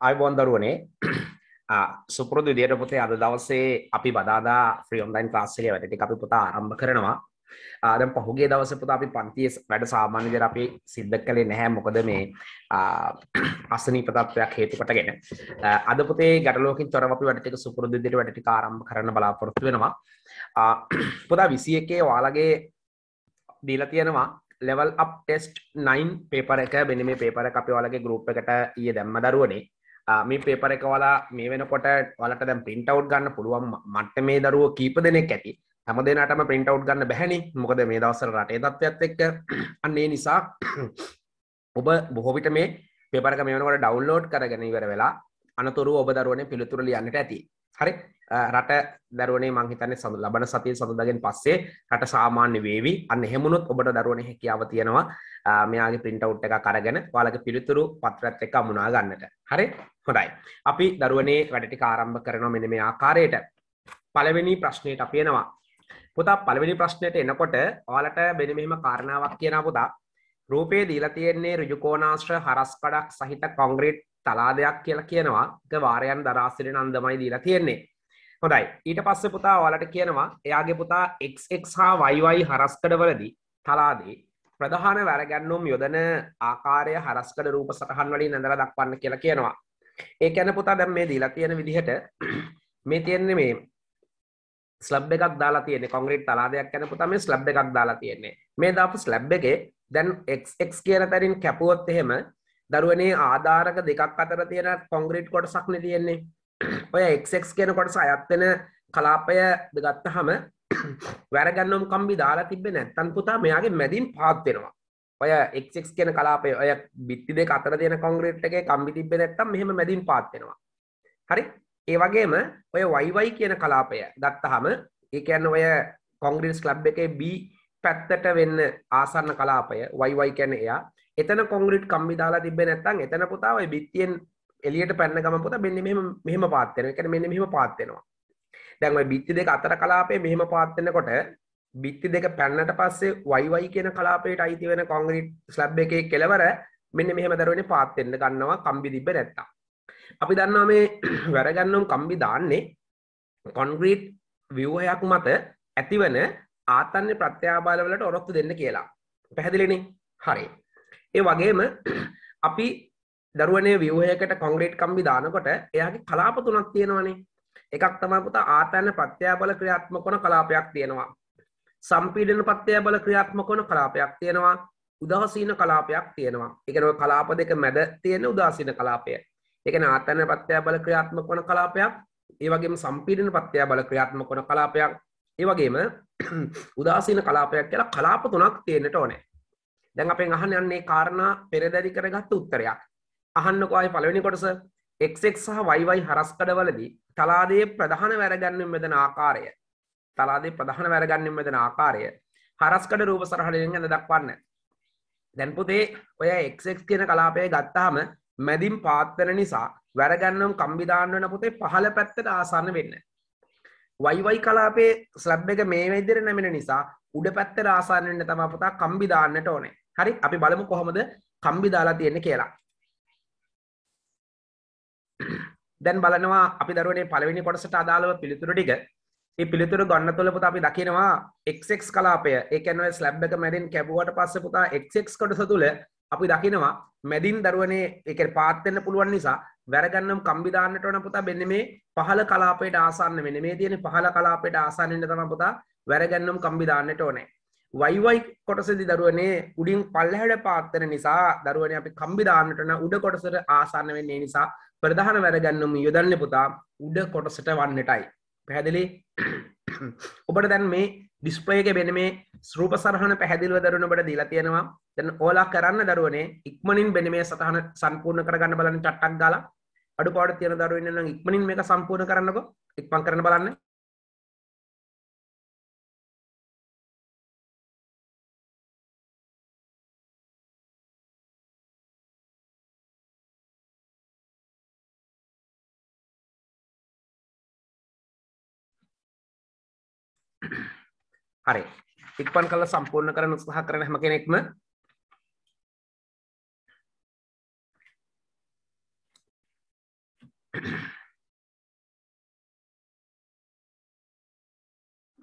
අයිබෝන් දරුවනේ සුපුරුදු විදියට පුතේ අද දවසේ අපි බදාදා ෆ්‍රී ඔන්ලයින් ක්ලාස් එකේ වැඩ ටික අපි පුතා ආරම්භ කරනවා. දැන් පහුගිය දවසේ පුතා අපි පන්තියේ වැඩ සාමාන්‍ය විදියට අපි සිද්ධ කළේ නැහැ මොකද මේ අසනීප තත්ත්වයක් හේතු කොටගෙන. අද පුතේ ගැටලුවකින් තොරව අපි වැඩ ටික සුපුරුදු විදියට වැඩ ටික ආරම්භ කරන්න බලාපොරොත්තු වෙනවා. පුතා 21 ඔයාලගේ දීලා තියෙනවා ලෙවල් අප් ටෙස්ට් 9 පේපර එක මෙන්න මේ පේපර එක අපි ඔයාලගේ ගෲප් එකට ඊයේ දැම්ම දරුවනේ. මේ පේපර එක වලා මේ වෙනකොට වලට දැම් පින්ට අවට් ගන්න පුළුවන් මට මේ දරුව කීප දෙනෙක් ඇති හැම දෙනටම පින්ට අවට් ගන්න බැහැනි මොකද මේ දවසර රටේ තත්ත්වත් එක්ක අන්නේ නිසා ඔබ බොහෝවිට මේ පෙපරක මේනකට ඩවන්ලෝඩ් කරගෙන ඉවර වෙලා අනතුරු ඔබ දරුවන පිළිතුරලි යන්නට ඇති හරි රට දරුවනේ මංහිතන සඳ ලබන සතිය සඳදාගෙන් පස්සේ රට සාමාන්‍ය වේවි අන්න හෙමුණොත් ඔබට දරුවන හැකියාව තියෙනවා මෙයාගේ පින්ටවුට් එක කරගෙන වාලක පිළිතුරු පත්‍රත් එක අමුණා ගන්නට හරි හොඳයි අපි දරුවනේ වැඩටි කාරම්භ කරනවා මෙන මේ ආකාරයට පළවෙනි ප්‍රශ්නයට අපයනවා පුතා පළවෙනි ප්‍රශ්නයට එනකොට ඔයාලට මෙන මෙහෙම කාරණාවක් කියන පුතා රූපේ දීලා තියෙන්නේ ඍජුකෝණාශ්‍ර හරස් කඩක් සහිත කොන්ක්‍රීට් තලාදයක් කියලා කියනවා වාරයන් දරාසිරෙන අන්දමයි දීලා තියෙන්නේ හොඳයි ඊට පස්ස පුතා ඔලට කියනවා එයාගේ පුතා එක්ක් හා වයිවයි හරස්කඩවලදී තලාදී ප්‍රධාන වැරගැන්නුම් යොදන ආකාරය හරස්කඩ රූප සටහන් වලින් ඇඳර දක්වන්න කියලා කියනවා ඒ ඇන පුතා දැම් මේ දීලා තියෙන විදිහට මේ තියෙන්නේ මේ ස්ලබ් එකක් දාලා තියෙන කොංග්‍රට් තලාදයක් යන පුතම ස්ලබ් එකක් දාලා තියෙන්නේ මේ දාපු ස්ලබ් එකේ දැන් එක් කියන තැරින් කැපුවොත් එහෙම දරුවනේ ආධාරක දෙකක් අතර තියෙන කොංග්‍රීට් කොටසක්න තියෙන්නේ ඔය එක්ක් කියන කොටස අයත්වෙන කලාපය දෙගත්ත හම වැරගන්නම් කම්බි දාලා තිබෙන ඇත්තන් පුතා මෙයාගේ මැදින් පාත්වෙනවා ඔය එක්ක් කියන කලාපේ ඔය බිත්ති දෙ අතර තියෙන කොංග්‍රේට් එක කම්බි තිබ නැත්තම් මෙහම මැදින් පාත්වෙනවා හරි ඒ වගේම ඔය වයිවයි කියන කලාපය ගත්තහම ඒකැන්න ඔය කොංග්‍රීස් ලබ් එක බී පැත්තට වෙන්න ආසන්න කලාපය වයිවයි කැන එයා එතන කොංග්‍රිට් කම්බි දාලා තිබේ නැත්තම් එතන පුතා ඔය බිත්තියෙන් එළියට පැන්න ගම පුතා මෙන්න මෙහෙම මෙහෙම පාත් වෙනවා. ඒ කියන්නේ මෙන්න මෙහෙම පාත් වෙනවා. දැන් ඔය බිත්ති දෙක අතර කලාපේ මෙහෙම පාත් වෙනකොට බිත්ති දෙක පැන්නට පස්සේ YY කියන කලාපයට අයිති වෙන කොංග්‍රීට් ස්ලැබ් එකේ කෙළවර මෙන්න මෙහෙම දරුවනේ පාත් වෙන්න ගන්නවා කම්බි තිබ්බ නැත්තම්. අපි දන්නවා මේ වැරගන්නම් කම්බි දාන්නේ කොන්ග්‍රීට් ව්‍යවහයක් මත ඇතිවන ආතන්‍ය ප්‍රත්‍යාබාල වලට ඔරොත්තු දෙන්න කියලා. පැහැදිලිනේ? හරි. ඒ වගේම අපි දරුවනේ විවහයකට කොංග්‍රේට් කම්බි දානකොට එයාගේ කලාප තුනක් තියෙනවනේ එකක් තමයි පුතා ආතන්න ප්‍රත්‍යාබල ක්‍රියාත්මක වන කලාපයක් තියෙනවා සම්පීඩන ප්‍රත්‍යාබල ක්‍රියාත්මක වන කලාපයක් තියෙනවා උදාසීන කලාපයක් තියෙනවා ඒ කියන්නේ කලාප දෙක මැද තියෙන උදාසීන කලාපය ඒ කියන්නේ ආතන්න ප්‍රත්‍යාබල ක්‍රියාත්මක වන කලාපයක් ඒ වගේම සම්පීඩන ප්‍රත්‍යාබල ක්‍රියාත්මක වන කලාපයක් ඒ වගේම උදාසීන කලාපයක් කියලා කලාප තුනක් තියෙන්නට ඕනේ දැන් අපෙන් අහන්න යන්නේ කාරණා පෙරදරි කරගත් උත්තරයක්. අහන්නකෝ ආයි පළවෙනි කොටස xx සහ yy හරස්කඩවලදී තලාදයේ ප්‍රධාන වැරගැන්වීම වෙන ආකාරය. තලාදයේ ප්‍රධාන වැරගැන්වීම වෙන ආකාරය හරස්කඩ රූප සරහලෙන් ඇඳ දක්වන්න. දැන් පුතේ ඔය xx කියන කලාපය ගත්තාම මැදින් පාත් වෙන නිසා වැරගැන්වීම් කම්බි දාන්න වෙන පුතේ පහළ පැත්තට ආසන්න වෙන්නේ. වයිවයි කලාපේ ස්ලබ් එක මේ වෙදර නැමෙන නිසා උඩ පැත්ත රාසාන්නට තම පුතා කම්බි දාන්නට ඕනේ හරි අපි බලමු කොහොමද කම්බි දාලා තියෙන්නේ කියලා දැන් බලනවා අපි දරුවනේ පළවෙනි කොටසට අදාළව පිළිතුරු ටික ඒ පිළිතුරු ගන්න තුළ පුතා අපි දකිනවා xx කලාපය ඒ කියන්නේ ස්ලැබ් එක මැදින් කැපුවට පස්සේ පුතා xx කොටස තුළ අපි දකිනවා මැදින් දරුවනේ ඒ කියන්නේ පාත් වෙන්න පුළුවන් නිසා වැරගන්නම් කම්බිධාන්නට වන පුතා බෙන්න මේ පහල කලාපයට ආසන්න වෙන මේ තියෙන පහල කලාපයට ආසන්නට තම පුතා වැරගන්නම් කම්බිධාන්නට ඕනෑ වයිවයි කොටසදි දරුවනේ උඩින් පල්ලහැට පාත්තන නිසා දරුවන අපි කම්බිධාන්නටන උඩ කොටසට ආසන්න වෙන්නේ නිසා ප්‍රධාන වැරගන්නම් යොදන්න පුතා උඩ කොටසට වන්නටයි පැහැදිලි ඔබට දැන් මේ ඩිස්ප්ලේක බෙන මේ ස්රූප සරහන පැහැදිල්ව දරුණට දීලා තියෙනවා දැන් ඕලා කරන්න දරුවනේ ඉක්මනින් බෙන මේ සතහන සම්පූර්ණ කරගන්න බලන චට්ටක් ගලා අඩු පාඩු තියෙන දරුවෝ ඉන්න නම් ඉක්මනින් මේක සම්පූර්ණ කරන්නකෝ ඉක්මන් කරන්න බලන්න හරි ඉක්මන් කළ සම්පූර්ණ කරන උත්සාහ කරන හැම කෙනෙක්ම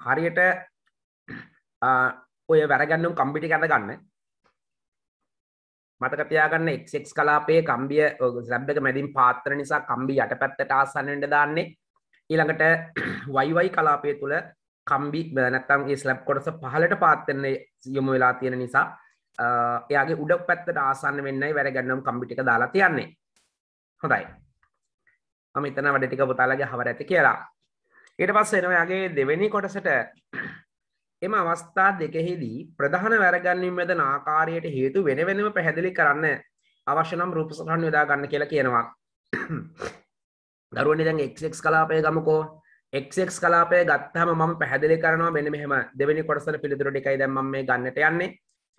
හරියට ඔය වැරගන්නුම් කම්පිටි කැඳ ගන්න මතකතියාගන්න එක්ෙක් කලාපේ කම්බිය සැබ්බක මැදින් පාත්‍ර නිසා කම්බි යට පැත්තට ආසන්නට දාන්නේ ඊළඟට වයිවයි කලාපය තුළ කම්බි නැත්තම් ඒ ස්ලැබ් කොටස පහලට පාත්තෙන්නේ යොමු වෙලා තියෙන නිසා එයාගේ උඩක් පැත්තට ආසන්න වෙන්නයි වැරගන්නම් කම්පිටික දාලා තියන්නේ හොඳයි මම එතන වැඩ ටික පුතාලගේ හවර ඇති කියලා ඊට පස් එනොයාගේ දෙවෙනි කොටසට එම අවස්ථා දෙකෙහිදී ප්‍රධාන වැරගන්නින් වෙදන ආකාරයට හේතු වෙන වෙනම පැහැදිලි කරන්න අවශ්‍යනම් රූපසහන් යොදා ගන්න කියලා කියනවා දරුවනි දැන් එක්ක් කලාපය ගමකෝ එක්ක් කලාපය ගත්තහම මම පැහැදිලි කරනවා මෙන්න මෙහෙම දෙවෙනි කොටසට පිළිතුරට එකයි දැන් මම මේ ගන්නට යන්නේ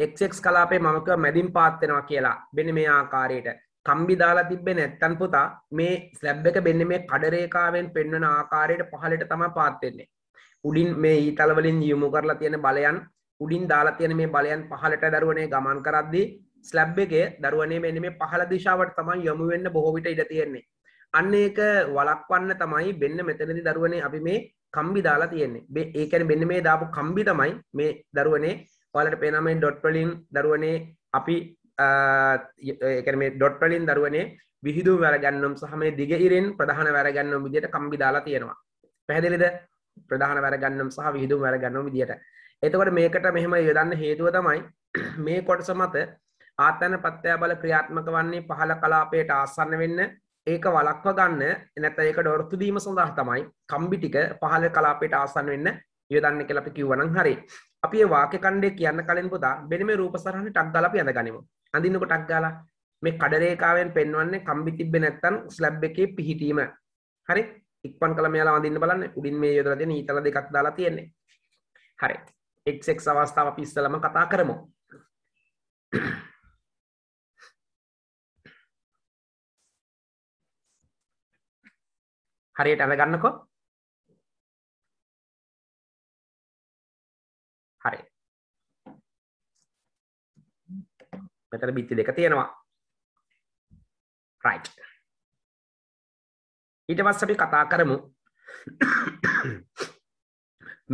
එක්ක් කලාපේ මමක මැදින් පාත් වෙනවා කියලා මෙන්න මේ ආකාරයට කම්බි දාලා තිබ්බේ නැත්තන් පුතා මේ ස්ලැබ් එක බෙන්න මේ කඩරේකාවෙන් පෙන්වන ආකාරයට පහලට තමයි පාත් වෙන්නේ. උඩින් මේ ඊතල වලින් යොමු කරලා තියෙන බලයන් උඩින් දාලා තියෙන මේ බලයන් පහලට දරුවනේ ගමන් කරද්දී ස්ලැබ් එකේ දරුවනේ මෙන්න මේ පහළ දිශාවට තමයි යොමු වෙන්න බොහෝ විට ඉඩ තියෙන්නේ. අන්න ඒක වළක්වන්න තමයි බෙන්න මෙතනදී දරුවනේ අපි මේ කම්බි දාලා තියෙන්නේ. ඒ කියන්නේ මෙන්න මේ දාපු කම්බි තමයි මේ දරුවනේ ඔයාලට පේනවා මේ ඩොට් වලින් දරුවනේ අපි එකන මේ ඩොට්ටලින් දරුවනේ විහිදු වැරගන්නම් සහමේ දිග ඉරෙන් ප්‍රධාන වැරගන්නම් විදිට කම්බි දාලා තියෙනවා පැහැදිලිද ප්‍රධාන වැරගන්නම් සහ විහිදු වැරගන්නම් විදිට එතකොට මේකට මෙහෙම යොදන්න හේතුව තමයි මේ කොටස මත ආතන පත්තය බල ක්‍රියාත්මක වන්නේ පහළ කලාපයට ආසන්න වෙන්න ඒක වලක්ව ගන්න නැත ඒක ඩොරොත්තුදීම සඳහා තමයි කම්බි ටික පහළ කලාපයට ආසන්න වෙන්න යොදන්න කියලා අපි කිව්වනම් හරි අපි ඒ වාක්‍ය ඛණ්ඩේ කියන්න කලින් පුතා මෙන්න මේ රූප සරහන ටක් දාලා අපි අඳගනිමු අඳින්න කොටක් ගාලා මේ කඩ රේඛාවෙන් පෙන්වන්නේ කම්බි තිබ්බේ නැත්නම් ස්ලැබ් එකේ පිහිටීම. හරි? ඉක්මන් කළා මෙයාලා අඳින්න බලන්න. උඩින් මේ යොදලා තියෙන ඊතල දෙකක් දාලා තියෙන්නේ. හරි. XX අවස්ථාව අපි ඉස්සෙල්ලම කතා කරමු. හරියට අරගන්නකෝ මෙතන බිත්ති දෙක තියෙනවා රයිට් ඊට පස්සේ අපි කතා කරමු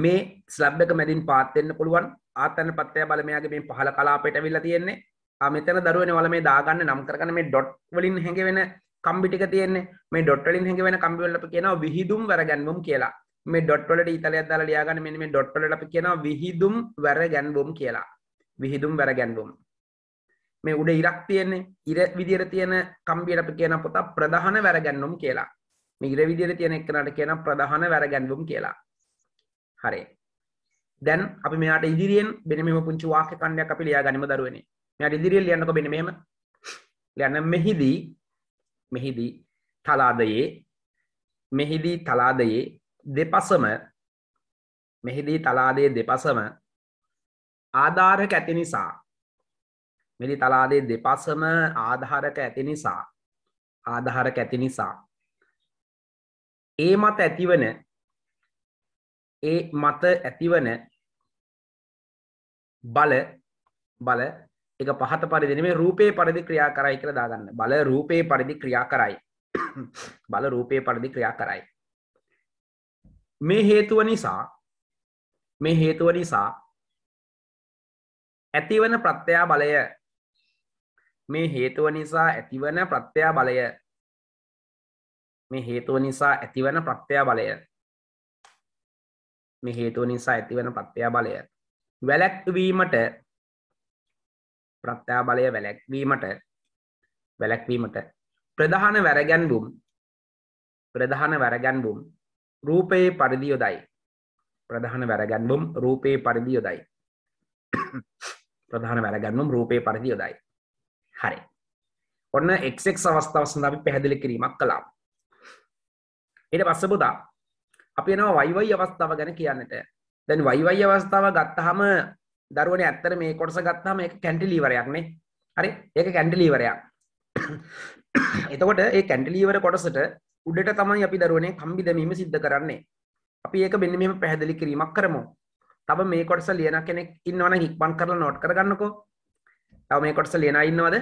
මේ ස්ලබ් එක මැදින් පාත් වෙන්න පුළුවන් ආතන පත්‍ය බලමයාගේ මේ පහළ කලාපයට ඇවිල්ලා තියෙන්නේ ආ මෙතන දරුවනේ වල මේ දාගන්න නම් කරගෙන මේ ඩොට් වලින් හැඟවෙන කම්බි ටික තියෙන්නේ මේ ඩොට් වලින් හැඟවෙන කම්බි වලට අපි කියනවා විහිදුම් වැරගන්වම් කියලා මේ ඩොට් වලට ඉතලයක් දාලා ලියාගන්න මෙන්න මේ ඩොට් වලට අපි කියනවා විහිදුම් වැරගන්වම් කියලා විහිදුම් වැරගන්වම් මේ උඩ ඉරක් තියෙන්නේ ඉර විදිර තියෙන කම්බියට අපි කියන පොත ප්‍රධාන වැරගැන්නුම් කියලා මේ ඉර විදිර තියෙන එක්කනට කියන ප්‍රධාන වැරගැන්වුම් කියලා හරි දැන් අපි මෙයාට ඉදිරියෙන් මෙන්න මෙහෙම පුංචි වාක්‍ය කණ්ඩයක් අපි ලියා ගනිමු දරුවනේ මෙයාට ඉදිරියෙන් ලියන්නකෝ මෙන්න මෙහෙම ලියන්න මෙහිදී මෙහිදී තලාදයේ මෙහිදී තලාදයේ දෙපසම මෙහිදී තලාදයේ දෙපසම ආධාරක ඇති නිසා මෙලි තලාදේ දෙපසම ආධාරක ඇති නිසා ආධාරක ඇති නිසා ඒ මත ඇතිවන ඒ මත ඇතිවන බල බල එක පහත පරිදින මේ රූපේ පරිදි ක්‍රියා කරයි කර දාගන්න බල රූපේ පරිදි ක්‍රියා කරයි බල රූපය පරිදි ක්‍රියා කරයි. මේ හේතුව නිසා මේ හේතුව නිසා ඇතිවන ප්‍රත්‍යයා බලය මේ හේතුව නිසා ඇතිවන ප්‍රත්‍යා බලය මේ හේතුව නිසා ඇතිවන ප්‍රත්‍යා බලය මේ හේතුව නිසා ඇතිවන ප්‍රත්‍යා බලය වැලැක්වීමට ප්‍රත්‍යා බලය වැලැක්වීමට වැලැක්වීමට ප්‍රධාන වැරගැන්බුම් ප්‍රධාන වැරගැන්බුම් රූපයේ පරිදි යොදයි ප්‍රධාන වැරගැන්බුම් රූපයේ පරිදි යොදයි ප්‍රධාන වැරගැන්බුම් රූපයේ පරිදි යොදයි හරි ඔන්න එක්ෙක් අවස්ථාව සඳ අපි පැහැදිලි කිරීමක් කලා එට පස්සබුදා අපි එනවා වයිවයි අවස්ථාව ගැන කියන්නට දැන් වයිවයි අවස්ථාව ගත්තහම දරුවන ඇත්තර මේ කොටස ගත්තාම එක කැන්ටිලීවරයක්නේ හරි ඒක කැන්ටිලීවරයක් එතකොට ඒ කැන්ටිලීවර කොටසට උඩට තමයි අපි දරුවනේ කම්බි දැමීම සිද්ධ කරන්නේ අපි ඒක මෙන්න මෙම පැහැදිලි කිරීමක් කරමු තම මේ කොටස ලියන කෙනෙක් ඉන්නවන ඉක්මන් කරලා නොට් කරගන්නකෝ තව මේ කොටස ලියන ඉන්නවද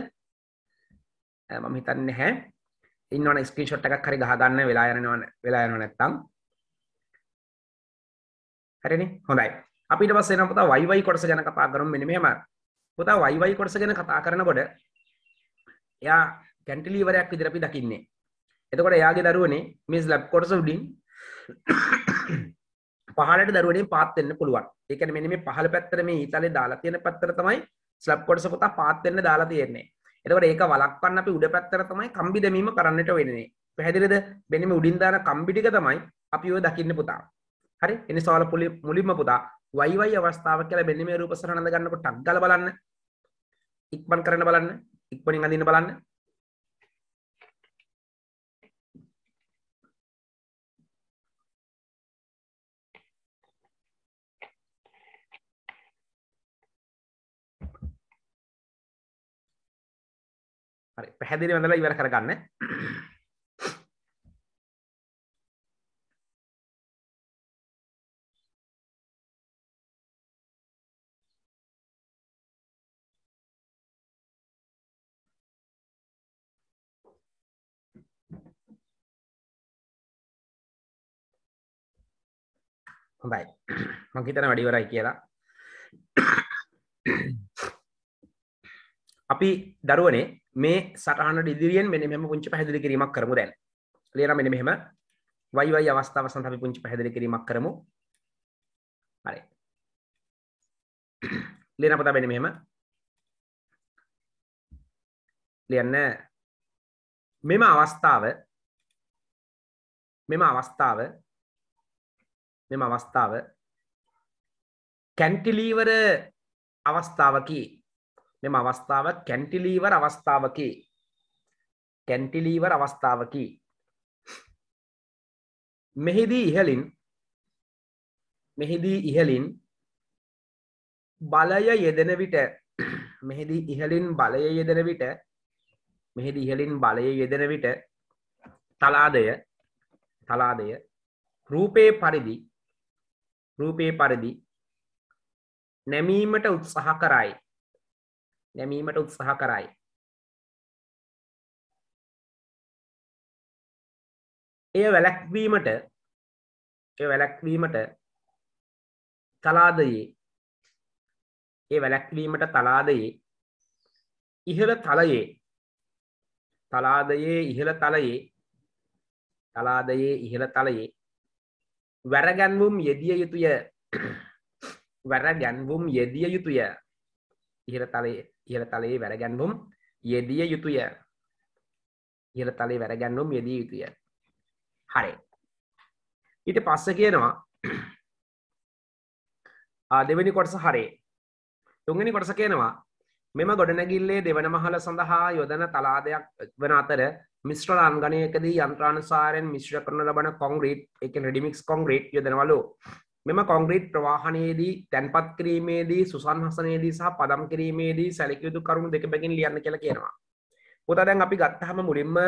මම හිතන්නේ නැහැ ඉන්නවන ස්ක්‍රීන්ෂොට් එකක් හරි ගහ ගන්න වෙලා යනවන වෙලා යනව නැත්තම් හරිනේ හොඳයි අපි ඊට පස්සේ නම් පුතා YY කොටස ගැන කතා කරමු මෙන්න මෙහෙම පුතා YY කොටස ගැන කතා කරනකොට එයා කැන්ටිලීවරයක් විදිහට අපි දකින්නේ එතකොට එයාගේ දරුවනේ මේ ස්ලැබ් කොටස උඩින් පහලට දරුවනේ පාත් වෙන්න පුළුවන්. ඒ කියන්නේ මෙන්න මේ පහල පැත්තට මේ ඊතලේ දාලා තියෙන පැත්තට තමයි ස්ලබ් කොටසපුතා පාත්වෙන්න දාලා තියෙන්නේ එතකට ඒක වලක්වන්න අපි උඩ පැත්තර තමයි කම්බි දැමීම කරන්නට වෙන්නේ පැහැදිලිද බෙනම උඩින්දාන කම්බිටික තමයි අපි ඔය දකින්න පුතා හරි එනිසාල පුලි මුලින්ම පුතා වයිවයි අවස්ථාව කියලා බෙනම රූපසරණඳ ගන්නකොට ටක් ගල බලන්න ඉක්මන් කරන්න බලන්න ඉක්මනින් අඳින්න බලන්න හරි පැහැදිලි වැඳලා ඉවර කරගන්න හොඳයි මං හිතන වැඩිවරයි කියලා අපි දරුවනේ මේ සටහනට ඉදිරියෙන් මෙන්න මෙහෙම පුංචි පැහැදිලි කිරීමක් කරමු දැන්. ලියලා මෙන්න මෙහෙම වයි වයි අවස්ථාව සඳහා අපි පුංචි පැහැදිලි කිරීමක් කරමු. හරි. ලියන පොත මෙන්න මෙහෙම. ලියන්න මෙම අවස්ථාව මෙම අවස්ථාව මෙම අවස්ථාව කැන්ටිලීවර අවස්ථාවකි මෙම අවස්ථාව කැන්ටිලීවර් අවස්ථාවකි කැන්ටිලීවර් අවස්ථාවකි මෙහිදී ඉහලින් මෙහිදී ඉහලින් බලය යෙදෙන විට මෙහිදී ඉහලින් බලය යෙදෙන විට මෙහිද ඉහලින් බලය යෙදෙන විට තලාදය තලාදය රූපේ පරිදි රූපේ පරිදි නැමීමට උත්සහ කරයි නැමීමට උත්සාහ කරයි. එය වැලැක්වීමට වැලැක්වීමට තලාදයේ ඒ වැලැක්වීමට තලාදයේ ඉහළ තලයේ තලාදයේ ඉහළ තලයේ තලාදයේ ඉහළ තලයේ වැරගැන්වුම් යෙදිය යුතුය වැර ගැන්වුම් යෙදිය යුතුය ඉහළ තලයේ ඉහළ තලයේ වැරගැන්වුම් යෙදිය යුතුය ඉහළ තලයේ වැරගැන්වුම් යෙදිය යුතුය හරි ඊට පස්ස කියනවා දෙවැනි කොටස හරේ තුන්ගනි කොටස කියනවා මෙම ගොඩනැගිල්ලේ දෙවන මහල සඳහා යොදන තලාදයක් වන අතර මිස්ට්‍ර අන්ගනයකදී යන්ත්‍රානුසාරෙන් මිශ්‍ර කරන ලබන කොංග්‍රීට් එක ඩිමික්ස් කොංග්‍රීට් යදනවලු මෙම කොංග්‍රීට් ප්‍රවාහනයේදී තැන්පත් කිරීමේදී සුසන්හසනයේදී සහ පදම් කිරීමේදී සැලකයුතු කරුණු දෙක බැගින් ලියන්න කියල කියනවා. පුතදැන් අපි ගත්තහම මුලින්ම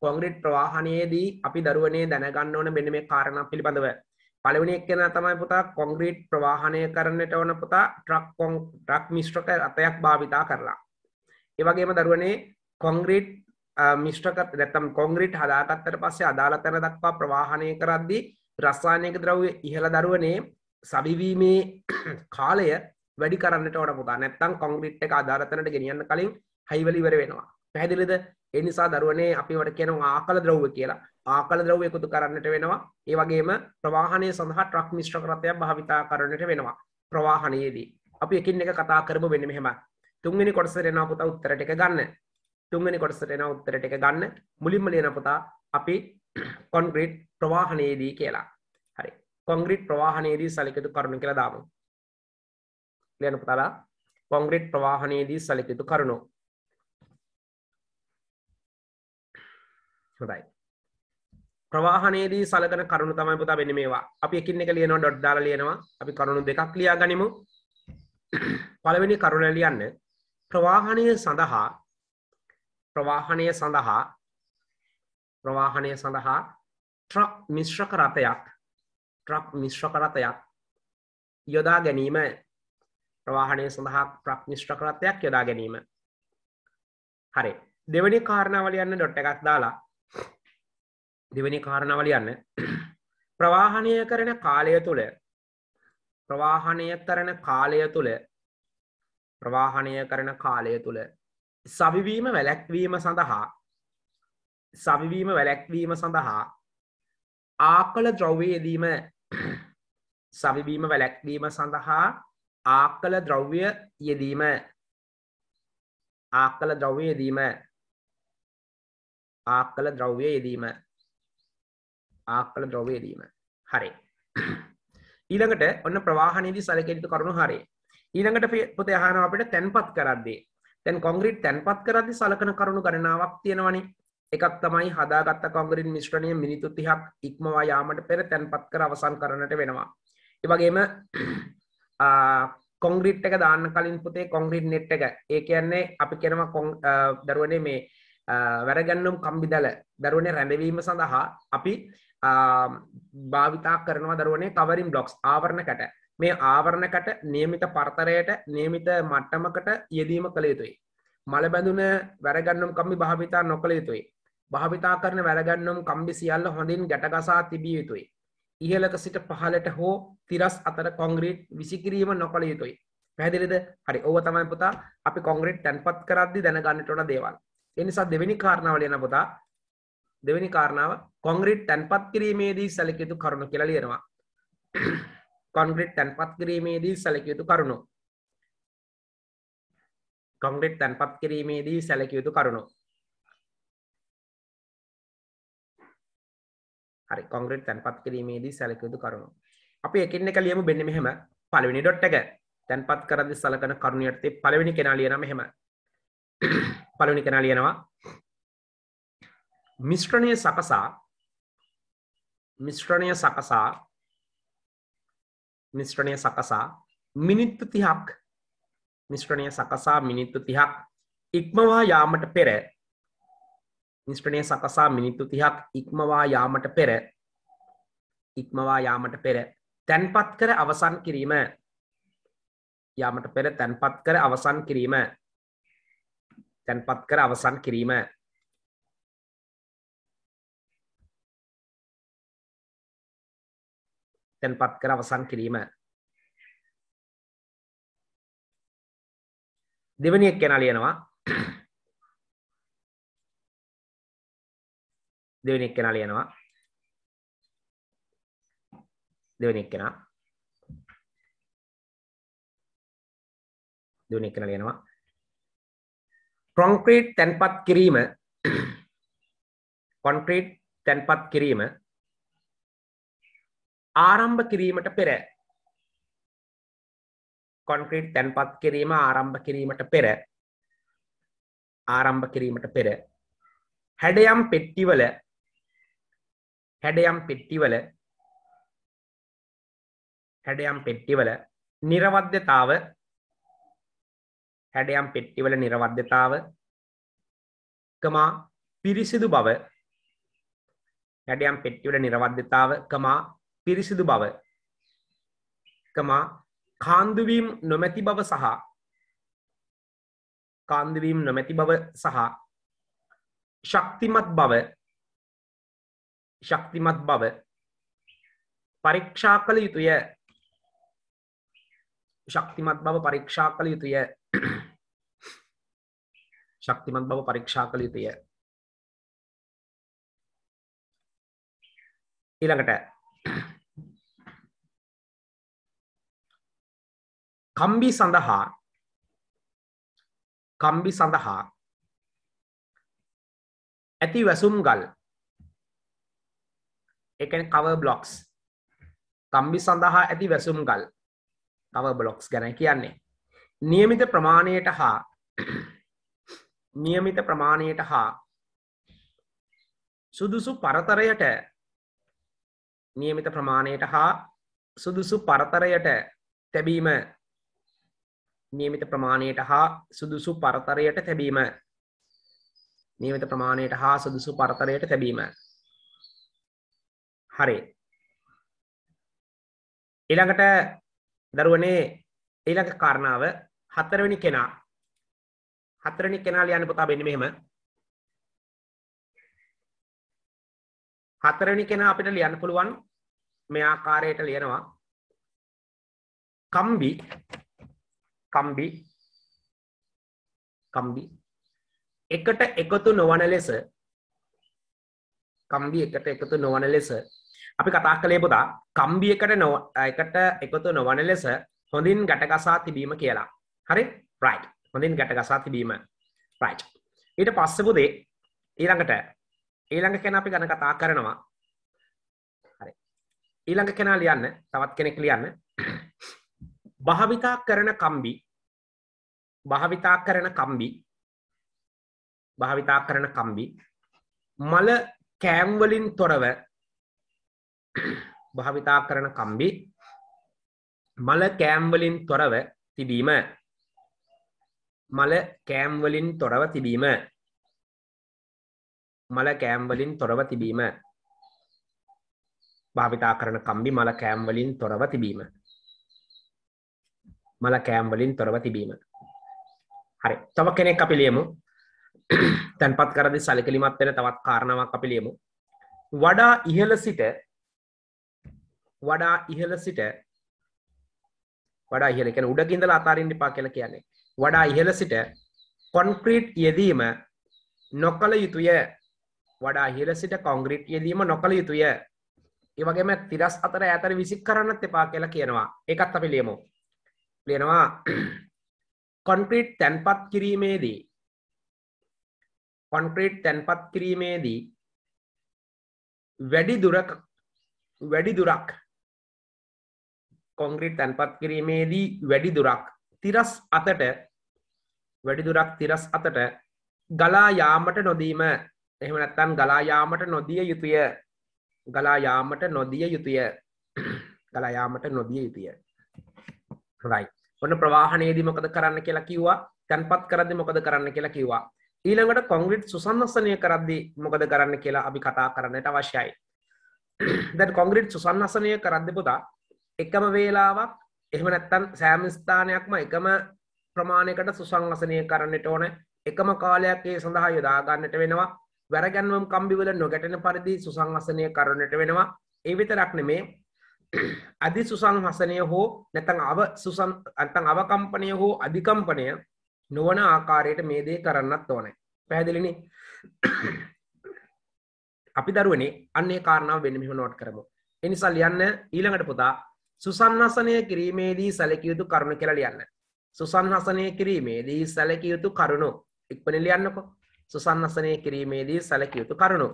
කොංග්‍රීට් ප්‍රවාහනයේදී අපි දරුවනේ දැනගන්න ඕන මෙන්න මේ කාරණ පිළිබඳව. පලවනි එක්කෙන තමයි පුතා කොංග්‍රීට් ප්‍රවාහනය කරන්නට ඕන පුතා ට්‍රක් කොන් ට්‍රක් මිෂ්ට්‍රක රතයක් භාවිතා කරලා. ඒවගේම දරුවනේ කොංග්‍රීට් මිෂ්ටක දැතම් කොංග්‍රීට් හදාගත්තර පස්සේ අදාළ තැන දක්වා ප්‍රවාහනය කරද්දී රස්සානයක ද්‍රව්‍ය ඉහළ දරුවනේ සබිවීමේ කාලය වැඩි කරන්නට ඕන පුතා නැත්තම් කොංග්‍රිට් එක අධාරතනට ගෙනියන්න කලින් හයිවලිවර වෙනවා පැහැදිලිද එනිසා දරුවනේ අපිවට කියනවා ආකල ද්‍රව්ව කියලා ආකල ද්‍රව්ව එකතු කරන්නට වෙනවා ඒ වගේම ප්‍රවාහනය සඳහා ට්‍රක් මිශ්‍ර කරතයක් භාවිතා කරන්නට වෙනවා ප්‍රවාහනයේදී අපි එකින් එක කතා කරමු වෙන මෙහෙම තුන්වෙනි කොටසට එනවා පුතා උත්තරට එක ගන්න තුන්වෙනි කොටසට එනවා උත්තරට එක ගන්න මුලින්ම ලියන පුතා අපි කොන්ග්‍රීට් ප්‍රවාහනයේදී කියලා හරි කොංග්‍රීට් ප්‍රවාහනයේදී සලිකතු කරුණු කියලා දාමු ලියන පුතාලා කොංග්‍රීට් ප්‍රවාහනයේදී සලිකතු කරුණු හොඳයි ප්‍රවාහනයේදී සලකන කරුණු තමයි පුතා වෙන්නේ මේවා. අපි එකින් එක ලියනවා ඩොට් දාලා ලියනවා. අපි කරුණු දෙකක් ලියා ගනිමු. පළවෙනි කරුණ ලියන්න ප්‍රවාහණය සඳහා ප්‍රවාහණය සඳහා ප්‍රවාහනය සඳහා ට්‍රක් මිශ්‍රක රථයක් ට්‍රක් මිශ්‍රක රථයක් යොදා ගැනීම ප්‍රවාහනය සඳහා ප්‍රක් මිශ්‍රක රථයක් යොදා ගැනීම හරි දෙවනි කාරණාවලියන්න ඩොට්ට එකක් දාලා දෙවනි කාරණාවලියන්න ප්‍රවාහනය කරන කාලය තුළ ප්‍රවාහනය කරන කාලය තුළ ප්‍රවාහනය කරන කාලය තුළ සවිවීම වැලැක්වීම සඳහා සවිවීම වැලැක්වීම සඳහා ආකළ ද්‍රව්‍යයේදීම සවිවීම වැලැක්වීම සඳහා ආකළ ද්‍රව්‍ය යෙදීම ආකළ ද්‍රව්‍ය යෙදීම ආකළ ද්‍රව්‍ය යෙදීම ආකළ ද්‍රව්‍ය යෙදීම හරි ඊළඟට ඔන්න ප්‍රවාහනයේදී සැලකෙන යුතු කරුණු හරි ඊළඟට පොතේ අහනවා අපිට තැන්පත් කරද්දී දැන් කොන්ක්‍රීට් තැන්පත් කරද්දී සලකන කරුණු ගණනාවක් තියෙනවනේ එකක් තමයි හදාගත්ත කොංගරින් මිශ්‍රණය මිනිතු තිහක් ඉක්මවා යාමට පෙර තැන්පත් කර අවසන් කරනට වෙනවා. එවගේම කොංග්‍රිට් එක දාන්න කලින් පුතේ කොංග්‍රිට් නෙට් එක ඒ කියන්නේ අපි කෙනම දරුවනේ මේ වැරගැන්නුම් කම්බිදල දරුවනේ රැඳවීම සඳහා අපි භාවිතා කරනවා දරුවනේ කවරින් බ්ලොක්ස් ආවරණ කට මේ ආවරණකට නියමිත පර්තරයට නියමිත මට්ටමකට යෙදීම කළ යුතුයි. මළබැඳුන වැරගන්නුම් කම්මි භාවිතා නොකළ යුතුයි භාවිතා කරන වැරගන්නම් කම්බි සියල්ල හොඳින් ගැටගසා තිබිය යුතුයි. ඉහලක සිට පහලට හෝ තිරස් අතර කොංග්‍රීට් විසිකිරීම නොකළ යුතුයි. පැදිලිද හරි ඕව තමයි පුතා අපි කොංග්‍රට් තැන්පත් කරද්දි දැනගන්නටොන දේවල්. එනිසා දෙවැනි කාරණාවලයන පුතා දෙවැනි කාරණාව කොංග්‍රීට් තැන්පත් කිරීමේදී සැලකයුතු කරුණු කියලා ලියනවා. කොංග්‍රීට් තැන්පත් කිරීමේදී සැලකයුතු කරුණු. කොංග්‍රට් තැන්පත් කිරීමේදී සැලකයුතු කරුණු හරි කොංග්‍රට් තැන්පත් කිරීමේදී සැලකයුතු කරුණු අපි එකින් එක ලියමු බෙන්න මෙහෙම පළවෙනි ඩොට් එක තැන්පත් කරදි සලකන කරුණු යටතේ පළවෙනි කෙනා ලියනම එහෙම පළවෙනි කෙනා ලියනවා මිශ්‍රණය සකසා මිශ්‍රණය සකසා මිශ්‍රණය සකසා මිනිත්තු තිහක් මිශ්‍රණය සකසා මිනිත්තු තිහක් ඉක්මවා යාමට පෙර මිස්ට්‍රණය සකසා මිනිත්තු තිහක් ඉක්මවා යාමට පෙර ඉක්මවා යාමට පෙර තැන්පත් කර අවසන් කිරීම යාමට පෙර තැන්පත් කර අවසන් කිරීම තැන්පත් කර අවසන් කිරීම තැන්පත් කර අවසන් කිරීම දෙවනියක් කැනලියනවා දෙවෙනි එක්කෙනා ලියනවා දෙවෙනි එක්කෙනා දෙවෙනි එක්කෙනා ලියනවා කොන්ක්‍රීට් තැන්පත් කිරීම කොන්ක්‍රීට් තැන්පත් කිරීම ආරම්භ කිරීමට පෙර කොන්ක්‍රීට් තැන්පත් කිරීම ආරම්භ කිරීමට පෙර ආරම්භ කිරීමට පෙර හැඩයම් පෙට්ටිවල හැඩයම් පෙට්ටිවල හැඩයම් පෙට්ටිවල නිර්වද්‍යතාව හැඩයම් පෙට්ටිවල නිර්වද්‍යතාව කමා පිරිසිදු බව හැඩයම් පෙට්ටිවල නිර්වද්‍යතාව කමා පිරිසිදු බව කමා කාන්දුවීම් නොමැති බව සහ කාන්දුවීම් නොමැති බව සහ ශක්තිමත් බව ශක්තිමත් බව පරීක්ෂා කළ යුතුය ශක්තිමත් බව පරීක්ෂා කළ යුතුය ශක්තිමත් බව පරීක්ෂා කළ යුතුය ඊළඟට කම්බි සඳහා කම්බි සඳහා ඇති වැසුම් ගල් එකන කව බ්ලොක්ස් තම්බි සඳහා ඇති වැසුම් ගල් කව බ්ලොක්ස් ගැන කියන්නේ නියමිත ප්‍රමාණයට හා නියමිත ප්‍රමාණයට හා සුදුසු පරතරයට නියමිත ප්‍රමාණයට හා සුදුසු පරතරයට තැබීම නියමිත ප්‍රමාණයට හා සුදුසු පරතරයට තැබීම නියමිත ප්‍රමාණයට හා සුදුසු පරතරයට තැබීම හරි ඊළඟට දරුවනේ ඊළඟ කාරණාව හතරවෙනි කෙනා හතරවෙනි කෙනා ලියන්න පුතා වෙන්නේ මෙහෙම හතරවෙනි කෙනා අපිට ලියන්න පුළුවන් මේ ආකාරයට ලියනවා කම්බි කම්බි කම්බි එකට එකතු නොවන ලෙස කම්බි එකට එකතු නොවන ලෙස අපි කතා කළේ පුතා කම්බියකට නො එකට එකතු නොවන ලෙස හොඳින් ගැටගසා තිබීම කියලා හරි ප්‍රයි් හොඳින් ගැටගසා තිබීම ප්‍රයි් ඊට පස්සපුදේ ඊළඟට ඊළඟ කෙන අපි ගැන කතා කරනවා හරි ඊළඟ කෙනා ලියන්න තවත් කෙනෙක් ලියන්න භාවිතා කරන කම්බි භාවිතා කරන කම්බි භාවිතා කරන කම්බි මල කෑම්වලින් තොරව භාවිතා කරන කම්බි මල කෑම්වලින් තොරව තිබීම මල කෑම්වලින් තොරව තිබීම මල කෑම්වලින් තොරව තිබීම භාවිතා කරන කම්බි මල කෑම්වලින් තොරව තිබීම මල කෑම්වලින් තොරව තිබීම හරි තව කෙනෙක් අපි ලියමු තැන්පත් කරදි සැලකිලිමත් වෙන තවත් කාරණාවක් අපි ලියමු වඩා ඉහළ සිට වඩා ඉහළ සිට වඩා ඉහළ කියන්නේ උඩ ගින්දලා අතාරින්න එපා කියලා කියන්නේ වඩා ඉහළ සිට කොන්ක්‍රීට් යෙදීම නොකළ යුතුය වඩා ඉහළ සිට කොන්ක්‍රීට් යෙදීම නොකළ යුතුය ඒ වගේම තිරස් අතර ඈතට විසික් කරන්නත් එපා කියලා කියනවා ඒකත් අපි ලියමු ලියනවා කොන්ක්‍රීට් තැන්පත් කිරීමේදී කොන්ක්‍රීට් තැන්පත් කිරීමේදී වැඩි දුරක් වැඩි දුරක් කොංග්‍රීට් තැන්පත් කිරීමේදී වැඩි දුරක් තිරස් අතට වැඩි දුරක් තිරස් අතට ගලා යාමට නොදීම එහෙමනැත්තන් ගලා යාමට නොදිය යුතුය ගලා යාමට නොදිය යුතුය ගලා යාමට නොදිය යුතුය රයි ඔන්න ප්‍රවාහනයේදී මොකද කරන්න කියලා කිව්වා තැන්පත් කරදි මොකද කරන්න කියලා කිව්වා ඊළඟට කොංග්‍රිට් සුසන්නස්සනය කරද්දි මොකද කරන්න කියලා අපි කතා කරන්නට අවශ්‍යයි දැන් කොංග්‍රිට් සුසන්නසනය කරද්දි පුතා එකම වේලාවක් එහම නැත්තන් සෑම ස්ථානයක්ම එකම ප්‍රමාණයකට සුසංවසනය කරන්නට ඕන එකම කාලයක් ඒ සඳහා යොදාගන්නට වෙනවා වැරගැන්වම් කම්බිවල නොගැටෙන පරිදි සුසංවසනය කරන්නට වෙනවා ඒවිත රක්නමේ අධි සුසංහසනය හෝ නැතන් අව සුසන් අන්තන් අවකම්පනය හෝ අධිකම්පනය නොවන ආකාරයට මේදේ කරන්නත් ඕනෑ පැදිලිනි අපි දරුවනේ අන්නේ කාරණාව වෙනමිහ නොට් කරමු එනිසල් යන්න ඊළඟට පුතා සුසන්හසනය කිරීමේදී සැලකයුතු කරුණු කියලා ලියන්න. සුසන්හසනය කිරීමේදී සැලකයුතු කරුණු ඉක්පන ලියන්නකො සුසන්හසනය කිරීමේදී සැලකයුතු කරුණු.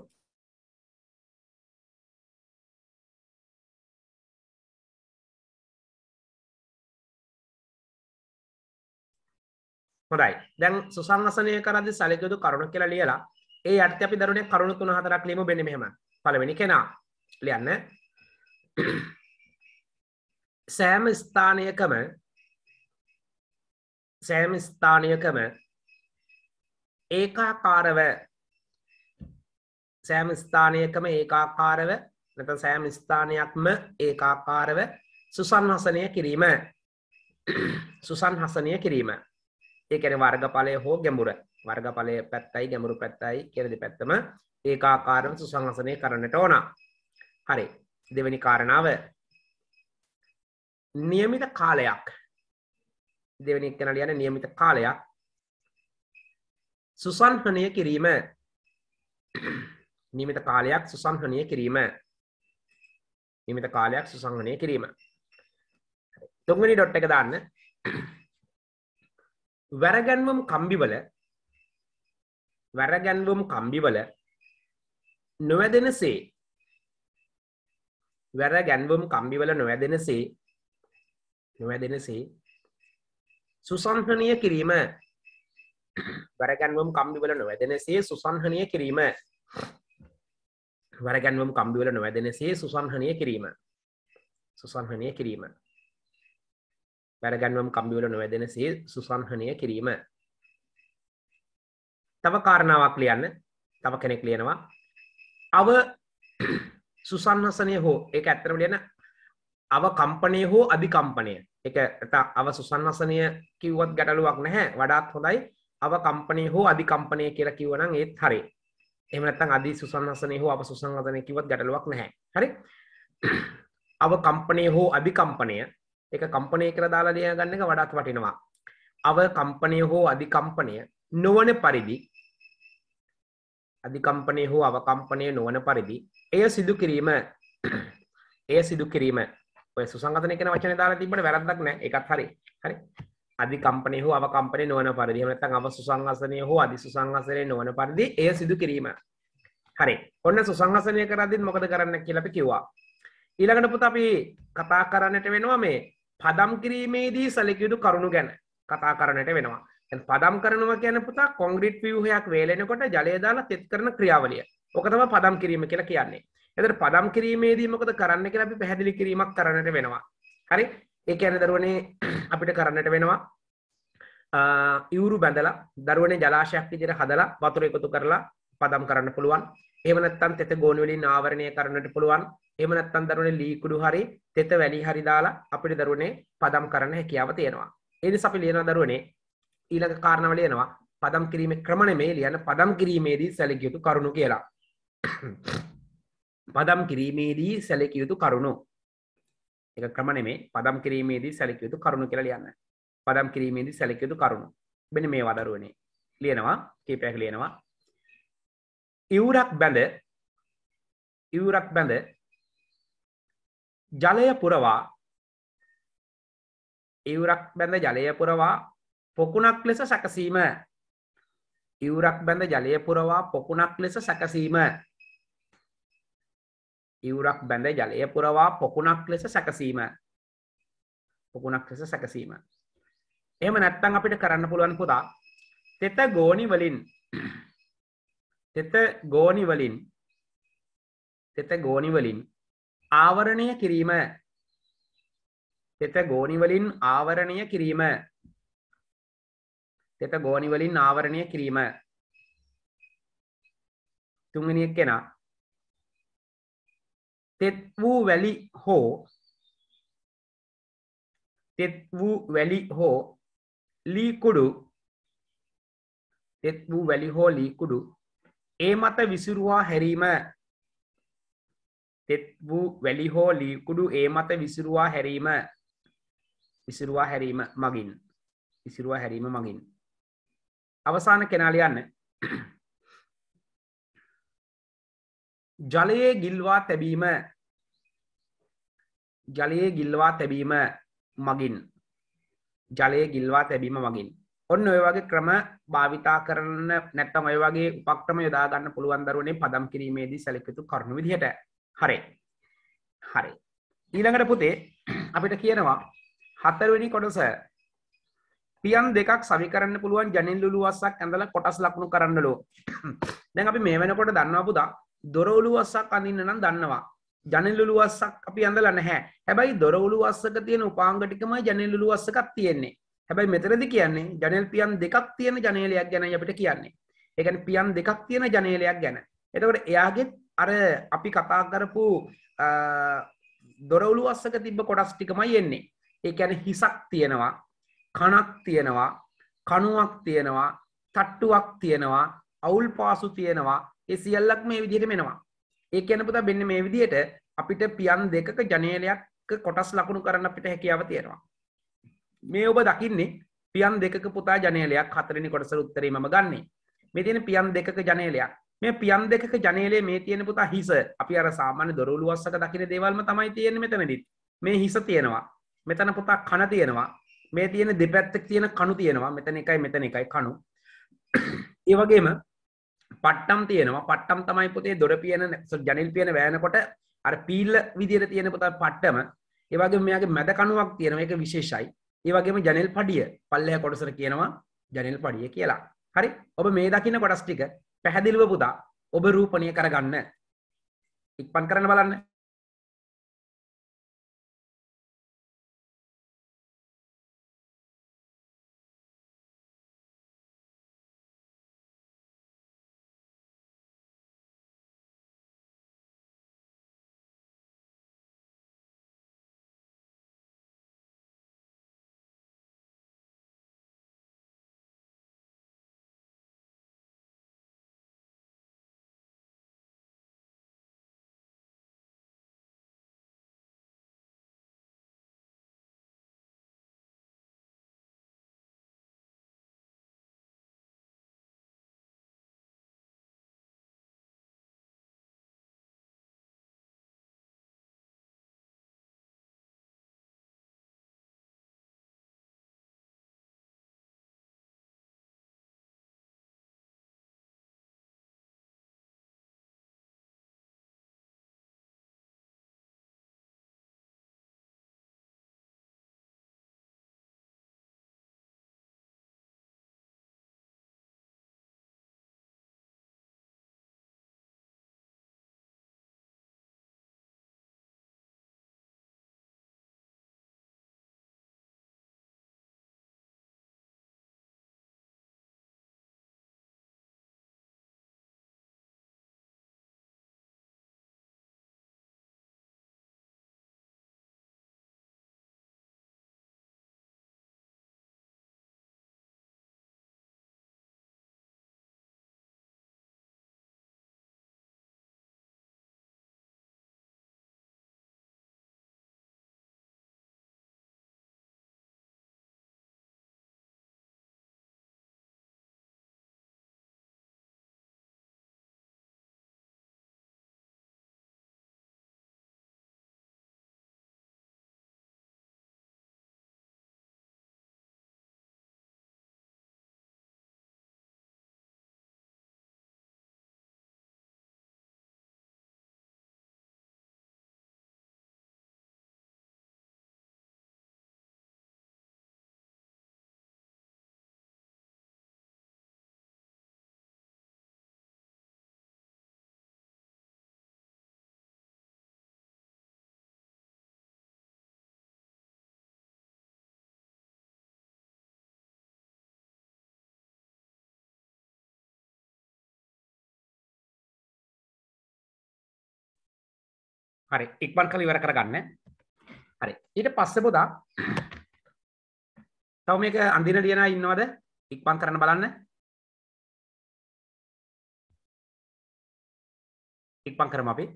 හොඳයි දැන් සුසංහසනය කරදි සැලකයුතු කරුණු කියලා ලියලා ඒ අර්ථ අපි දරුණේ කරුණු තුන හතරක් ලියමු බෙන්නේ මෙහෙම. පළවෙනි කෙනා ලියන්න. සෑම ස්ථානයකම සෑම ස්ථානයකම ඒකාකාරව සෑම ස්ථානයකම ඒකාකාරව නැත සෑම ස්ථානයක්ම ඒකාකාරව සුසන්හසනය කිරීම සුසන්හසනය කිරීම ඒකැන වර්ගඵලය හෝ ගැඹුර වර්ගඵලය පැත්තයි ගැඹුරු පැත්තයි කෙරදි පැත්තම ඒකාකාරව සුසංහසනය කරන්නට ඕන හරි දෙවැනි කාරණාව නියමිත කාලයක් දෙවැනි එක්කන ලියන නියමිත කාලයක් සුසන්හනය කිරීම නිමිත කාලයක් සුසංහනය කිරීම නිමිත කාලයක් සුසංහනය කිරීම තුංගනි ඩොට් එක දාන්න වැරගැන්වම් කම්බිවල වැරගැන්වම් කම්බිවල නොවැදෙනසේ වැර ගැන්වම් කම්බිවල නොවැදෙනසේ නොවැදෙනසේ සුසංහනය කිරීම වැරගැන්වම් කම්බිවල නොවැදෙනසේ සුසංහනය කිරීම වැරගැන්වම් කම්බිවල නොවැදෙනසේ සුසංහනය කිරීම සුසංහනය කිරීම වැරගැන්වම් කම්බිවල නොවැදෙනසේ සුසංහනය කිරීම තව කාරණාවක් ලියන්න තව කෙනෙක් ලියනවා අව සුසන්හසනය හෝ ඒ ඇත්තරම ලියන අවකම්පනය හෝ අධිකම්පනය එක අව සුසන්නසනය කිව්වත් ගැටලුවක් නැහැ වඩාත් හොඳයි අවකම්පනය හෝ අධිකම්පනය කියර කිවනම් ඒත් හරි එමනත්තන් අධි සුසන්හසනය හෝ අප සුසංහසනය කිවත් ගැටලුවක් නැහැ හරි අවකම්පනය හෝ අධිකම්පනය එක කම්පනය කර දාලා ලිය ගන්න එක වඩාත් වටිනවා අවකම්පනය හෝ අධිකම්පනය නොවන පරිදි අධිකම්පනය හෝ අවකම්පනය නොවන පරිදි එය සිදු කිරීම එය සිදු කිරීම ඔය සුසංගතනය කියන වචන දාලා තිබ්බට වැරද්දක් නෑ එකක් හරි හරි අධි කම්පනය හෝ අව කම්පනය නොවන පරිදි එහෙම නැත්නම් අව සුසංගසනය හෝ අධි සුසංගසනය නොවන පරිදි එය සිදු කිරීම හරි ඔන්න සුසංගසනය කරද්දිත් මොකද කරන්න කියලා අපි කිව්වා ඊළඟට පුතා අපි කතා කරන්නට වෙනවා මේ පදම් කිරීමේදී සැලකිය යුතු කරුණු ගැන කතා කරන්නට වෙනවා. දැන් පදම් කරනවා කියන පුතා කොන්ක්‍රීට් ව්‍යුහයක් වේලෙනකොට ජලය දාලා තෙත් කරන ක්‍රියාවලිය. ඕකතම පදම් කිරීම කියලා කියන්නේ එතට පදම් කිරීමේදී මොකද කරන්න කියලා අපි පැහැදිලි කිරීමක් කරන්නට වෙනවා හරි ඒ ඇන දරුවනේ අපිට කරන්නට වෙනවා ඉවුරු බැඳලා දරුවනේ ජලාශයක් විදිර හදලා වතුර එකතු කරලා පදම් කරන්න පුළුවන් එමනත්තන් තෙත ගෝනවලින් ආවරණය කරන්නට පුළුවන් එමනත්තන් දරුවන ලීකුඩු හරි තෙත වැලි හරි දාලා අපිට දරුවනේ පදම් කරන්න හැකියාව තියෙනවා එනි අපි ලියන දරුවනේ ඊළඟ කාරණවලයනවා පදම් කිරීම ක්‍රමණමේ ලියන පදම් කිරීමේදී සැලගියුතු කරුණු කියලා පදම් කිරීමේදී සැලක යුතු කරුණු එක ක්‍රම නෙමේ පදම් කිරීමේදී සැලක යුතු කරුණු කියලා ලියන්න. පදම් කිරීමේදී සැලක යුතු කරුණු. මෙන්න මේ වදරුවනේ. ලියනවා කීපයක් ලියනවා. ඉවුරක් බැඳ ඉවුරක් බැඳ ජලය පුරවා ඉවුරක් බැඳ ජලය පුරවා පොකුණක් ලෙස සැකසීම ඉවුරක් බැඳ ජලය පුරවා පොකුණක් ලෙස සැකසීම ඉවුරක් බැඳ ජලය පුරවා පොකුණක් ලෙස සැකසීම පොකුණක් ලෙස සැකසීම එහම නැත්තං අපිට කරන්න පුළුවන් පුතා තෙත ගෝනි වලින් තෙත ගෝනි වලින් තෙත ගෝනි වලින් ආවරණය කිරීම තෙත ගෝනි වලින් ආවරණය කිරීම තෙත ගෝනි වලින් ආවරණය කිරීම තුන්වෙනි එක්කෙනා තෙත් වූ වැලි හෝ තෙත් වූ වැලි හෝ ලීකුඩු තෙත් වූ වැලි හෝ ලීකුඩු ඒ මත විසිරුවා හැරීම තෙත් වූ වැලි හෝ ලීකුඩු ඒ මත විසිරුවා හැරීම විසිරුවා හැරීම මගින් විසිරුවා හැරීම මගින් අවසාන කෙනාල යන්න ජලයේ ගිල්වා තැබීම ජලයේ ගිල්වා තැබීම මගින් ජලය ගිල්වා තැබීම මගින් ඔන්න ඔය වගේ ක්‍රම භාවිතා කරන්න නැත්තම් ඔය වගේ උපක්‍රම යොදාගන්න පුළුවන් දරුවනේ පදම් කිරීමේදී සැලකතු කරුණු විදිහට හරි හරි ඊළඟට පුතේ අපිට කියනවා හතරවෙනි කොටස පියන් දෙකක් සවි කරන්න පුළුවන් ජනින් ලුලුවස්සක් ඇඳලා කොටස් ලකුණු කරන්නලෝ දැන් අපි මේ වෙනකොට දන්නවා පුතා දොර උලුවස්සක් අඳින්න නම් දන්නවා ජනලුවස්සක් අපි අඳල නැහැ හැබැයි දොරවුළු අස්සක තියෙන උපාංගටිකමයි ජනලුළු අස්සකක් තියෙන්නේ හැබැයි මෙතරදි කියන්නේ ජනල් පියන් දෙකක් තියෙන ජනේලයක් ගැන අපිට කියන්නේ ඒකන පියන් දෙකක් තියෙන ජනේලයක් ගැන එතකට එයාගෙත් අර අපි කතා කරපු දොරවුළු අස්සක තිබ්බ කොටස් ටිකමයි එන්නේ ඒ ඇන හිසක් තියෙනවා කණක් තියෙනවා කණුවක් තියෙනවා තට්ටුවක් තියෙනවා අවුල් පාසු තියෙනවා ඒ සියල්ලක් මේ විදිහට මෙෙනවා ඒ කියන පුතා බෙන්න මේ විදියට අපිට පියන් දෙකක ජනේලයක් කොටස් ලකුණු කරන්න අපිට හැකියාව තියෙනවා. මේ ඔබ දකින්නේ පියන් දෙකක පුතා ජනේලයක් හතරනි කොටස උත්තරේ ම ගන්නේ මේ තියෙන පියන් දෙකක ජනේලයක් මේ පියන් දෙකක ජනේලේ මේ තියෙන පුතා හිස අපි අර සාමාන්‍ය දොරලුවස්සක දකින දේවල්ම තමයි තියෙන මෙතනදිත් මේ හිස තියෙනවා මෙතන පුතා කන තියෙනවා මේ තියෙන දෙපැත්තක් තියෙන කණු තියෙනවා මෙතන එකයි මෙතන එකයි කණු ඒ වගේම පට්ටම් තියෙනවා පට්ටම් තමයි පුතේ දොර පියන ජනල් පියන වෑනකොට අර පීල්ල විදිර තියෙන පුතා පට්ටම ඒවගේ මෙයාගේ මැද කනුවක් තියෙන එක විශේෂයි ඒවගේම ජනල් පඩිය පල්ලය කොටසර කියනවා ජනල් පඩිය කියලා හරි ඔබ මේ දකින්න කොටස් ටික පැහැදිලිව පුතා ඔබ රූපණය කරගන්න ඉක්පන් කරන බලන්න හරි ඉක්මන් කළ ඉවර කරගන්න හරි ඊට පස්සේ පුතා තව මේක අඳින ලියනා ඉන්නවද ඉක්මන් කරන්න බලන්න ඉක්මන් කරමු අපි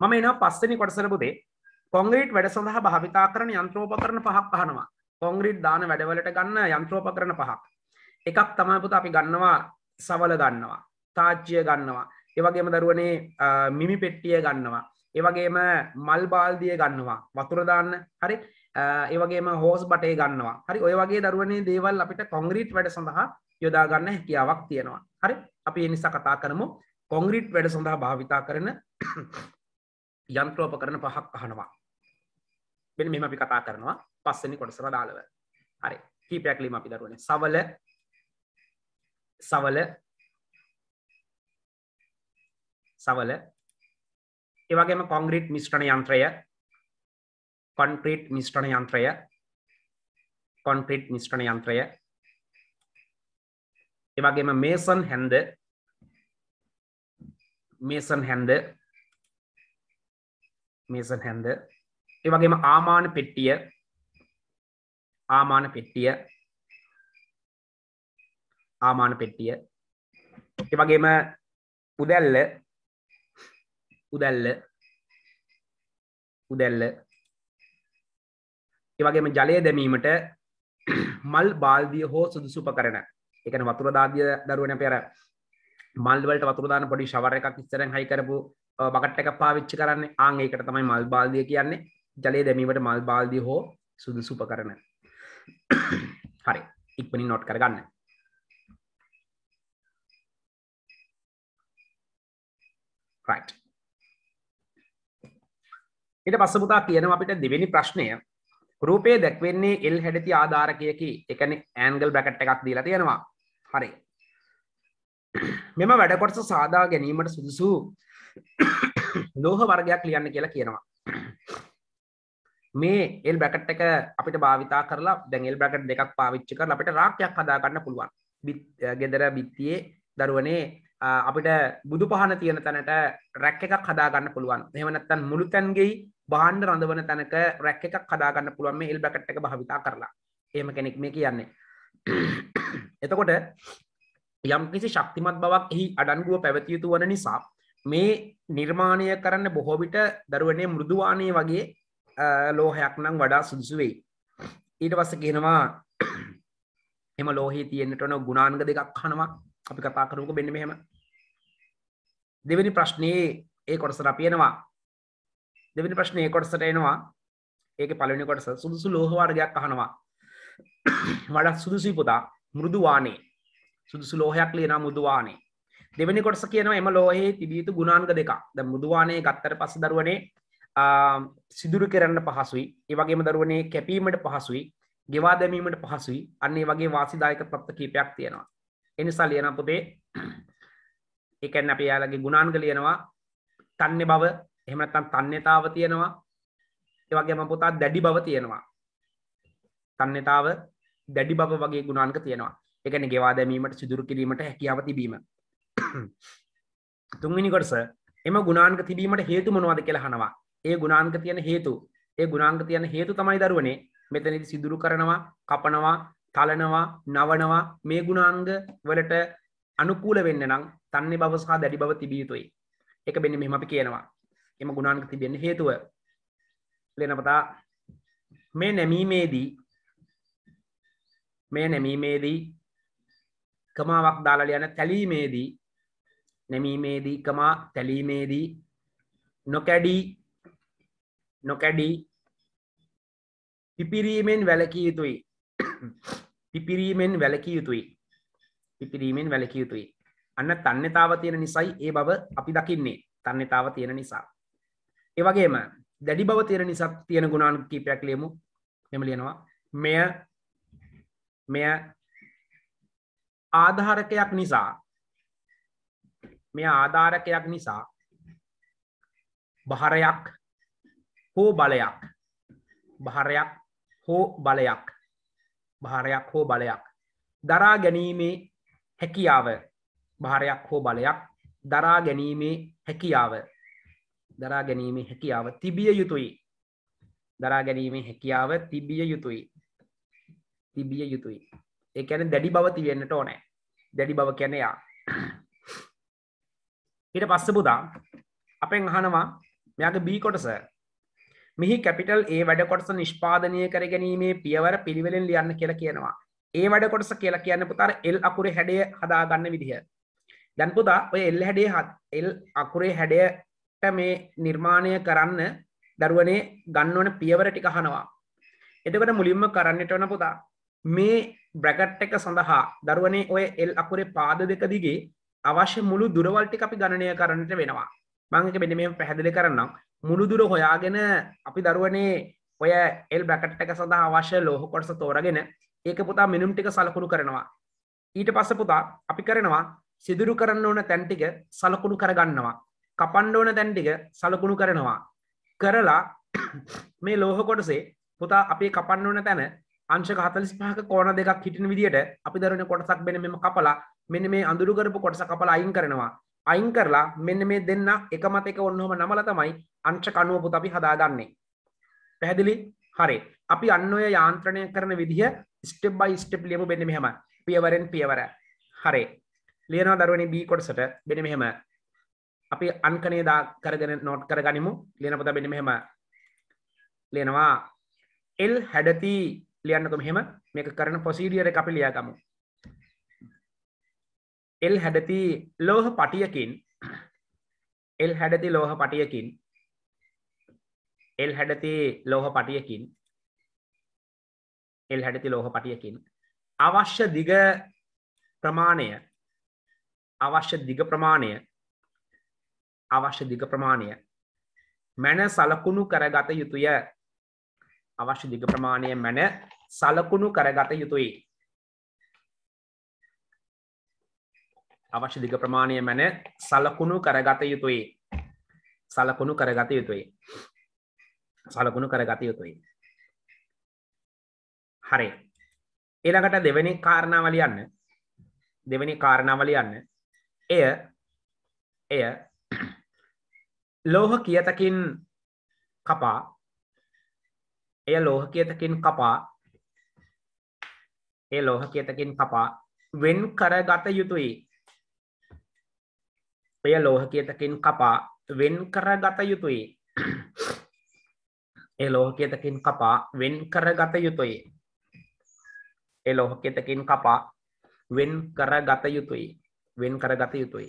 මම එනවා පස්සනි කොටසර පුතේ කොංග්‍රීට් වැඩ සඳහා භාවිතා කරන යන්ත්‍රෝපකරණ පහක් අහනවා කොංග්‍රීට් දාන වැඩවලට ගන්න යන්ත්‍රෝපකරණ පහක් එකක් තමයි පුතා අපි ගන්නවා සවල ගන්නවා තාච්චිය ගන්නවා ඒවගේම දරුවනේ මිමි පෙට්ටිය ගන්නවා ඒවගේම මල් බාල්දිය ගන්නවා වතුරදාන්න හරි ඒවගේම හෝස් බටේ ගන්නවා හරි ඔය වගේ දරුවනේ දේවල් අපිට කොංග්‍රීට් වැඩ සඳහා යොදාගන්න හැකියාවක් තියෙනවා හරි අපි එනිසා කතා කරමු කොංග්‍රීට් වැඩ සඳහා භාවිතා කරන යන්ත්‍රෝපකරන පහක් අහනවා වෙන මෙම අපි කතා කරනවා පස්සනි කොටසර දාලව හරි කීපයක්ලීම අපි දරුවන සවල සවල සවල ඒවගේම කොංග්‍රීට් මිශ්‍රණ යන්ත්‍රය කොන්ක්‍රීට් මිශ්‍රණ යන්ත්‍රය කොන්ක්‍රීට් මිශ්‍රණ යන්ත්‍රය ඒවගේම මේසන් හැන්ද මේසන් හැන්ද මේසන් හැන්ද ඒවගේම ආමාන පෙට්ටිය ආමාන පෙට්ටිය ආමාන පෙට්ටිය ඒවගේම උදැල්ල උදැල්ල උදැල්ල ඒවගේම ජලය දැමීමට මල් බාල්දිය හෝ සුදුසුප කරන එකන වතුර දාදිය දරුවන පෙර මල්වලට වතුරදාන පොඩි ශවර එකක් ඉස්සරෙන් හයි කරපු බකට එක පාවිච්චි කරන්න ආං ඒකට තමයි මල් බාල්දිය කියන්නේ ජලය දැමීමට මල් බාල්දි හෝ සුදු සුප කරන හරි ඉක්මනි නොට් කරගන්න ඉට පස්සපුතා කියනව අපිට දෙවෙනි ප්‍රශ්නය රූපය දැක්වෙන්නේ එල් හැඩති ආධාරකයකි එකන ඇන්ගල් බ්‍රකට් එකක් දීලා තියෙනවා හරි මෙම වැඩකොටස සාදා ගැනීමට සුදුසු ලෝහ වර්ගයක් ලියන්න කියලා කියනවා මේ එල් බ්‍රකට් එක අපිට භාවිතා කරලා දැන් එල් බ්‍රකට් දෙකක් පාවිච්චි කරලා අපිට රාක්කයක් හදා ගන්න පුළුවන්. ගෙදර බිත්තියේ දරුවනේ අපිට බුදු පහන තියෙන තැනට රැක් එකක් හදා ගන්න පුළුවන්. එහෙම නැත්නම් මුළු තැන්ගෙයි භාණ්ඩ රඳවන තැනක රැක් එකක් හදා ගන්න පුළුවන් මේ එල් බ්‍රකට් එක භාවිතා කරලා. එහෙම කෙනෙක් මේ කියන්නේ. එතකොට යම් කිසි ශක්තිමත් බවක් එහි අඩන්ගුව පැවතියුතු වන නිසා මේ නිර්මාණය කරන්න බොහෝවිට දරුවනේ මුෘදුවානය වගේ ලෝහයක් නම් වඩා සුදුසුවෙයි ඊට පස්ස කියනවා එම ලෝහහි තියෙන්න්නට නො ගුණාන්ග දෙකක් හනවා අපි කතා කරුක බෙන්න මෙහෙම දෙවැනි ප්‍රශ්නයේ ඒ කොටසට අපියනවා දෙවැනි ප්‍රශ්නය කොටසට එනවා ඒක පලනි කොටස සුදුසු ලෝහවාර්ගයක් අහනවා වඩත් සුදුසී පුතා මුරුදුවානේ සුදුසු ලෝහයක් ලේනා මුදවානේ දෙවැනි කොටස කියනවා එම ලෝහහි තිබියයුතු ගුණාන්ග දෙක ද මුදවානය ගත්තර පස දරුවනේ සිදුරු කරන්න පහසුයි ඒවගේම දරුවනේ කැපීමට පහසුයි ගෙවා දැමීමට පහසුයි අන්නේ වගේ වාසිදායක ප්‍රත්ත කීපයක් තියෙනවා එනිසා ලියන පොතේ එකැන් අප යාලගේ ගුණාන්ග ලියනවා තන්න බව එහෙමනත්තන් තන්නතාව තියෙනවා ඒවගේම පොතා දැඩි බව තියෙනවා තන්නතාව දැඩි බව වගේ ගුණාන්ක තියෙනවා එකන ගෙවා දැමීමට සිදුරු කිරීමට හැකියාව තිබීම තුන්වෙනි කොටස එම ගුණාන්ක තිබීමට හේතු මොනවද කියලා හනවා ඒ ගුණාන්ක තියෙන හේතු ඒ ගුණාන්ක තියෙන හේතු තමයි දරුවනේ මෙතනදි සිදුරු කරනවා කපනවා තලනවා නවනවා මේ ගුණාංග වලට අනුකූල වෙන්න නම් තන්නේ බව සහ දැඩි බව තිබිය යුතුයි එක බෙන්න මෙහෙම අපි කියනවා එම ගුණාන්ක තිබෙන්න හේතුව ලෙනපතා මේ නැමීමේදී මේ නැමීමේදී කමාවක් දාලා යන තැලීමේදී නැමීමේදීකමා තැලීමේදී නොකැඩී නොකැඩී පිපිරීමෙන් වැලකිය යුතුයි පිපිරීමෙන් වැලකිය යුතුයි පිපිරීමෙන් වැලකිය යුතුයි අන්න තන්නතාව තියෙන නිසයි ඒ බව අපි දකින්නේ තන්නතාව තියෙන නිසා ඒවගේම දැඩි බව තියෙන නිසා තියෙන ගුණාන් කීපයක් ලියමු මෙම ලියනවා මෙය මෙය ආධාරකයක් නිසා මේ ආධාරකයක් නිසා භාරයක් හෝ බලයක් භාරයක් හෝ බලයක් භාරයක් හෝ බලයක් දරා ගැනීමේ හැකියාව භාරයක් හෝ බලයක් දරා ගැනීමේ හැකියාව දරා ගැනීමේ හැකියාව තිබිය යුතුයි දරා ගැනීමේ හැකියාව තිබිය යුතුයි තිබිය යුතුයි ඒකැන දැඩි බව තිවෙන්නට ඕනෑ දැඩි බව කැනයා ඊට පස්ස පුදා අපෙන් අහනවා මෙයාගේ බී කොටස මෙහි කැපිටල් ඒ වැඩ කොටස නිෂ්පාදනය කර ගැනීමේ පියවර පිළිවෙලෙන් ලියන්න කියලා කියනවා ඒ වැඩ කොටස කියලා කියන්න පුතාර එල් අකුරේ හැඩය හදාගන්න විදිහ දැන් පුතා ඔය එල් හැඩේ හත් එල් අකුරේ හැඩයට මේ නිර්මාණය කරන්න දරුවනේ ගන්නවන පියවර ටික අහනවා එතකට මුලින්ම කරන්නට වන පුතා මේ බ්‍රැකට් එක සඳහා දරුවනේ ඔය එල් අකුරේ පාද දෙක දිගේ අවශ්‍ය මුළු දුරවල්ටි අපි ගණනය කරන්නට වෙනවා මංක මෙෙන මෙම පැහැදිලි කරන්නම් මුළු දුර හොයාගෙන අපි දරුවනේ ඔය එල් බ්‍රකට් එක සඳහා අවශ්‍ය ලෝහ කොටස තෝරගෙන ඒක පුතා මිනුම් ටික සලකුණු කරනවා ඊට පස්ස පුතා අපි කරනවා සිදුරු කරන්න ඕන තැන්ටික සලකුණු කරගන්නවා කපන්ඩ ඕන තැන්ටික සලකුණු කරනවා කරලා මේ ලෝහ කොටසේ පුතා අපේ කපන්න ඕන තැන අංශ හතලිස් පහක කෝන දෙකක් හිටින විදිට අපි දරන කොටසක් බෙන මෙම කපලා මෙන්න මේ අඳුරු කරපු කොටස කපලා අයින් කරනවා අයින් කරලා මෙන්න මේ දෙන්න එක මත එක ඔන්නහොම නමල තමයි අංශ කණුවපුත අපි හදාගන්නේ පැහැදිලි හරි අපි අන්න ඔය යාන්ත්‍රණය කරන විදිහ ස්ටෙප් බයි ස්ටෙප් ලියමු බෙන්න මෙහෙම පියවරෙන් පියවර හරි ලියනවා දරුවනි B කොටසට බෙන්න මෙහෙම අපි අන්කනේ දා කරගෙන නොට් කරගනිමු ලියන පොත බෙන්න මෙහෙම ලියනවා L හැඩති ලියන්නකො මෙහෙම මේක කරන ප්‍රොසීඩියර් එක අපි ලියාගමු එල් හැඩති ලෝහ පටියකින් එල් හැඩති ලෝහ පටියකින් එල් හැඩති ලෝහ පටියකින් එල් හැඩති ලෝහ පටියකින් අවශ්‍ය දිග ප්‍රමාණය අවශ්‍ය දිග ප්‍රමාණය අවශ්‍ය දිග ප්‍රමාණය මැන සලකුණු කරගත යුතුය අවශ්‍ය දිග ප්‍රමාණය මැන සලකුණු කරගත යුතුයි අවශ්‍ය දිග ප්‍රමාණය මැන සලකුණු කරගත යුතුයි සලකුණු කරගත යුතුයි සලකුණු කරගත යුතුයි හරි එළඟට දෙවැනි කාරණාවලියන්න දෙවැනි කාරණාවලියන්න එය එය ලෝහ කියතකින් කපා එය ලෝහ කියතකින් කපා ඒ ලෝහ කියතකින් කපා වෙන් කරගත යුතුයි එය ලෝහකේතකින් කපා වෙන් කරගත යුතුයි ඒ ලෝහකේතකින් කපා වෙන් කරගත යුතුයි ඒ ලෝහකේතකින් කපා වෙන් කරගත යුතුයි වෙන් කරගත යුතුයි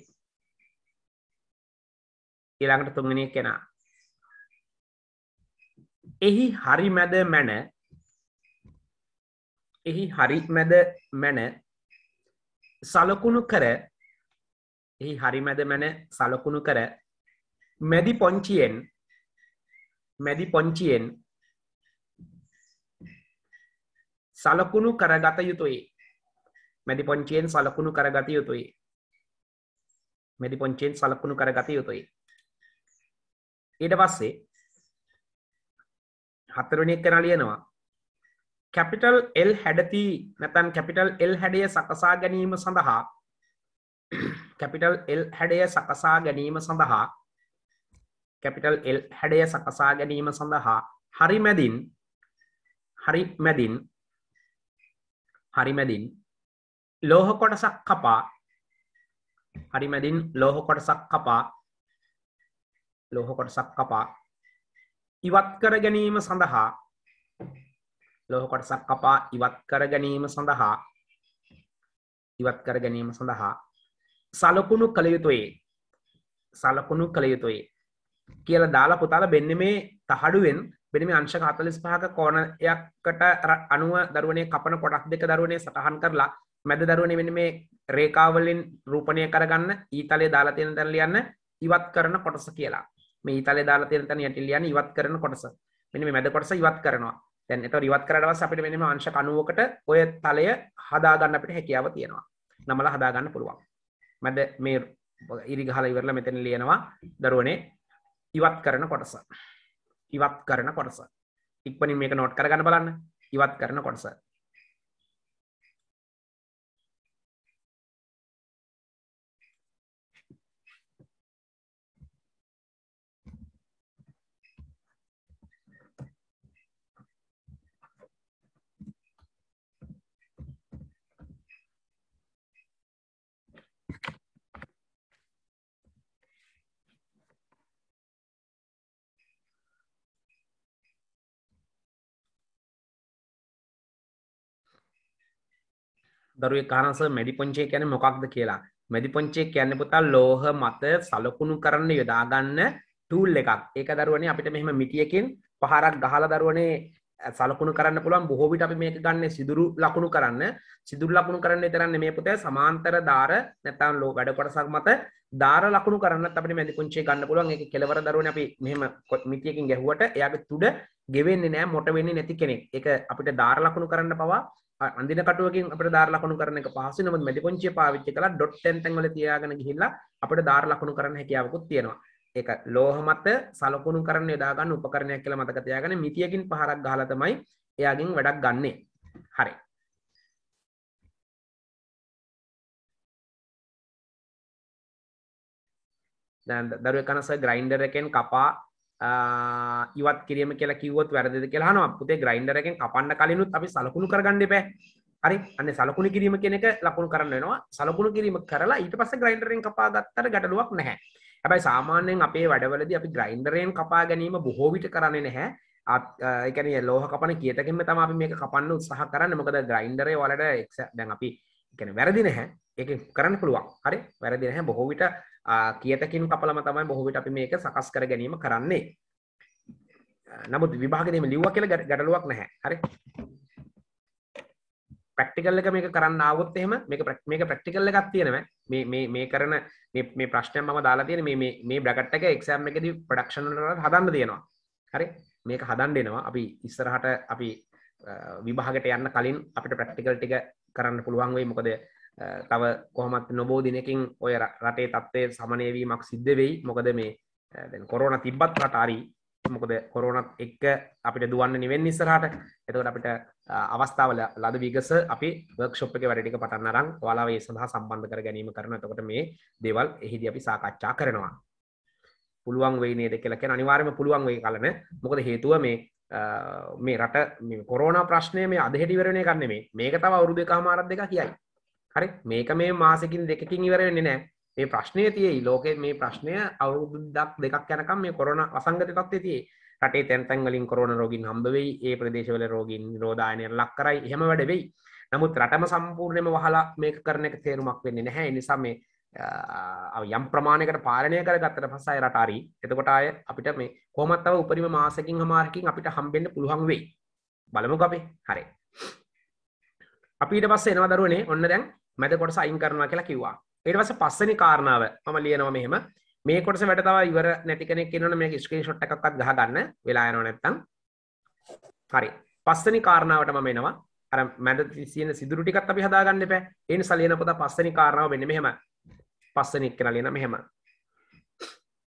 ඊළඟට තුන්වෙනි කෙනා එහි හරි මැද මැන එහි හරි මැද මැන සලකුණු කර එහි හරිමැද මැන සලකුණු කර මැදි පොංචියෙන් මැදි පොංචියෙන් සලකුණු කරගත යුතුයි මැදි පොංචියෙන් සලකුණු කරගත යුතුයි මැදි පොංචියෙන් සලකුණු කරගත යුතුයි ඊට පස්සේ හතරවෙනි එක කරලා ලියනවා කැපිටල් L හැඩති නැත්නම් කැපිටල් L හැඩය සකසා ගැනීම සඳහා කැපිටල් එල් හැඩය සකසා ගැනීම සඳහා කැපිටල් එල් හැඩය සකසා ගැනීම සඳහා හරි මැදින් හරි මැදින් හරිමැදින් ලෝහ කොටසක් කපා හරිමැදින් ලෝහ කොටසක් කපා ලෝහ කොටසක් කපා ඉවත් කර ගැනීම සඳහා ලෝහ කොටසක් කපා ඉවත් කර ගැනීම සඳහා ඉවත් කර ගැනීම සඳහා සලකුණු කළයුතුයි සලකුණු කළයුතුයි කියල දාලා පුතාල බෙන්න මේ තහඩුවෙන් බෙනම අංශ හතලිස් පහක කෝණයක්කට අනුව දරුවනේ කපන කොටක් දෙක දරුවනේ සටහන් කරලා මැද දරුවනේ වෙන මේ රේකාවලින් රූපණය කරගන්න ඊතලේ දාලා තියෙන තැන ලියන්න ඉවත් කරන කොටස කියලා මේ ඊතලේ දාලා තියෙන තැන යටින් ලියන්න ඉවත් කරන කොටස මෙන්න මේ මැද කොටස ඉවත් කරනවා දැන් එතකොට ඉවත් කරලා දවස් අපිට මෙන්න මේ අංශ 90කට ඔය තලය හදා ගන්න අපිට හැකියාව තියෙනවා නමලා හදා ගන්න පුළුවන් මැද මේ ඉරිගහල ඉවරල මෙතන ලියනවා දරුවනේ ඉවත් කරන කොටස ඉවත් කරන කොටස ඉක්පනින් මේක නොට් කරගන්න බලන්න ඉවත් කරන කොටස දරුවේ කාරස මැඩිපංචේ කියන මොකක්ද කියලා මැදිපංචේ කියන්න පුතා ලෝහ මත සලකුණු කරන්න යොදාගන්න ටූල් එකක් ඒක දරුවනේ අපිට මෙහෙම මිටියකින් පහරක් ගහල දරුවනේ සලකුණු කරන්න පුළුවන් බොහෝවිට අපි මේක ගන්න සිදුරු ලකුණු කරන්න සිදුරු ලකුණු කරන්න තරන්න මේ පුතේ සමාන්තර දාර නැතන් ලෝ වැඩ කොටසක් මත දාර ලකුණු කරන්න අපිට මැදිපංචේ ගන්න පුළුවන් ඒක කෙලවර දරුවනේ අපි මෙහෙම මිටියකින් ගැහුවට එයාගේ තුඩ ගෙවෙන්නේ නෑ මොට වෙන්නේ නැති කෙනෙක් ඒක අපිට දාර ලකුණු කරන්න පවා අඳන කටුවකින් අප දාර ලකුණු කරන පහසු නමුත් මැතිපොංචි පාවිච්චි කලා ඩොට්ටෙන් තැන්වල තියාගෙන ගිහිල්ලා අපට දාර ලකුණු කරන හැකියාවකුත් තියෙනවා එක ලෝහමත සලකුණු කරන යදාගන්න උපකරණයක් කියලා මතක තියාගෙන මිතියකින් පහරක් ගහලතමයි එයාගින් වැඩක් ගන්නේ හරි දරුව කනස ග්‍රයින්ඩර එකෙන් කපා ඉවත් කිරීම කියලා කිවොත් වැරදි කියලානවා පුතේ ග්‍රයින්ඩරකෙන් කපන්න කලිනුත් අපි සලකුණු කරගන්න එපෑ හරි අන්න සලකුණු කිරීම කෙනෙක් ලකුණු කරන්න වෙනවා සලකුණු කිරීම කරලා ඊට පස්ස ග්‍රයින්ඩරෙන් කපා ගත්තට ගැටලුවක් නැහැ හැබයි සාමාන්‍යයෙන් අපේ වැඩවලද අපි ග්‍රයින්ඩරයෙන් කපා ගැනීම බොහෝ විට කරන්නේ නැහැ එකන ලෝහ කපන කියතකින්ම තම අපි මේක කපන්න උත්සාහ කරන්න මොකද ග්‍රයින්ඩරේ වලට එක් දැන් අපි එකන වැරදි නැහැ එක කරන්න පුළුවන් හරි වැරදි නැහැ බොහෝවිට කියතකින් කපලම තමයි බොහෝවිට අපි මේක සකස් කර ගැනීම කරන්නේ නමුත් විභාගදීම ලිව්ව කියල ගැටලුවක් නැහැ හරි ප්‍රක්ටිකල්ලක මේක කරන්න අවත් එහෙම මේ මේක ප්‍රක්ටිකල්ල එකක් තියෙනව මේ කරන මේ ප්‍රශ්නය මම දාලා තියෙන මේ බ්‍රගට් එක එක්ෂෑම් එකද ප්‍රඩක්ෂණට හදන්න තියෙනවා හරි මේක හදන් දෙනවා අපි ඉස්සරහට අපි විභාගට යන්න කලින් අපිට ප්‍රක්ටිකල් ටික කරන්න පුළුවන් වෙයි මොකද තව කොහමත් නොබෝ දිනකින් ඔය රටේ තත්වය සමනයවීමක් සිද්ධ වෙයි මොකද මේ කොරෝන තිබ්බත් රටාරි මොකද කොරෝනත් එක්ක අපිට දුවන්න නිවෙන් නිස්සරහට එතකට අපිට අවස්ථාවල ලද විගස අපි වර්ක්ෂොප් එක වැඩටික පටන්න රං වාලාවේ සඳහා සම්බන්ධ කර ගැනීම කරන තකොට මේ දෙවල් එහිද අපි සාකච්ඡා කරනවා පුළුවන් වේ නේද කියලක අනිවාර්ම පුළුවන් වේ කලන මොකද හේතුව මේ මේ රට කොරෝන ප්‍රශ්නය මේ අදහෙටිවරණය කරන්නේ මේක තව අවුරුදු කාමාරත් දෙක කියයි හරි මේක මේ මාසකින් දෙකින් ඉවර වෙන්නේ නෑ මේ ප්‍රශ්නය තියයි ලෝක මේ ප්‍රශ්නය අවුරුදුදක් දෙකක් යනකම් මේ කොරන අසංගත තත්ව තිය රටේ තැන්තැන්ගලින් කොරන රෝගින් හම්බවෙයි ඒ ප්‍රදේශවල රෝගින් රෝධානය ලක් කරයි හෙම වැඩවෙයි නමුත් රටම සම්පූර්ණයම වහලා මේ කරන එක තේරුමක් වෙන්නේ නැහැ නිසා මේ යම් ප්‍රමාණයකට පාලනය කර ගත්තට පසයි රටාරි එතකොට අය අපිට මේ කොමත්තව උපරිම මාසකින් හමාරකින් අපිට හම්බෙන්න්න පුළුවන් වෙයි බලමු අපේ හරි අපිට පස්ස එනවදරුවනේ ඔන්න දැන් මැද කොටස අයින් කරනවා කියලා කිව්වා ඒටවස පස්සනි කාරණාව මම ලියනවා මෙහෙම මේ කොටස වැට තව ඉවර නැති කෙනෙක් ඉන්නවනේ මේක ස්ක්‍රීන් ෂොට් එකක්වත් ගහගන්න වෙලා යනවා නැත්තම් හරි පස්සනි කාරණාවට මම එනවා අර මැද තියෙන සිදුරු ටිකත් අපි හදාගන්න එපා ඒ නිසා ලියන පොත පස්සනි කාරණාව වෙන්නේ මෙහෙම පස්සනි කියලා ලියන මෙහෙම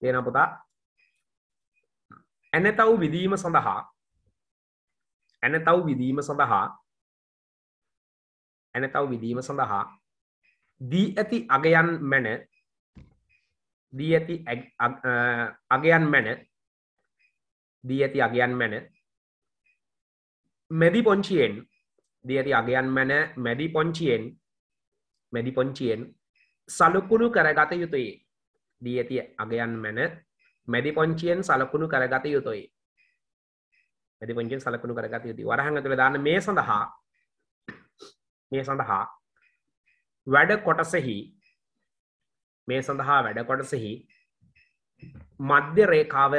ලියන පොත ඇනතව් විදීම සඳහා ඇනතව් විදීම සඳහා ඇනතව විදීම සඳහා දී ඇති අගයන් මැන දී ඇති අගයන් මැන දී ඇති අගයන් මැන මැදි පොංචියෙන් දී ඇති අගයන් මැන මැදි පොංචියෙන් මැදි පොංචියෙන් සලකුණු කරගත යුතුයි දී ඇති අගයන් මැන මැදි පොංචියෙන් සලකුණු කරගත යුතුයි මැදි පොංචියෙන් සලකුණු කරගත යුතුයි වරහන් ඇතුළේ දාන්න මේ සඳහා මේ සඳහා වැඩ කොටසෙහි මේ සඳහා වැඩ කොටසෙහි මධ්‍ය රේකාව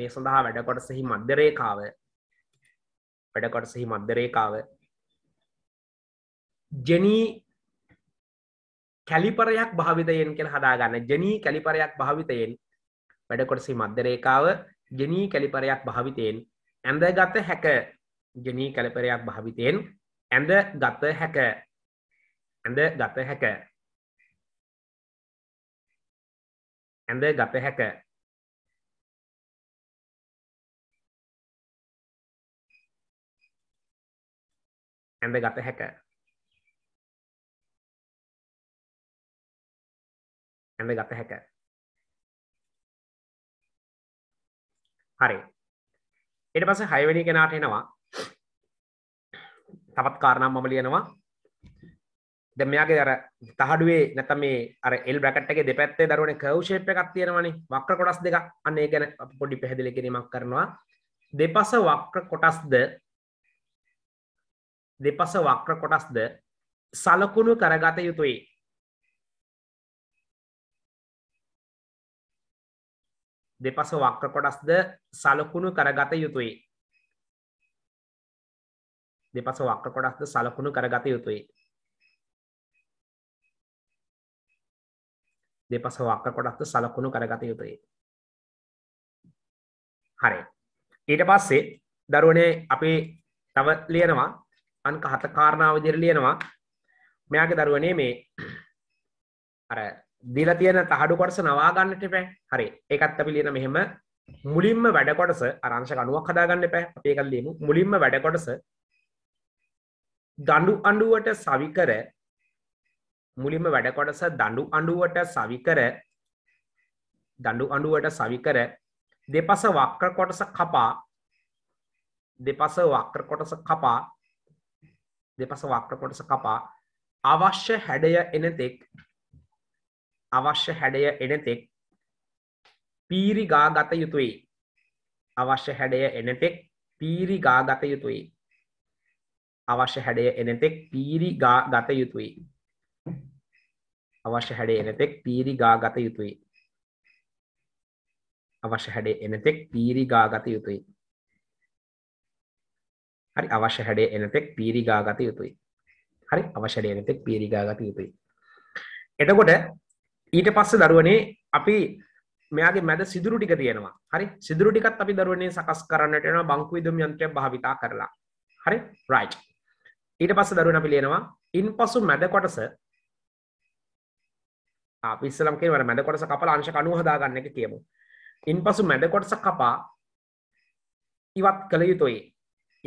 මේ සඳහා වැඩ කොටසෙහි මධ්‍ය රේකාව වැඩ කොටසෙහි මධ්‍ය රේකාව ජනී කැලිපරයක් භාවිතයෙන් කෙන හදාගන්න ජනී කැලිපරයක් භාවිතයෙන් වැඩකොටසි මධ්‍යරේකාව ජනී කැලිපරයක් භාවිතයෙන් ඇඳගත හැක ජනී කැලිපරයක් භාවිතයෙන් ඇඳ ගත හැක ඇඳ ගත හැක ඇඳ ගත හැක ඇඳ ගත හැක ඇඳ ගත හැක හරි එට පස හයවැනි කෙනාට එනවා තවත් කාරණම් මම ලියනවා ද මෙයාගේ අර තහඩුවේ නැත මේ අර එල් බ්‍රකට් එකේ දෙපැත්තේ දරුවනේ කර්ව් ෂේප් එකක් තියෙනවනේ වක්‍ර කොටස් දෙකක් අන්න ඒ ගැන අපි පොඩි පැහැදිලි කිරීමක් කරනවා දෙපස වක්‍ර කොටස්ද දෙපස වක්‍ර කොටස්ද සලකුණු කරගත යුතුයි දෙපස වක්‍ර කොටස්ද සලකුණු කරගත යුතුයි දෙපස වක්‍ර කොටස්ද සලකුණු කරගත යුතුයි. දෙපස වක්‍ර කොටස්ද සලකුණු කරගත යුතුයි. හරි. ඊට පස්සේ දරුවනේ අපි තව ලියනවා අංක හත කාරණා විදිහට ලියනවා. මෙයාගේ දරුවනේ මේ අර දීලා තියෙන තහඩු කොටස නවා ගන්නට එපා. හරි. ඒකත් අපි ලියන මෙහෙම මුලින්ම වැඩකොටස අරංශ කණුවක් හදාගන්න එපා. අපි ඒක ලියමු. මුලින්ම වැඩකොටස දඩු අඩුවට සවිකර මුලින්ම වැඩකොටස දඩු අඩුවට සවිකර දඩු අඩුවට සවිකර දෙපස වක්‍ර කොටස කපා දෙපස වක්‍ර කොටස කපා දෙපස වක්‍ර කොටස කපා අවශ්‍ය හැඩය එනතෙක් අවශ්‍ය හැඩය එනතෙක් පීරිගා ගත යුතුයි අවශ්‍ය හැඩය එනතෙක් පීරිගා ගත යුතුයි අවශ්‍ය හැඩය එනතෙක් පීරි ගා ගත යුතුයි අවශ්‍ය හැඩය එනතෙක් පීරි ගා ගත යුතුයි අවශ්‍ය හැඩේ එනතෙක් පීරි ගා ගත යුතුයි හරි අවශ්‍ය හැඩේ එනතෙක් පීරි ගා ගත යුතුයි හරි අවශ්‍ය හැඩේ එනතෙක් පීරි ගා ගත යුතුයි එතකොට ඊට පස්සේ දරුවනේ අපි මෙයාගේ මැද සිදුරු ටික තියෙනවා හරි සිදුරු ටිකත් අපි දරුවනේ සකස් කරන්නට වෙනවා බංකු විදුම් යන්ත්‍රය භාවිතා කරලා හරි රයිට් ඊට පස්ස දරුවන අපි ලියනවා ඉන් පසු මැඩ කොටස පිස්සලම් කියවට මැඩ කොටස කපල අංශ කනුව හදාගන්න එක කියමු ඉන් පසු මැඩ කොටස කපා ඉවත් කළ යුතුයි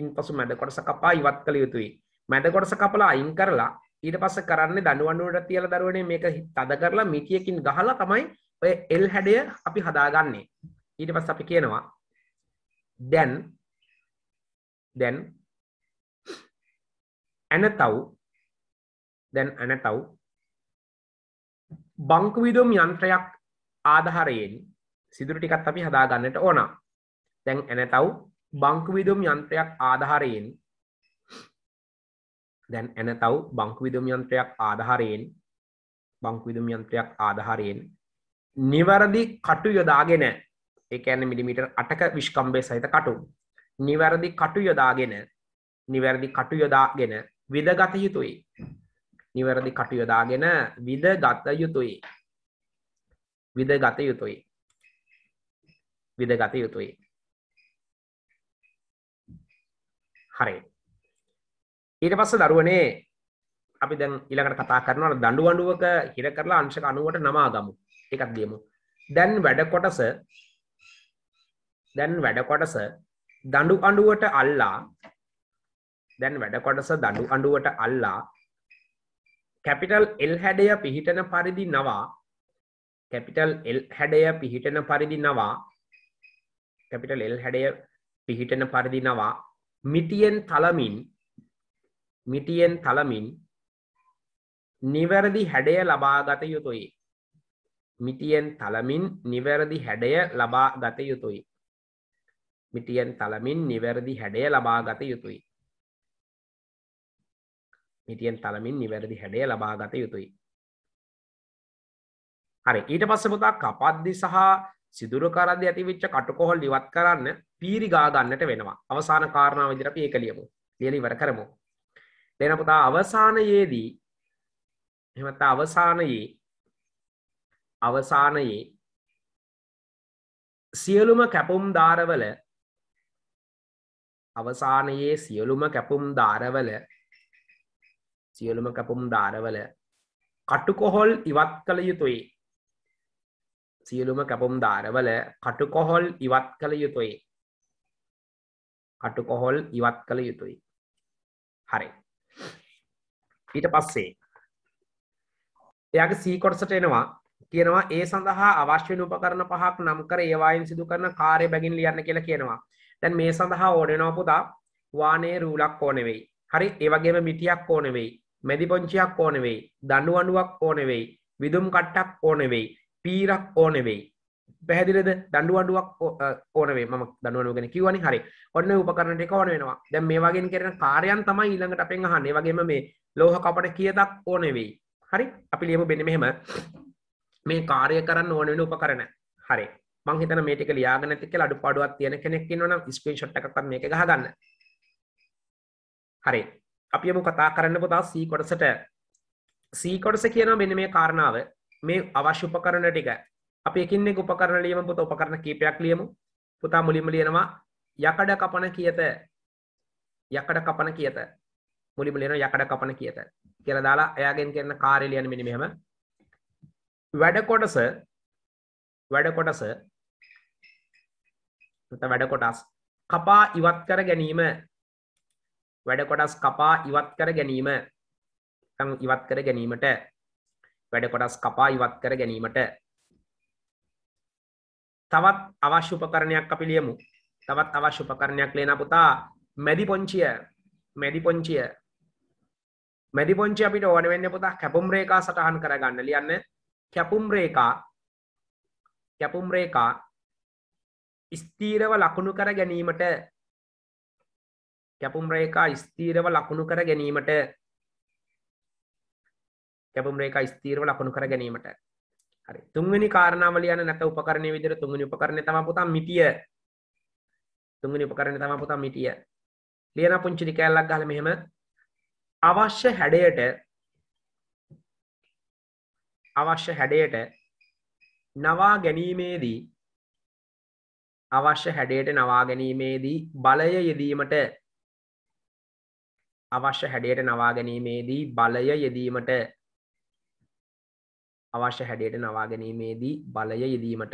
ඉන් පසු මැඩ කොටස කපා ඉවත් කළ යුතුයි මැඩ කොටස කපලා අයින් කරලා ඊට පස්ස කරන්න දඩුවන්නුවට තියල දරුවනේ මේක තද කරලා මිටියකින් ගහලා තමයි ඔය එල් හැඩය අපි හදාගන්නේ ඊට පස් අපි කියනවා දැන් දැන් ඇනතව් දැන් ඇනතව් බංකවිදුම් යන්ත්‍රයක් ආධහරයෙන් සිදුර ටිකත් අපි හදාගන්නට ඕන දැන් ඇනතව් බංකවිදුම් යන්ත්‍රයක් ආධහරයෙන් දැන් ඇනතව් බංකවිදුම් යන්ත්‍රයක් ආධහරයෙන් බංකවිදුම් යන්ත්‍රයක් ආධහරයෙන් නිවැරදි කටු යොදාගෙන ඒඇන මිලිමිට අටක විශ්කම්බේ සහිත කටු නිවැරදි කටු යොදාගෙන නිවැරදි කටු යොදාගෙන විදගත යුතුයි නිවැරදි කටයොදාගෙන විද ගත යුතුයි විද ගත යුතුයි විද ගත යුතුයි හරි ඊට පස්ස දරුවනේ අපි දැන් ඉළඟට කතා කරනවට දඩු වඩුවක හිර කරලා අංශක අනුවට නමා ගමු එකක් දියමු දැන් වැඩ කොටස දැන් වැඩ කොටස දඩු අඩුවට අල්ලා දැන් වැඩ කොටස දඩු අඩුවට අල්ලා කැපිටල් එල් හැඩය පිහිටන පරිදි නවා කැපිටල් එල් හැඩය පිහිටන පරිදි නවා කැපිටල් එල් හැඩය පිහිටන පරිදි නවා මිටියෙන් තලමින් මිටියෙන් තලමින් නිවැරදි හැඩය ලබාගත යුතුයි මිටියෙන් තලමින් නිවැරදි හැඩය ලබා ගත යුතුයි මිටියෙන් තලමින් නිවැරදි හැඩය ලබාගත යුතුයි මිටියෙන් තලමින් නිවැරදි හැඩය ලබාගත යුතුයි. හරි ඊට පස්ස පුතා කපද්දි සහ සිදුරකරදි ඇතිවිච්ච කටුකොහොල් ඉවත් කරන්න පීරි ගාගන්නට වෙනවා අවසාන කාරණාව විදිරප ඒ කළියමු ලියලි වර කරමු. දෙන පුතා අවසානයේදී එමත අවසානයේ අවසානයේ සියලුම කැපුම් දාරවල අවසානයේ සියලුම කැපුම් දාරවල සියලුම කැපුම් ධාරවල කටුකොහොල් ඉවත් කළ යුතුයි සියලුම කැපුම් ධාරවල කටුකොහොල් ඉවත් කළ යුතුයි කටුකොහොල් ඉවත් කළ යුතුයි හරි ඊට පස්සේ එයාගේ සීකොටසට එනවා කියනවා ඒ සඳහා අවශ්‍ය උපකරණ පහක් නම් කර ඒවායින් සිදු කරන කාරය බැගින් ලියන්න කියලා කියනවා තැන් මේ සඳහා ඕඩෙනෝපුදා වානේ රූලක් ඕනෙවෙයි හරි ඒවගේම මිටියක් ඕනෙවෙයි මැදි පොංචියක් ඕනෙවෙයි දඩු අඩුවක් ඕනෙවෙයි විදුම් කට්ටක් ඕනෙවෙයි පීරක් ඕනෙවෙයි පැහැදිලද දඩු අඩුවක් ඕනේ ම දනුවගෙන කිවනි හරි ඔන්න උපකරණට කෝන වෙනවා දැ මේ වගේ කරන කාරයන් තමයි ඊළඟට අපෙන් හන්නේ වගේම මේ ලෝහ කපට කියදක් ඕනෙවෙයි හරි අපි ලියමු බෙන මෙහෙම මේ කාරය කරන්න ඕනෙන උපකරන හරි මංහිතන මේටක ලියාගනතික අඩු පාඩුවත් තියෙන කෙනෙක් න ස්ක්‍රී ෂට්ටක් මේ එක ගහගන්න හරි අපියම කතා කරන්න පුතා සීකොටසට සීකොටස කියන මෙන්න මේ කාරණාව මේ අවශ්‍ය උපකරණ ටික අප එකන්නේ උපකරණ ලියම පුත උපකරණ කීපයක් ලියමු පුතා මුලින්ම ලියනවා යකඩ කපන කියත යකඩ කපන කියත මුලිම ලියන යකඩ කපන කියත කියල දාලා එයාගෙන් කරන කාරය ලියන මිනිමහම වැඩකොටස වැඩකොටස වැඩකොටස් කපා ඉවත් කර ගැනීම වැඩ කොටස් කපා ඉවත් කර ගැනීම ඉවත් කර ගැනීමට වැඩ කොටස් කපා ඉවත් කර ගැනීමට තවත් අවශ්‍ය උපකරණයක් අපි ලියමු තවත් අවශ්‍ය උපකරණයක් ලේන පුතා මැදි පොංචිය මැදි පොංචිය මැදි පොංචි අපිට ඕන වෙන්න පුතා කැපුම් රේකා සටහන් කරගන්න ලියන්න කැපුම් රේකා කැපුම් රේකා ස්තීරව ලකුණු කර ගැනීමට කැපුම් රේකා ස්තීරව ලකුණු කර ගැනීමට කැපුම් රේකා ස්තීරව ලකුණු කර ගැනීමට හරි තුන්වෙනි කාරණාවල යන නැත උපකරණය විදිහට තුන්වෙනි උපකරණය තමයි පුතා මිටිය තුන්වෙනි උපකරණය තමයි පුතා මිටිය ලියන පුංචි ටිකැලක් ගහලා මෙහෙම අවශ්‍ය හැඩයට අවශ්‍ය හැඩයට නවා ගැනීමේදී අවශ්‍ය හැඩයට නවා ගැනීමේදී බලය යෙදීමට අවශ්‍ය හැඩයට නවා ගැනීමේදී බලය යෙදීමට අවශ්‍ය හැඩයට නවා ගැනීමේදී බලය යෙදීමට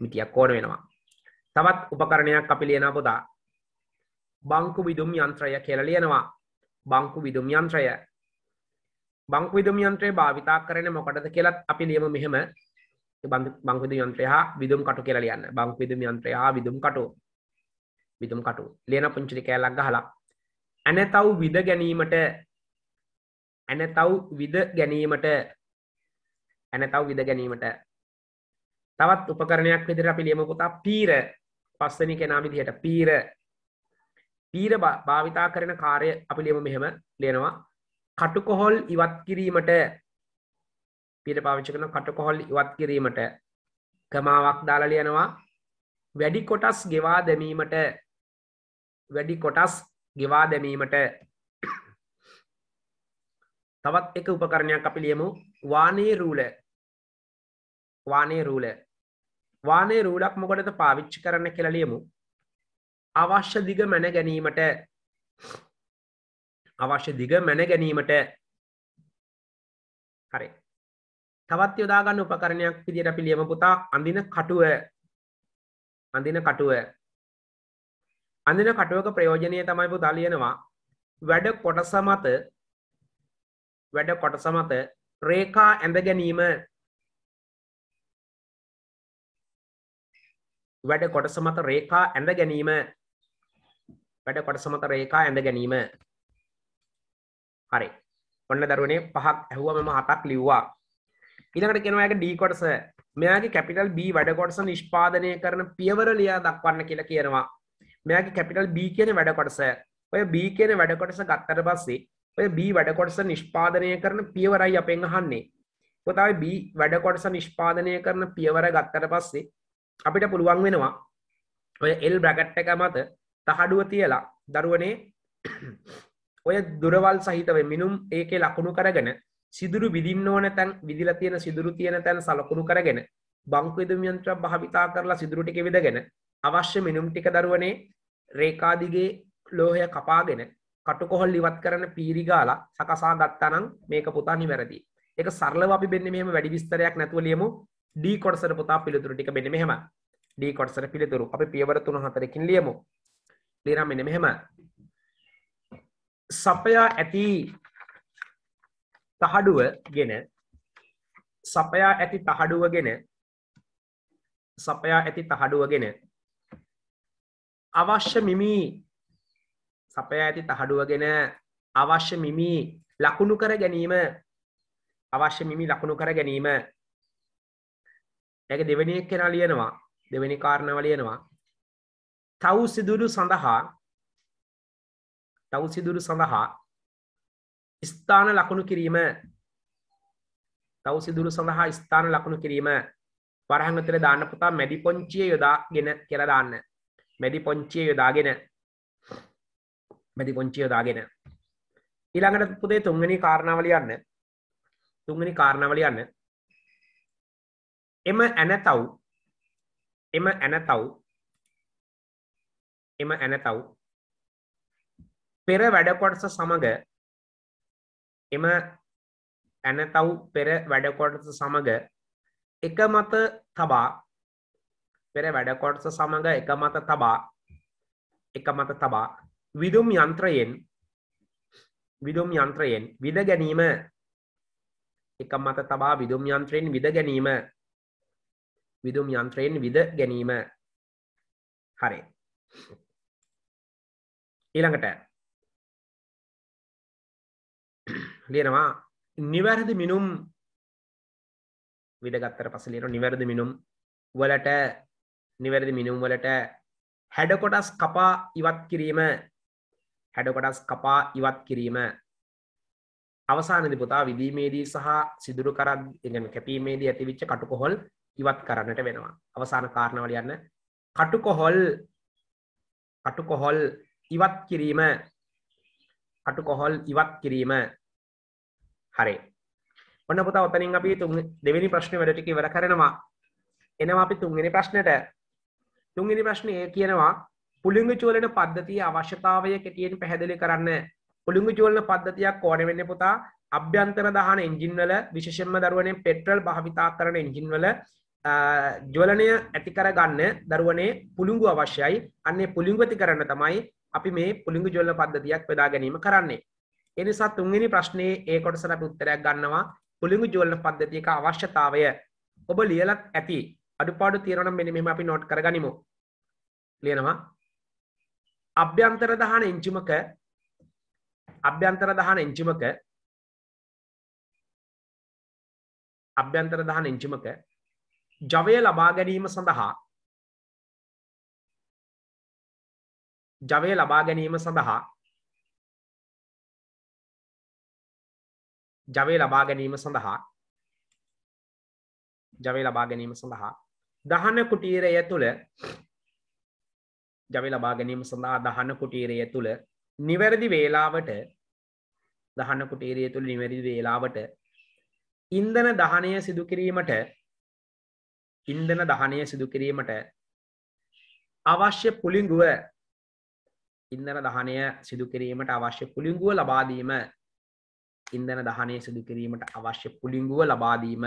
මිටියක් ඕන වෙනවා තවත් උපකරණයක් අපි ලියන පුතා බංකු විදුම් යන්ත්‍රය කියලා ලියනවා බංකු විදුම් යන්ත්‍රය බංකු විදුම් යන්ත්‍රය භාවිතා කරන මොකටද කියලත් අපි ලියම මෙහෙම බංකුදු යන්ත්‍රය හා විදුම් කටු කියලා ලියන්න බංකු විදුම් යන්ත්‍රය හා විදුම් කටු විදුම් කටු ලියන පුංචි කෑල්ලක් ගහලා ඇනතව් විද ගැනීමට ඇනතව් විද ගැනීමට ඇනතව් විද ගැනීමට තවත් උපකරණයක් විදිර අපි ලියමකුතා පීර පස්සනි කෙනා විදිහට පීර පීර භාවිතා කරන කාරය අපි ලියම මෙහෙම ලියනවා කටුකොහොල් ඉවත් කිරීමට පීර පාවිච්ච කරන කටුකොහොල් ඉවත් කිරීමට කමාවක් දාලා ලියනවා වැඩි කොටස් ගෙවා දැමීමට වැඩි කොටස් ගෙවා දැමීමට තවත් එක උපකරණයක් අපි ලියමු වානේ රූල වානේ රූල වානේ රූලක් මොකටද පාවිච්චි කරන්න කියලා ලියමු අවශ්‍ය දිග මැන ගැනීමට අවශ්‍ය දිග මැන ගැනීමට හරි තවත් යොදාගන්න උපකරණයක් විදියට අපි ලියම පුතා අඳින කටුව අඳින කටුව අඳින කටුවක ප්‍රයෝජනය තමයි පුතා ලියනවා වැඩ කොටස මත වැඩ කොටස මත රේකා ඇඳ ගැනීම වැඩ කොටස මත රේකා ඇඳ ගැනීම වැඩ කොටස මත රේකා ඇඳ ගැනීම හරි ඔන්න දරුවනේ පහක් ඇහුව මෙම හතක් ලිව්වා ඉළඟට කෙනවාගේ ඩී කොටස මෙයාගේ කැපිටල් බී වැඩ කොටස නිෂ්පාදනය කරන පියවර ලියා දක්වන්න කියලා කියනවා මෙයාගේ කැපිටල් B කියන වැඩකොටස ඔය B කියන වැඩකොටස ගත්තර පස්සේ ඔය B වැඩකොටස නිෂ්පාදනය කරන පියවරයි අපෙන් අහන්නේ කොතාව B වැඩකොටස නිෂ්පාදනය කරන පියවර ගත්තර පස්සේ අපිට පුළුවන් වෙනවා ඔය එල් බ්‍රගට් එක මත තහඩුව තියලා දරුවනේ ඔය දුරවල් සහිතව මිනුම් ඒකේ ලකුණු කරගෙන සිදුරු විදින්න ඕන තැන් විදිල තියෙන සිදුරු තියෙන තැන් සලකුණු කරගෙන බංකවිදමියන්ත්‍ර භාවිතා කරලා සිදුරුටික විදගෙන අවශ්‍ය මිනුම් ටික දරුවනේ රේකාදිගේ ලෝහය කපාගෙන කටුකොහොල් ඉවත් කරන පීරිගාලා සකසා ගත්තනම් මේක පුතා නිවැරදි. එක සරලව අපි බෙන්න මෙහෙම වැඩි විස්තරයක් නැතුව ලියමු ඩී කොටසට පුතා පිළිතුරු ටික බෙන්න මෙහෙම. ඩී කොටසට පිළිතුරු අපි පියවර 3 4කින් ලියමු. ලියනම් මෙන්න මෙහෙම. සපයා ඇති තහඩුව ගෙන සපයා ඇති තහඩුවගෙන සපයා ඇති තහඩුවගෙන අවශ්‍ය මිමි සපය ඇති තහඩුවගෙන අවශ්‍ය මිමි ලකුණු කර ගැනීම අවශ්‍ය මිමි ලකුණු කර ගැනීම ඇක දෙවනියක් කෙන ලියනවා දෙවැනි කාරණවලියනවා තව් සිදුරු සඳහා තව් සිදුරු සඳහා ස්ථාන ලකුණු කිරීම තව් සිදුරු සඳහා ස්ථාන ලකුණු කිරීම පරහඟතර දාන්න පුතා මැඩි පොංචිය යොදා ගෙන කරදාන්න මැදි පොංචිය යොදාගෙන මැදි පොංචිය යොදාගෙන ඊළඟට පුතේ තුන්වෙනි කාරණාව ලියන්න තුන්වෙනි කාරණාව ලියන්න එම ඇනතව් එම ඇනතව් එම ඇනතව් පෙර වැඩකොටස සමග එම ඇනතව් පෙර වැඩකොටස සමග එක මත තබා පෙර වැඩකොටස සමඟ එක මත තබා එක මත තබා විදුම් යන්ත්‍රයෙන් විදුම් යන්ත්‍රයෙන් විද ගැනීම එක මත තබා විදුම් යන්ත්‍රයෙන් විද ගැනීම විදුම් යන්ත්‍රයෙන් විද ගැනීම හරි ඊළඟට ලියනවා නිවැරදි මිනුම් විදගත්තර පසලියන නිවැරදි මිනුම් වලට නිවැරදි මිනුම්වලට හැඩකොටස් කපා ඉවත් කිරීම හැඩකොටස් කපා ඉවත් කිරීම අවසානදි පුතා විදීමේදී සහ සිදුරු කරත් ඉගෙන කැපීමේදී ඇතිවිච්ච කටුකොහොල් ඉවත් කරන්නට වෙනවා අවසාන කාරණවල යන්න කටුකොහොල් කටුකොහොල් ඉවත් කිරීම කටුකොහොල් ඉවත් කිරීම හරේ ඔන්න පුතා ඔතනින් අපි තුන් දෙවෙනි ප්‍රශ්න වැඩටික වර කරනවා එනවා අපි තුන්ගෙන ප්‍රශ්නයට තුන්ගනි ප්‍රශ්නය කියනවා පුළිංග චෝලන පද්ධතිය අවශ්‍යතාවය කෙටියෙන් පැහැදිලි කරන්න පුළිංග චෝලන පද්ධතියක් ඕනවෙන්න පුතා අභ්‍යන්තර දහන එන්ජින්වල විශෂම දරුවනෙන් පෙට්‍රල් භාවිතා කරන එන්ජින්වල ජොලනය ඇතිකර ගන්න දරුවනේ පුළුංගු අවශ්‍යයි අන්නේ පුළිංගවති කරන්න තමයි අපි මේ පුළිංග ජොල්ල පද්ධතියක් පෙදා ගැනීම කරන්නේ. එනිසා තුන්ගනි ප්‍රශ්නයේ ඒ කොටසට උත්තරයක් ගන්නවා පුළිංගු ජොල්ල පද්ධතියක අවශ්‍යතාවය ඔබ ලියලත් ඇති අඩුපාඩු තියෙනනම් මෙන්න මෙහෙම අපි නෝට් කරගනිමු. ලියනවා. අභ්‍යන්තර දහන එන්ජිමක අභ්‍යන්තර දහන එන්ජිමක අභ්‍යන්තර දහන එන්ජිමක ජවය ලබා ගැනීම සඳහා ජවය ලබා ගැනීම සඳහා ජවය ලබා ගැනීම සඳහා ජවය ලබා ගැනීම සඳහා දහන කුටීරය තුළ ජවය ලබා ගැනීම සඳහා දහන කුටීරය තුළ නිවැරදි වේලාවට දහන කුටීරය තුළ නිවැරදි වේලාවට ඉන්දන දහනය සිදුකිරීමට ඉන්දන දහනය සිදුකිරීමට අවශ්‍ය පුළිංගුව ඉන්දන දහනය සිදුකිරීමට අවශ්‍ය පුළිංගුව ලබාදීම ඉන්දන දහනය සිදුකිරීමට අවශ්‍ය පුළිංගුව ලබාදීම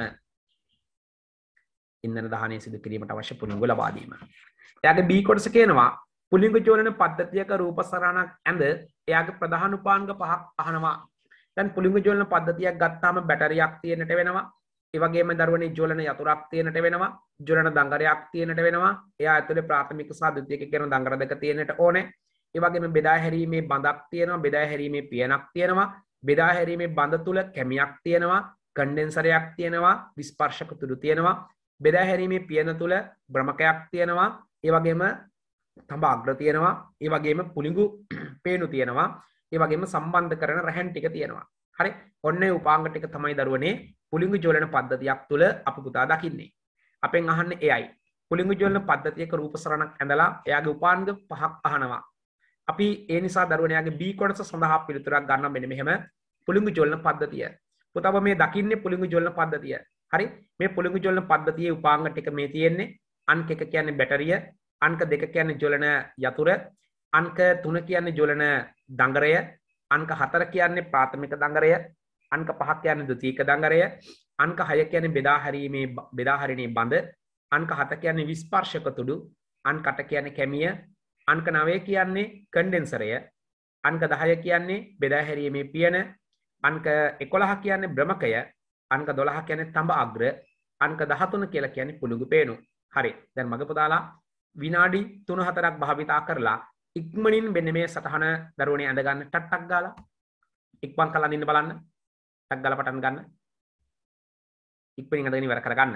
ඉන්දන දහනය සිදු කිරීමට අවශ්‍ය පුළිගු ලබාදීම. එයාගේ බී කොටස කියනවා පුළිගු චෝලන පද්ධතියක රූපසරණක් ඇඳ එයාගේ ප්‍රධානුපාංග පහක් අහනවා තැන් පුළිගු ජෝලන පද්ධතියක් ගත්තාම බැටරියක් තියනට වෙනවා ඒවගේම දරුවනේ ජෝලන යතුරක් තියනට වෙනවා ජොලන දංගරයක් තියනට වෙනවා එයා ඇතුළේ ප්‍රාථමික සාධතියක කරන දංගර දෙක තියනට ඕනේ ඒවගේම බෙදා හැරීමේ බඳක් තියෙනවා බෙදා හැරීමේ පියනක් තියෙනවා බෙදා හැරීමේ බඳ තුළ කැමියක් තියෙනවා කණ්ඩෙන්සරයක් තියෙනවා විස්පර්ශක තුළු තියෙනවා බෙදා හැරීමේ පියන තුළ බ්‍රමකයක් තියෙනවා ඒ වගේම තඹ අග්‍ර තියෙනවා ඒ වගේම පුලිඟු පේනු තියෙනවා ඒ වගේම සම්බන්ධ කරන රැහැන් ටික තියෙනවා හරි ඔන්න උපාංග ටික තමයි දරුවනේ පුලිඟු ජෝලන පද්ධතියක් තුළ අප පුතා දකින්නේ අපෙන් අහන්න එයයි පුලිඟු ජෝලන පද්ධතියක රූපසරණක් ඇඳලා එයාගේ උපාංග පහක් අහනවා අපි ඒ නිසා දරුවනයාගේ බී කොටස සඳහා පිළිතුරක් ගන්න මෙන්න මෙහෙම පුලිඟු ජෝලන පද්ධතිය පුතබ මේ දකින්නේ පුලිඟු ජෝලන පද්ධතිය හරි මේ පොළොඟ ජොලන පද්ධතියේ උපාංග ටික මේ තියෙන්නේ අංක එක කියන්නේ බැටරිය අංක දෙක කියන්නේ ජොලන යතුර අංක තුන කියන්නේ ජොලන දඟරය අංක හතර කියන්නේ ප්‍රාථමික දඟරය අංක පහක් කියන්නේ ද්විතීක දඟරය අංක හය කියන්නේ බෙදා හැරීමේ බෙදා හරිනේ බඳ අංක හත කියන්නේ විස්පර්ශක තුඩු අංකට කියන්නේ කැමිය අංක නවය කියන්නේ කන්ඩෙන්සරය අංක දහය කියන්නේ බෙදා හැරීමේ පියන අංක එකොළහ කියන්නේ බ්‍රමකය අංක දොළහ කියන තඹ අග්‍ර අංක දහතුන කියලා කියන්නේ පුළුගු පේනු හරි දැන් මග පුතාලා විනාඩි තුන හතරක් භාවිතා කරලා ඉක්මනින් මෙන්න මේ සටහන දරුවනේ ඇඳගන්න ටට්ටක් ගාලා ඉක්මන් කරලා ඉන්න බලන්න ටක් ගාලා පටන් ගන්න ඉක්මනින් ඇඳගෙන ඉවර කරගන්න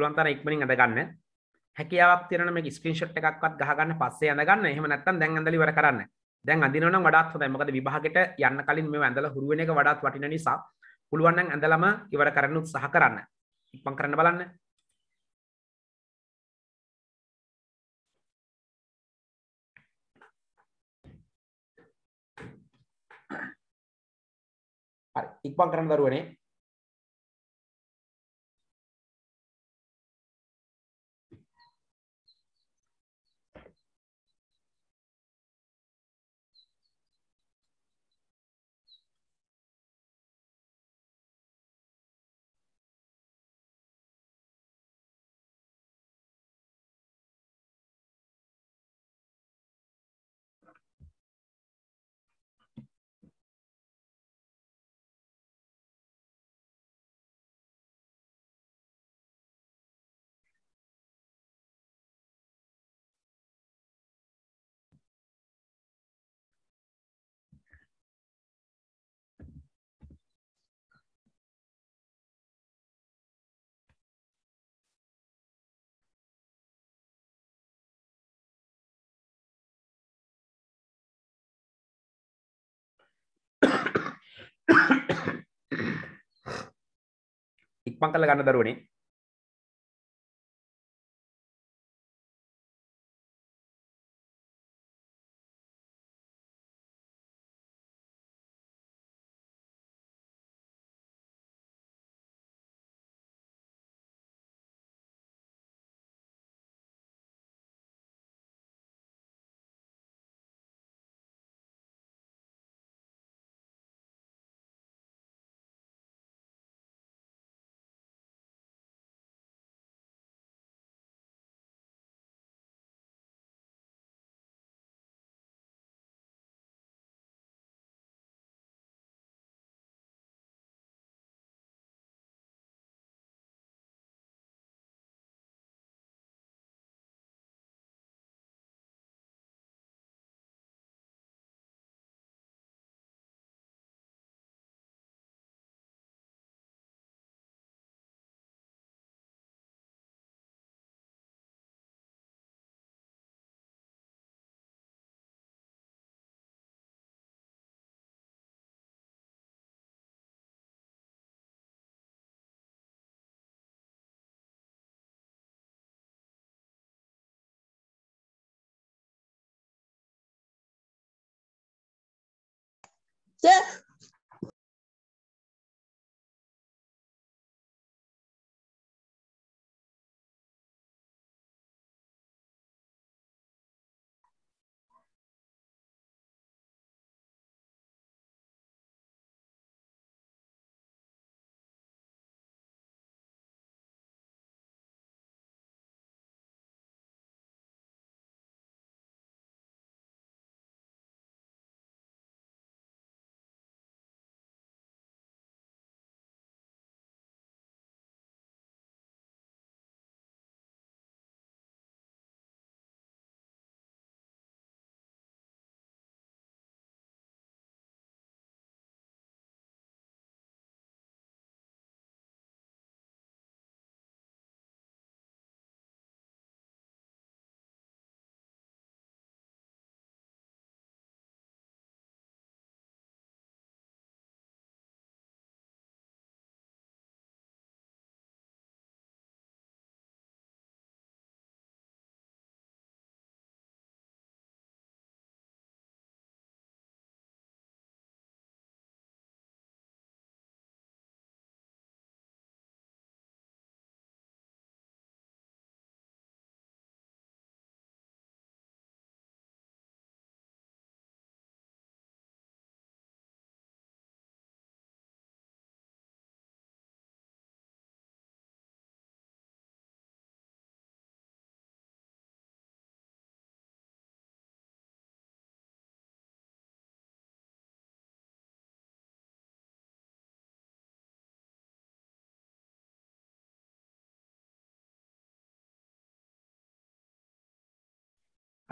පුළන්තර ඉක්මනින් අදගන්න හැකියාවක් තියෙන මේ ස්ක්‍රීන්ෂොට් එකක්වත් ගහගන්න පස්සේ අඳගන්න එහෙම නැත්නම් දැන් ඇඳලා ඉවර කරන්න. දැන් අඳිනවනම් වඩාත් හොඳයි. මොකද විභාගෙට යන්න කලින් මේව ඇඳලා හුරු වෙන එක වඩාත් වටින නිසා පුළුවන් නම් ඇඳලම ඉවර කරන්න උත්සාහ කරන්න. ඉක්මන් කරන්න බලන්න. හරි ඉක්මන් කරන්න දරුවනේ ඉක්මන් කළ ගන්න දරුවනේ de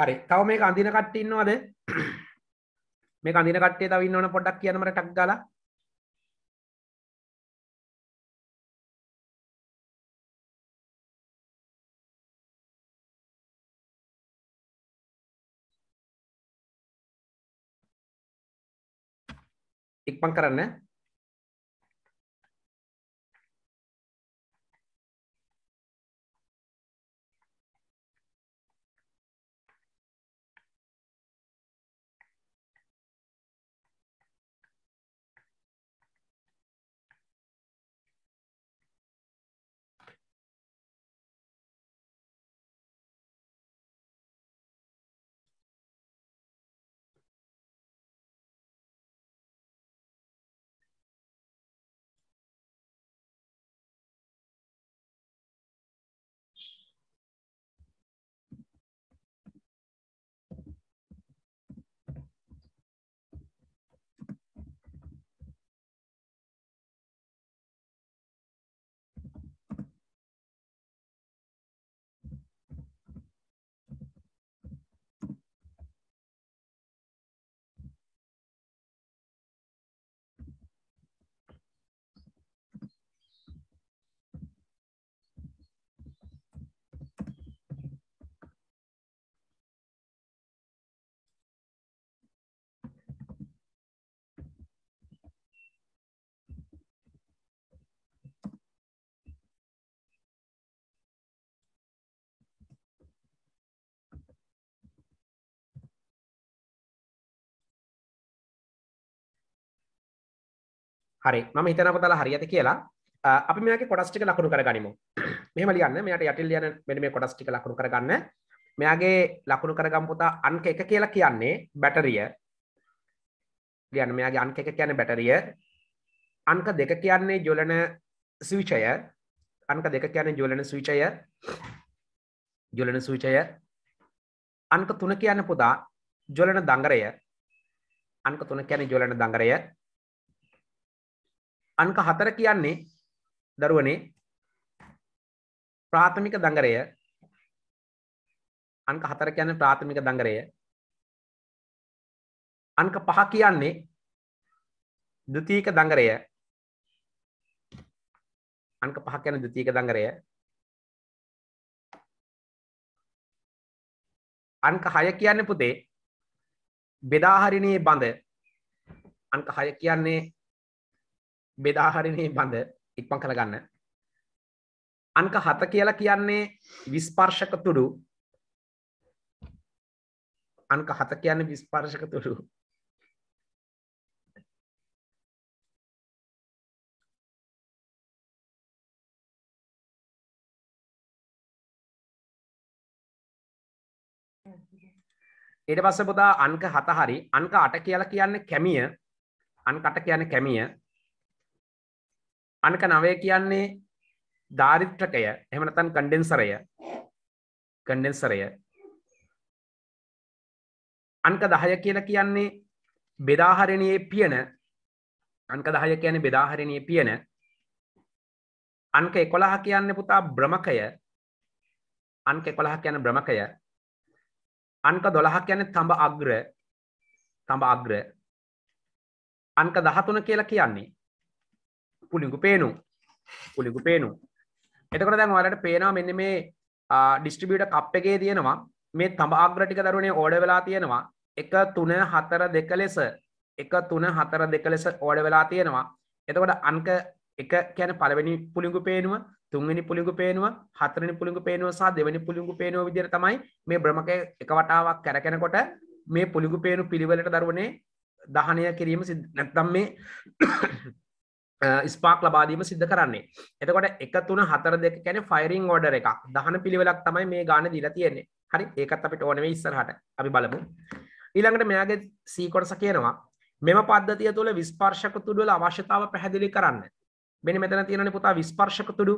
හරි තව මේ අඳන කට්ටඉන්නවාද මේ අඳන කට්ටේ දවන්න ඕන පොඩක් කියනමට ටක් ගල ඉක්පන් කරන්න හරි මම හිතන පොතල හරියට කියලා අපි මෙයාගේ කොටස් ටික ලකුණු කරගනිමු. මෙහෙම ලියන්න. මෙයාට යටින් ලියන මෙන්න මේ කොටස් ටික ලකුණු කරගන්න. මෙයාගේ ලකුණු කරගම් පුතා අංක 1 කියලා කියන්නේ බැටරිය. ලියන්න මෙයාගේ අංක 1 කියන්නේ බැටරිය. අංක 2 කියන්නේ ජොලන ස්විචය. අංක 2 කියන්නේ ජොලන ස්විචය. ජොලන ස්විචය. අංක 3 කියන්නේ පුතා ජොලන දඟරය. අංක 3 කියන්නේ ජොලන දඟරය. අංක හතර කියන්නේ දරුවනේ ප්‍රාථමික දඟරය අංක හතර කියන්නේ ප්‍රාථමික දඟරය අංක පහ කියන්නේ ද්විතීක දඟරය අංක පහ කියන්නේ ද්විතීක දඟරය අංක 6 කියන්නේ පුතේ බෙදාහරිණයේ බඳ අංක 6 කියන්නේ බෙදාහරණය බඳ ඉක්මන් කරගන්න අංක හත කියලා කියන්නේ විස්පර්ශක තුඩු අංක හත කියන්නේ විස්පර්ශක තුඩු ඊට පස්සේ පුතා අංක 7 හරි අංක 8 කියලා කියන්නේ කැමිය අංක 8 කියන්නේ කැමිය අනක නවය කියන්නේ ධාරිත්‍රකය එහමනතන් කණ්ඩෙන්සරය කණ්ඩෙන්සරය අන්ක දහය කියලා කියන්නේ බෙදාහරණයේ පියන අන්ක දහය කියන බෙදාහරණයේ පියන අන්ක එකොළහ කියන්න පුතා බ්‍රමකය අන්ක එකොළහ කියන බ්‍රමකය අන්ක දොළහ කියන තඹ අග්‍ර තඹ අග්‍ර අන්ක දහතුන කියලා කියන්නේ පුලිකු පේනු පුලිකු පේනු එතකට දැන් ඔයාලට පේනවා මෙන්න මේ ඩිස්ට්‍රිබියට කප් එකේ තියෙනවා මේ තඹ අග්‍රටික දරුණේ ඕඩ වෙලා තියෙනවා එක තුන හතර දෙක ලෙස එක තුන හතර දෙක ලෙස ඕඩ වෙලා තියෙනවා එතකොට අන්ක එක කියන පළවෙනි පුලිගු පේනුව තුන්වෙනි පුලිගු පේනුව හතරනි පුලිගු පේනුව සහ දෙවැනි පුලිගු පේනුව විදිර තමයි මේ බ්‍රමක එක වටාවක් කැරකෙනකොට මේ පුලිගු පේනු පිළිවෙලට දරුවනේ දහනය කිරීම නැත්තම් මේ ස්පාක් ලබාදීම සිද්ධ කරන්නේ එතකොට එක තුන හතර දෙක කැන ෆයිරිං ෝඩර එකක් දහන පිළිවෙලක් තමයි මේ ගාන දිලා තියෙන්නේ හරි ඒකත් අපිට ඕනම ඉස්සරහට අපි බලමු ඊළඟට මෙයාගේ සීකොටස කියනවා මෙම පද්ධතිය තුළ විස්පර්ශක තුඩුවල අවශ්‍යතාව පැහැදිලි කරන්න මෙනි මෙතන තියෙනනි පුතා විස්පර්ශක තුඩු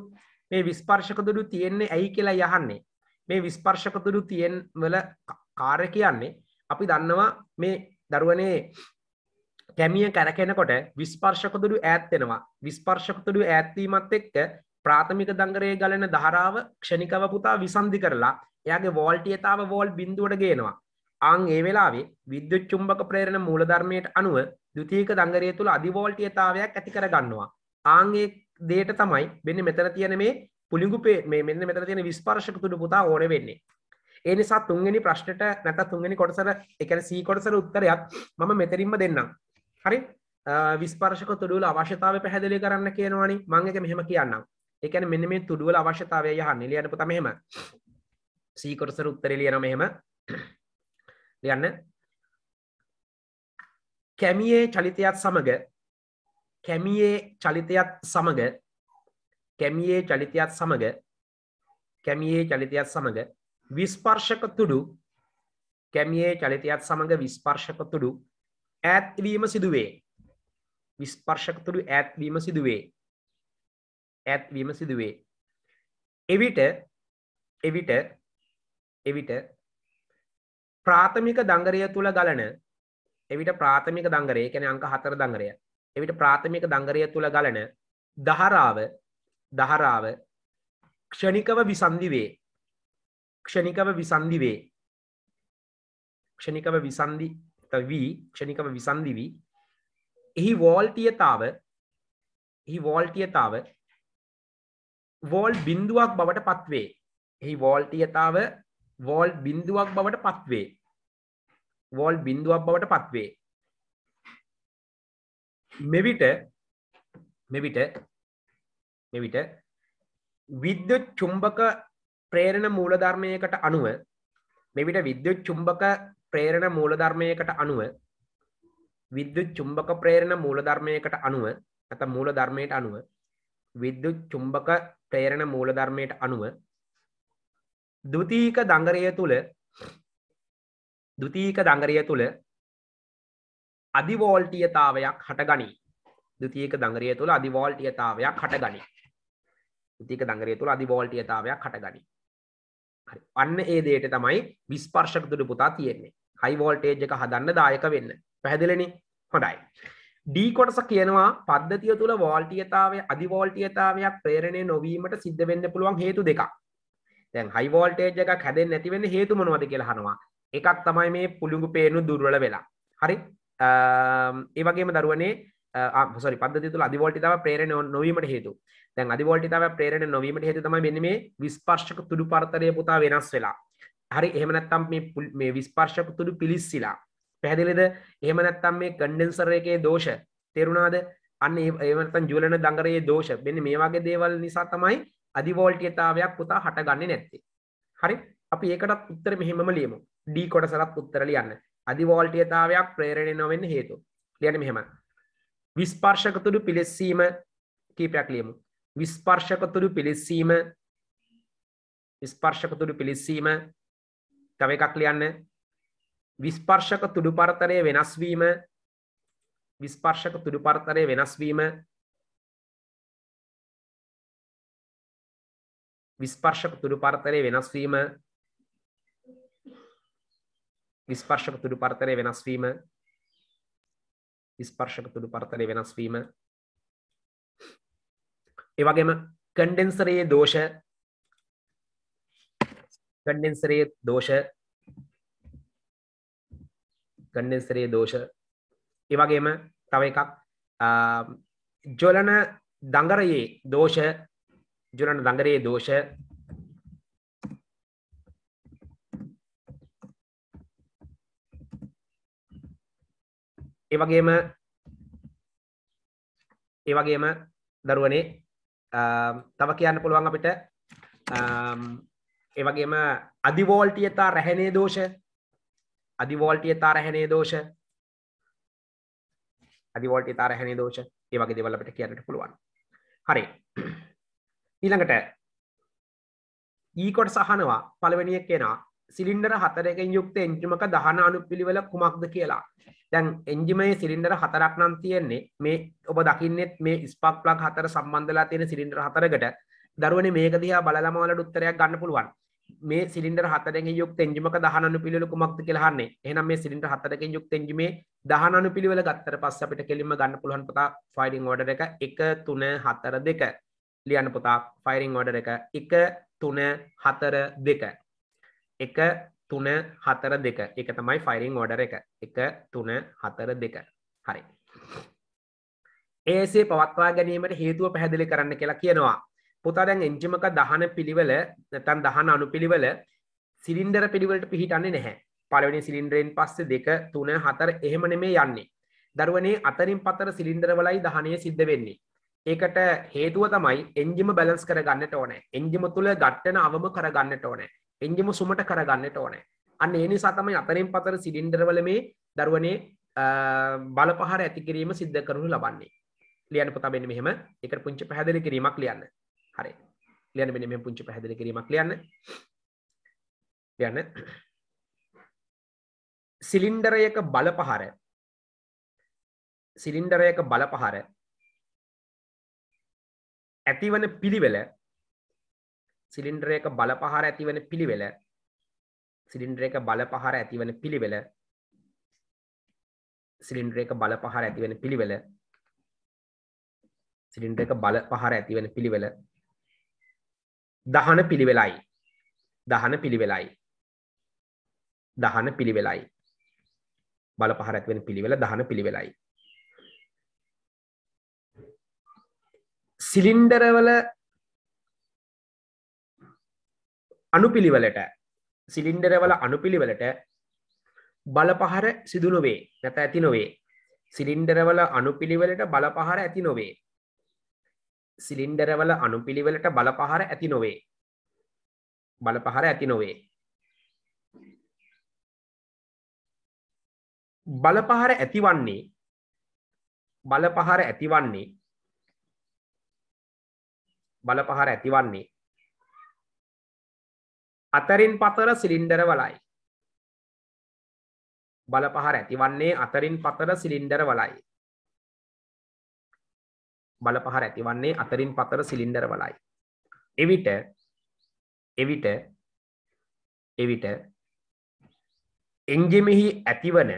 මේ විස්පර්ශක තුඩු තියෙන්නේ ඇයි කියලා යහන්නේ මේ විස්පර්ශක තුඩු තියෙන් වල කාරය කියන්නේ අපි දන්නවා මේ දරුවනේ කැමිය කැරකෙනකොට විස්පර්ශකතුඩු ඈත්වෙනවා විස්පර්ශකතුඩු ඈත්වීමත් එක්ක ප්‍රාථමික දංගරයේ ගලන ධාරාව ක්ෂණිකව පුතා විසන්ධි කරලා එයාගේ වෝල්ටියතාව වෝල් බිඳුවට ගේනවා අං ඒ වෙලාවේ විද්‍යුත් චුම්බක ප්‍රේරණ මූලධර්මයට අනුව ද්විතීක දංගරය තුල අධිවෝල්ටියතාවයක් ඇති කරගන්නවා ආන් ඒ දේට තමයි මෙන්න මෙතන තියෙන මේ පුලිඟුපේ මේ මෙන්න මෙතන තියෙන විස්පර්ශකතුඩු පුතා ඕන වෙන්නේ ඒ නිසා තුන්වෙනි ප්‍රශ්නට නැත්නම් තුන්වෙනි කොටසට ඒ කියන්නේ C කොටසට උත්තරයක් මම මෙතනින්ම දෙන්නම් හරි විස්පර්ශක තුඩුවල අවශ්‍යතාව පැහැදිලි කරන්න කියනවනි මං එක මෙහෙම කියන්නම් එකන මෙන්න මේ තුඩුවල අවශ්‍යතාවය යහන්න ලියන පුත මෙහෙම සීකොටසර උත්තර ලියන මෙහෙම ලියන්න කැමියේ චලිතයත් සමඟ කැමියේ චලිතයත් සමඟ කැමියේ චලිතයත් සමඟ කැමියේ චලිතයත් සමඟ විස්පර්ශක තුඩු කැමියේ චලිතයත් සමඟ විස්පර්ශක තුඩු ඈත්වීම සිදුවේ විස්පර්ශකතුරු ඈත්වීම සිදුවේ ඈත්වීම සිදුවේ එවිට එවිට එවිට ප්‍රාථමික දංගරය තුළ ගලන එවිට ප්‍රාථමික දංගරය කැන අංක හතර දංගරය එවිට ප්‍රාථමික දංගරය තුළ ගලන දහරාව දහරාව ක්ෂණිකව විසන්ධිවේ ක්ෂණිකව විසන්ධිවේ ක්ෂණිකව විසන්ධි වී ක්ෂණිකම විසන්දි වී එහි වෝල්ටියතාව එහි වෝල්ටියතාව වෝල් බින්දුවක් බවට පත්වේ එහි වෝල්ටියතාව වෝල් බින්දුවක් බවට පත්වේ වෝල් බින්දුවක් බවට පත්වේ මෙවිට මෙවිට මෙවිට විද්‍ය චුම්බක ප්‍රේරණ මූලධර්මයකට අනුව මෙවිට විද්‍යුත් චුම්බක ප්‍රේරණ මූලධර්මයකට අනුව විද්‍යුත් චුම්බක ප්‍රේරණ මූලධර්මයකට අනුව ඇත මූල ධර්මයට අනුව විද්‍යුත් චුම්බක ප්‍රේරණ මූලධර්මයට අනුව දෘතිීක දංගරය තුළ දෘතිීක දංගරය තුළ අධිවෝල්ටියතාවයක් හටගනී දෘතියක දංගරය තුළ අධිවෝල්ටියතාවයක් හටගනී ඉතික දංගරය තුළ අධිවෝල්ටියතාවයක් හටගනී අන්න ඒ දේට තමයි විස්පර්ශක දුඩු පුතා තියෙන්නේ හයිවෝල්ටේජ් එක හදන්න දායක වෙන්න පැහැදිලනි හොඳයි. ඩීකොටස කියනවා පද්ධතිය තුළ වෝල්ටියතාවේ අධිවෝල්ටියතාවයක් ප්‍රේරණය නොවීමට සිද්ධ වෙන්න පුළුවන් හේතු දෙක තැන් හයිවෝල්ටේජ් එක හැදෙන් නැතිවෙන්න හේතුමනවද කියලාහනවා එකක් තමයි මේ පුළුගු පේනු දුර්වල වෙලා හරි ඒවගේම දරුවනේ ආසරි පද තුළ අධිවෝල්ටිතාව ප්‍රේරණය නොවීමට හේතු දැන් අධිවෝල්ටිතාව ප්‍රේරණය නොවීමට හේතු තමයි මෙන්න මේ විස්පර්ශක තුඩු පරතරය පුතා වෙනස් වෙලා. හරි එහෙම නැත්නම් මේ මේ විස්පර්ශක තුඩු පිලිස්සිලා. පැහැදිලිද? එහෙම නැත්නම් මේ කන්ඩෙන්සර් එකේ දෝෂ තේරුණාද? අන්න ඒ නැත්නම් ජුවලන දඟරයේ දෝෂ. මෙන්න මේ වගේ දේවල් නිසා තමයි අධිවෝල්ටිතාවයක් පුතා හටගන්නේ නැත්තේ. හරි? අපි ඒකටත් උත්තර මෙහෙමම ලියමු. D කොටසට උත්තර ලියන්න. අධිවෝල්ටිතාවයක් ප්‍රේරණය නොවෙන්න හේතුව. ලියන්න මෙහෙම. විස්පර්ශක තුඩු පිලිස්සීම කීපයක් ලියමු. විස්පර්ශකතුරු පිලිස්සීම විස්පර්ශකතුරු පිලිස්සීම තව එකක් ලියන්න විස්පර්ශක තුඩු පරතරය වෙනස්වීම විස්පර්ශක තුඩු පරතරය වෙනස්වීම විස්පර්ශක තුඩු පරතරය වෙනස්වීම විස්පර්ශක තුඩු පරතරය වෙනස්වීම විස්පර්ශක තුඩු පරතරය වෙනස්වීම ඒවගේම කන්ඩෙන්සරයේ දෝෂ කන්ඩෙන්සරයේ දෝෂ කන්ඩෙන්සරයේ දෝෂ ඒවගේම තව එකක් ජොලන දඟරයේ දෝෂ ජොලන දඟරයේ දෝෂ ඒවගේම ඒවගේම දරුවනේ තව කියන්න පුළුවන් අපිට ඒවගේම අධිවෝල්ටියතා රැහැනේ දෝෂ අධිවෝල්ටියතා රැහැනේ දෝෂ අධිවෝල්ටිතා රැහැනේ දෝෂ ඒ වගේ දෙවල් අපිට කියන්නට පුළුවන් හරි ඊළඟට ඊකොට සහනවා පළවෙනිය කෙනා සිලින්ඩර හතරකින් යුක්ත එංජිමක දහන අනු පිළිවෙල කුමක්ද කියලා දැන් එංජිමයේ සිලින්ඩර හතරක් නම් තියෙන්නේ මේ ඔබ දකින්නෙත් මේ ස්පක් ප්ලක් හතර සම්බන්ධලා තියෙන සිලින්ඩර හතරකට දරුවනේ මේක දිහා බලලම වලට උත්තරයක් ගන්න පුළුවන් මේ සිලින්ඩර හතරකින් යුක්ත එංජිමක දහන අනු පිළිවෙල කුමක්ද කියලා අහන්නේ එහෙනම් මේ සිලින්ඩර හතරකින් යුක්ත එංජිමේ දහන අනු පිළිවෙල ගත්තට පස්සේ අපිට කෙලින්ම ගන්න පුළුවන් පුතා ෆයිරින් ඕඩර් එක 1 3 4 2 ලියන්න පුතා ෆයිරින් ඕඩර් එක 1 3 4 2 එක තුන හතර දෙක එක තමයි ෆයිරිං ෝඩර එක එක තුන හතර දෙක හරි ඒසේ පවත්වා ගැනීමට හේතුව පැහැදිලි කරන්න කියලා කියනවා පුතා දැන් එංජිමක දහන පිළිවල නැතන් දහන අනු පිළිවල සිලින්ඩර පිළිවලට පිහිටන්නේ නැහැ පලවනි සිලින්ඩරෙන් පස්ස දෙක තුන හතර එහෙමන මේ යන්නේ දරුවනේ අතරින් පතර සිලින්ඩර වලයි දහනය සිද්ධ වෙන්නේ ඒකට හේතුව තමයි එන්ජිම බැලස් කරගන්නට ඕන එන්ජිම තුළ ගට්ටන අවම කරගන්නට ඕන එන්ජිම සුමට කරගන්නට ඕන අන්න ඒ නිසා තමයි අතරින් පතර සිඩින්ඩර්වල මේ දරුවනේ බලපහර ඇතිකිරීම සිද්ධ කරනු ලබන්නේ ලියන පුතබෙන මෙහෙම එක පුංචි පැහැදිලි කිරීමක් ලියන්න හරි ලියන මෙ මේ පුංචි පැහැදිලි කිරීමක් ලියන්න ලියන්න සිලින්ඩරයක බලපහර සිලින්ඩරයක බලපහර ඇතිවන පිළිවෙල සිලින්ඩරයක බලපහර ඇතිවන පිළිවෙල සිලින්ඩරයක බලපහර ඇතිවන පිළිවෙල සිලින්ඩරයක බලපහර ඇතිවන පිළිවෙල සිලින්ඩරයක බලපහර ඇතිවන පිළිවෙල දහන පිළිවෙලයි දහන පිළිවෙලයි දහන පිළිවෙලයි බලපහර ඇතිවන පිළිවෙල දහන පිළිවෙලයි සිලින්ඩරවල අනුපිළිවලට සිලින්ඩරවල අනුපිළිවලට බලපහර සිදු නොවේ නැත ඇති නොවේ සිලින්ඩරවල අනුපිළිවෙලට බලපහර ඇති නොවේ සිලින්ඩරවල අනුපිළිවෙලට බලපහර ඇති නොවේ බලපහර ඇති නොවේ බලපහර ඇතිවන්නේ බලපහර ඇතිවන්නේ බලපහර ඇතිවන්නේ. අතරින් පතර සිලින්ඩර වලයි. බලපහර ඇතිවන්නේ අතරින් පතර සිලින්ඩර වලයි. බලපහර ඇතිවන්නේ අතරින් පතර සිලින්ඩර වලයි. එවිට එවිට එවිට එංජිමෙහි ඇතිවන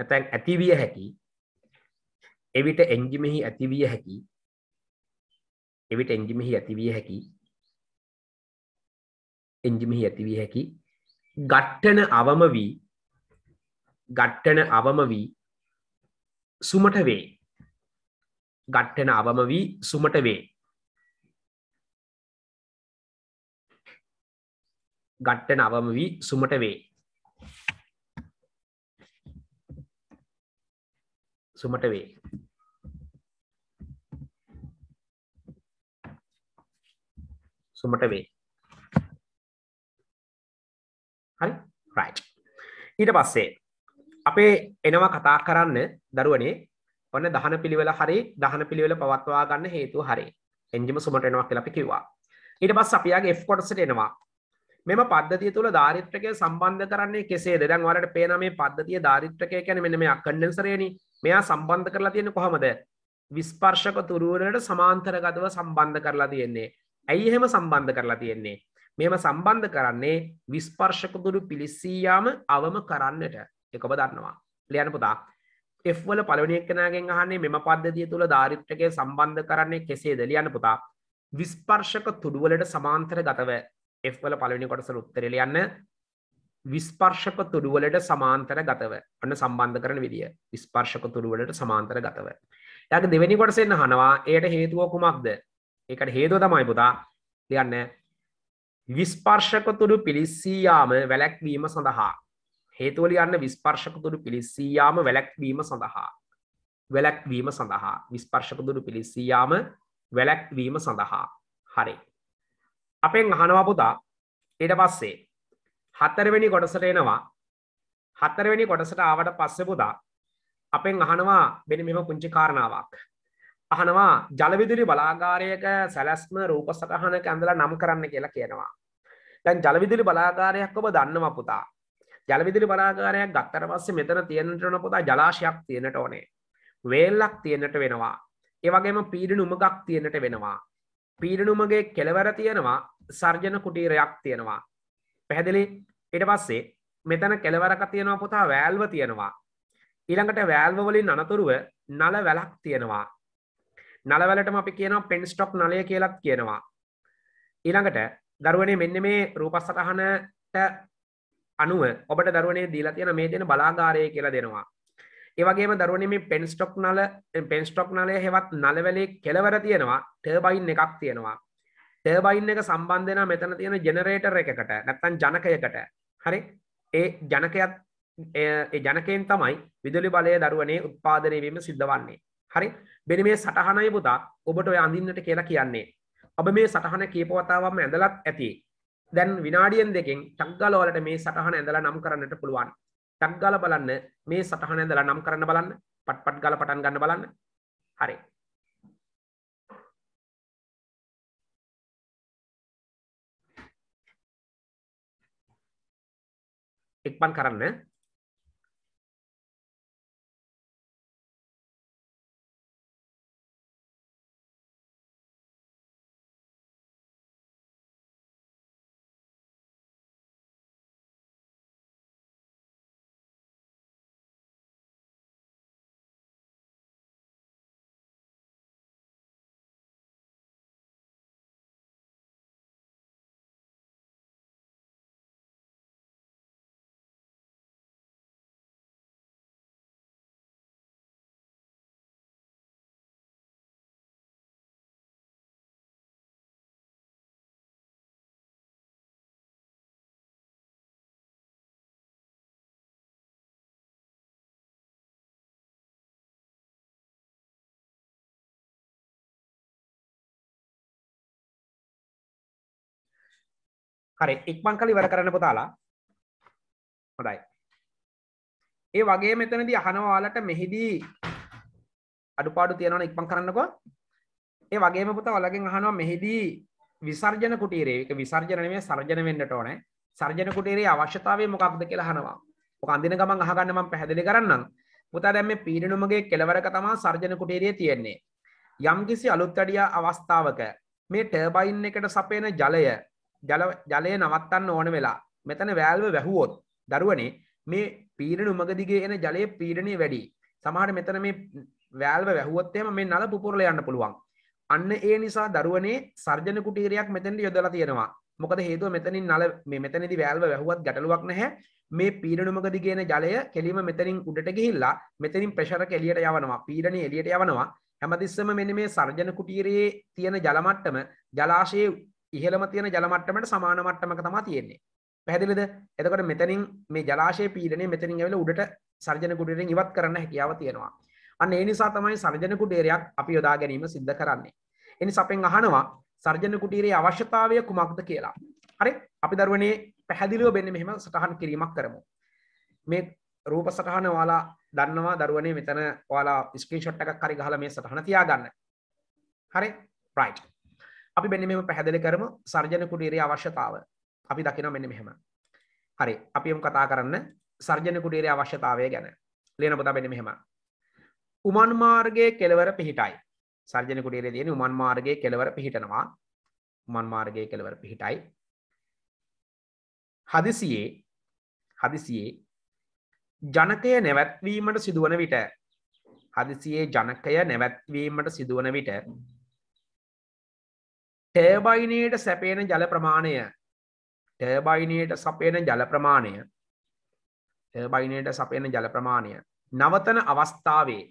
ඇතැන් ඇතිවිය හැකි එවිට එංජිමෙහි ඇතිවිය හැකි එවිට එන්ජිමෙහි ඇතිවිය හැකි එන්ජිමෙහි ඇතිවිය හැකි ගට්ටන අවම වී ගට්ටන අවම වී සුමට වේ ගට්ටන අවම වී සුමට වේ ගට්ටන අවම වී සුමට වේ සුමට වේ සුමට වේ හරි රයි් ඊට පස්සේ අපේ එනවා කතා කරන්න දරුවනේ ඔන්න දහන පිළිවෙල හරි දහන පිළිවෙල පවත්වා ගන්න හේතු හරි එන්ජිම සුමට එනවා කියලා අපි කිව්වා ඊට පස් අපියාගේ F කොටසට එනවා මෙම පද්ධතිය තුළ ධාරිත්‍රකය සම්බන්ධ කරන්නේ කෙසේ දෙදැන් වලට පේන මේ පද්ධතිය ධාරිත්‍රකය කැන මෙන මේ අකන්ඩෙන්සරයනි මෙයා සම්බන්ධ කරලා තියෙන කොහොමද විස්පර්ශක තුරුවලට සමාන්තරගතව සම්බන්ධ කරලා තියෙන්නේ ඇයි එහෙම සම්බන්ධ කරලා තියෙන්නේ මෙම සම්බන්ධ කරන්නේ විස්පර්ශකදුරු පිලිස්සීයාම අවම කරන්නට එකබ දන්නවා ලියන පුතා එවල පලවනක්නගෙන් අහන්නේ මෙම පද්ධතිය තුළ ධාරිත්‍රකය සම්බන්ධ කරන්නේ කෙසේද ලියන පුතා විස්පර්ශක තුඩුවලට සමාන්තර ගතව එවල පලවනි කොටස උත්තරලියන්න විස්පර්ශක තුඩුවලට සමාන්තර ගතව අන්න සම්බන්ධ කරන විදිිය විස්පර්ශක තුරුවලට සමාන්තර ගතව. යක දෙවැනි කොටසෙන් හනවා එයට හේතුවකුමක්ද එකට හේතුව තමයි පුතා ලියන්න විස්පර්ශක තුරු පිලිස්සීයාම වැලැක්වීම සඳහා හේතුව ලියන්න විස්පර්ශක තුරු පිලිස්සීයාම වැලැක්වීම සඳහා වැලැක්වීම සඳහා විස්පර්ශක තුරු පිලිස්සීයාම වැලැක්වීම සඳහා හරි අපෙන් අහනවා පුතා ඊට පස්සේ හතරවෙනි කොටසට එනවා හතරවෙනි කොටසට ආවට පස්සේ පුතා අපෙන් අහනවා මෙන්න මෙම පුංචි කාරණාවක් අහනවා ජලවිදුලි බලාගාරයක සැලැස්ම රූප සටහනක ඇඳලා නම් කරන්න කියලා කියනවා. දැන් ජලවිදුලි බලාගාරයක් ඔබ දන්නවා පුතා. ජලවිදුලි බලාගාරයක් ගත්තට පස්සේ මෙතන තියෙන්නට ඕන පුතා ජලාශයක් තියෙන්නට ඕනේ. වේල්ලක් තියෙන්නට වෙනවා. ඒ වගේම පීඩන උමගක් තියෙන්නට වෙනවා. පීඩන උමගේ කෙළවර තියෙනවා සර්ජන කුටීරයක් තියෙනවා. පැහැදිලි? ඊට පස්සේ මෙතන කෙළවරක තියෙනවා පුතා වැල්ව තියෙනවා. ඊළඟට වැල්ව වලින් අනතුරුව නල වැලක් තියෙනවා. නලවලටම අපි කියනවා පෙන් ස්ටොක් නලය කියලක් කියනවා ඊළඟට දරුවනේ මෙන්න මේ රූපස්සටහනට අනුව ඔබට දරුවනේ දීලා තියෙන මේ දෙන බලාගාරය කියලා දෙනවා ඒවගේම දරුවන මේ පෙන් ස්ටොක් නල පෙන් ස්ටොක් නලය හෙවත් නලවැලේ කෙලවර තියෙනවා ටර්බයින් එකක් තියෙනවා ටර්බයින් එක සම්බන්ධන මෙතන තියෙන ජනරේටර් එකකට නැත්තන් ජනකයකට හරි ඒ ජනකයත් ජනකයෙන් තමයි විදුලි බලය දරුවනේ උත්පාදනයවීම සිද්ධ වන්නේ හරි බෙන මේ සටහනයි පුතා ඔබට ඔය අඳින්නට කියලා කියන්නේ ඔබ මේ සටහන කීපවතාවම ඇඳලත් ඇති දැන් විනාඩියෙන් දෙකෙන් ටක්ගලවලට මේ සටහන ඇඳලා නම් කරන්නට පුළුවන් ටක්ගල බලන්න මේ සටහන ඇඳලා නම් කරන්න බලන්න පට්පට් ගල පටන් ගන්න බලන්න හරි එක්පන් කරන්න හරි ඉක්මන් කල ඉවර කරන්න පුතාලා හොඳයි ඒ වගේ මෙතනදී අහනවා ඔයාලට මෙහිදී අඩුපාඩු තියෙනවනේ ඉක්මන් කරන්නකෝ ඒ වගේම පුතා ඔයාලගෙන් අහනවා මෙහිදී විසර්ජන කුටීරේ ඒක විසර්ජන නෙමෙයි සර්ජන වෙන්නට ඕනේ සර්ජන කුටීරේ අවශ්‍යතාවය මොකක්ද කියලා අහනවා ඔක අඳින ගමන් අහගන්න මම පැහැදිලි කරන්නම් පුතා දැම් මේ පීඩනුමගේ කෙලවරක තමා සර්ජන කුටේරිය තියෙන්නේ. යම් කිසි අලුත් අඩිය අවස්ථාවක මේ ටර්බයින් එකට සපයන ජලය ජල ජලය නවත්තන්න ඕන වෙලා මෙතන වැෑල්ව වැැහුවොත් දරුවනේ මේ පීඩන උමගදිගේ එන ජලය පීඩනය වැඩි සමහට මෙතන මේ වැෑල්ව වැැහුවත්තේම මේ නල පුරල යන්න පුළුවන් අන්න ඒ නිසා දරුවනේ සර්ජන කුටීරයක් මෙතැට යොදලා තියෙනවා මොකද හේතුව මෙතනින් නල මෙතනදි වැෑල්ව වැැහුවත් ගැටලුවක් නැහැ මේ පීඩනුමකදි කියන ජලය කෙලීම මෙතනින් උඩට ගිහිල්ලා මෙතනින් ප්‍රශර කෙලියට යවනවා පීඩන එලියට යවනවා හැමතිස්සම මෙන මේ සර්ජන කුටීරයේ තියෙන ජලමට්ටම ජලාශයේ ඉහළම තියෙන ජල මට්ටමට සමාන මට්ටමක තමයි තියෙන්නේ. පැහැදිලිද? එතකොට මෙතනින් මේ ජලාශය පීඩනය මෙතනින් ඇවිල්ලා උඩට සර්ජන කුඩේරෙන් ඉවත් කරන්න හැකියාව තියෙනවා. අන්න ඒ නිසා තමයි සර්ජන කුඩේරයක් අපි යොදා ගැනීම සිද්ධ කරන්නේ. ඒ නිසා අපෙන් අහනවා සර්ජන කුටීරේ අවශ්‍යතාවය කුමක්ද කියලා. හරි? අපි දරුවනේ පැහැදිලිව මෙන්න මෙහෙම සටහන් කිරීමක් කරමු. මේ රූප සටහන ඔයාලා දන්නවා දරුවනේ මෙතන ඔයාලා ස්ක්‍රීන්ෂොට් එකක් හරි ගහලා මේ සටහන තියාගන්න. හරි? right. අපි මෙන්න මෙම පැහැදිලි කරමු සර්ජන කුටීරයේ අවශ්‍යතාව. අපි දකිනවා මෙන්න මෙහෙම. හරි, අපි යමු කතා කරන්න සර්ජන කුටීරයේ අවශ්‍යතාවය ගැන. ලියන පුතා මෙන්න මෙහෙම. උමන් මාර්ගයේ කෙළවර පිහිටයි. සර්ජන කුටීරයේ තියෙන උමන් මාර්ගයේ කෙළවර පිහිටනවා. උමන් මාර්ගයේ කෙළවර පිහිටයි. හදිසියේ හදිසියේ ජනකය නැවැත්වීමට සිදුවන විට හදිසියේ ජනකය නැවැත්වීමට සිදුවන විට ටර්බයිනයට සැපේන ජල ප්‍රමාණය ටර්බයිනයට සපේන ජල ප්‍රමාණය ටර්බයිනයට සපයන ජල ප්‍රමාණය නවතන අවස්ථාවේ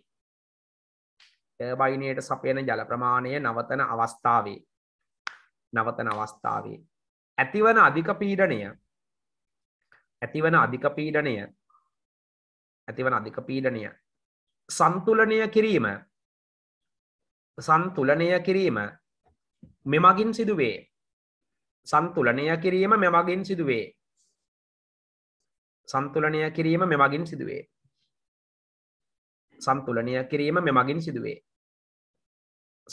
ටර්බයිනයට සපයන ජල ප්‍රමාණය නවතන අවස්ථාවේ නවතන අවස්ථාවේ ඇතිවන අධික පීඩනය ඇතිවන අධික පීඩනය ඇතිවන අධික පීඩනය සන්තුලනය කිරීම සන්තුලනය කිරීම මෙමගින් සිදුවේ සන්තුලනය කිරීම මෙමගින් සිදුවේ සන්තුලනය කිරීම මෙමගින් සිදුවේ සන්තුලනය කිරීම මෙමගින් සිදුවේ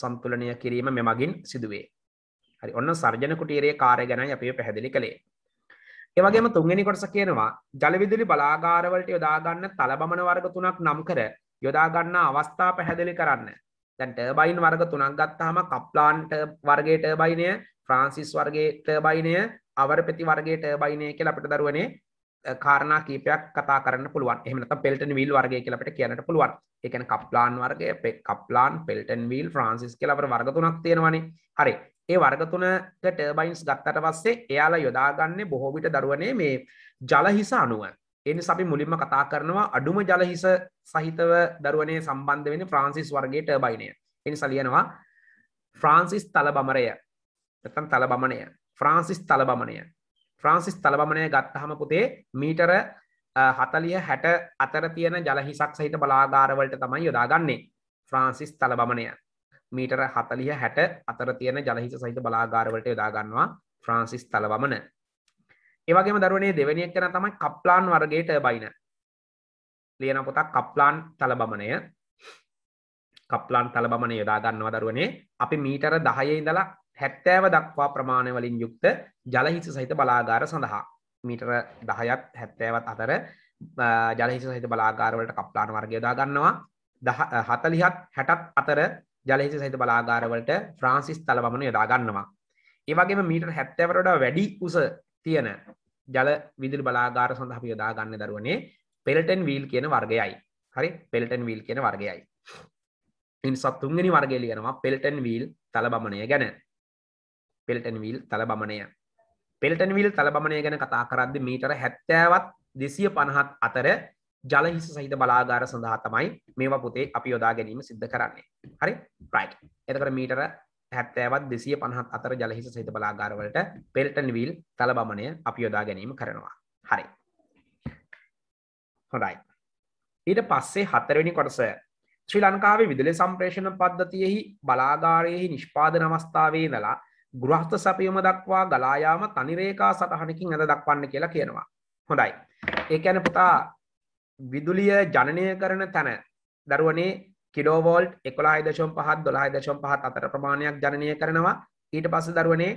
සන්තුලනය කිරීම මෙමගින් සිදුවේ හරි ඔන්න සර්ජන කුටීරේ කාරය ගැන අපිය පැහැදිලි කළේ ඒවගේම තුන්ගනි කොටස කියනවා ජලවිදුලි බලාගාරවලට යොදාගන්න තලබමන වර්ග තුනක් නම් කර යොදාගන්න අවස්ථා පැහැදිලි කරන්න දැන් ටර්බයින් වර්ග තුනක් ගත්තාම කප්ලාන් වර්ගයේ ටර්බයිනය ෆ්‍රාන්සිස් වර්ගයේ ටර්බයිනය අවරපති වර්ගයේ ටර්බයිනය කියලා අපිට දරුවනේ කාරණා කීපයක් කතා කරන්න පුළුවන්. එහෙම නැත්නම් පෙල්ටන් වීල් වර්ගය කියලා අපිට කියන්නට පුළුවන්. ඒ කියන්නේ කප්ලාන් වර්ගය, කප්ලාන්, පෙල්ටන් වීල්, ෆ්‍රාන්සිස් කියලා අපේ වර්ග තුනක් තියෙනවානේ. හරි. ඒ වර්ග තුනක ටර්බයින්ස් ගත්තට පස්සේ එයාලා යොදාගන්නේ බොහෝ විට දරුවනේ මේ ජල හිස අණුව. එනි අපි මුලින්ම කතා කරනවා අඩුම ජලහිස සහිතව දරුවනය සම්බන්ධ වෙන ෆ්‍රන්සිස් වර්ගේට බයිනය එනි සලියනවා ෆ්‍රාන්සිස් තලබමරය තන් තලබමනය ෆ්‍රාන්සිස් තලබමනය ෆ්‍රාන්සිස් තලබමනය ගත්තහම පුතේ මීටර හතලිය හැට අතර තියෙන ජලහිසක් සහිත බලාගාරවලට තමයි යොදාගන්නේ ෆ්‍රාන්සිස් තලබමනය මීටර හතලිය හැට අතර තියෙන ජලහිස සහිත බලාගාරවලට යොදාගන්නවා ෆ්‍රාන්සිස් තලබමන ඒවගේම දරුවනේ දෙවැනි එක්කන තමයි කප්ලාන් වර්ගයේ ටර්බයින ලියන පොතක් කප්ලාන් තලබමණය කප්ලාන් තලබමණය යොදා ගන්නවා දරුවනේ අපි මීටර 10 ඉඳලා 70 දක්වා ප්‍රමාණය වලින් යුක්ත ජලහිස සහිත බලාගාර සඳහා මීටර 10ත් 70ත් අතර ජලහිස සහිත බලාගාර වලට කප්ලාන් වර්ගය යොදා ගන්නවා 40ත් 60ත් අතර ජලහිස සහිත බලාගාර වලට ෆ්‍රාන්සිස් තලබමණය යොදා ගන්නවා ඒ වගේම මීටර 70 වඩා වැඩි උස තියෙන ජල විදුලි බලාගාර සඳහා අපි යොදා ගන්න දරුවනේ පෙල්ටන් වීල් කියන වර්ගයයි. හරි පෙල්ටන් වීල් කියන වර්ගයයි. ඒ නිසා තුන්වෙනි වර්ගය ලියනවා පෙල්ටන් වීල් තලබමණය ගැන. පෙල්ටන් වීල් තලබමණය. පෙල්ටන් වීල් තලබමණය ගැන කතා කරද්දී මීටර 70ත් 250ත් අතර ජල හිස සහිත බලාගාර සඳහා තමයි මේවා පුතේ අපි යොදා ගැනීම සිද්ධ කරන්නේ. හරි? right. එතකොට මීටර හැත්තෑවත් දෙසිය පණහත් අතර ජලහිස සහිත බලාගාරවලට පෙල්ටන් වීල් තලබමනය අපි යොදා ගැනීම කරනවා හරි හොඳයි ඊට පස්සේ හතරවෙනි කොටස ශ්‍රී ලංකාවේ විදුලි සම්ප්‍රේෂණ පද්ධතියෙහි බලාගාරයෙහි නිෂ්පාදන අවස්ථාවේ දලා ගෘහස්ත සැපියම දක්වා ගලායාම තනිරේකා සටහනකින් ඇඳ දක්වන්න කියලා කියනවා හොඳයි ඒ ඇන පුතා විදුලිය ජනනය කරන තැන දරුවනේ කිලෝවෝල්ට් එකොලායි දශම් පහත් දොලායි දශම් පහත් අතර ප්‍රමාණයක් ජනය කරනවා ඊට පස දරුවනේ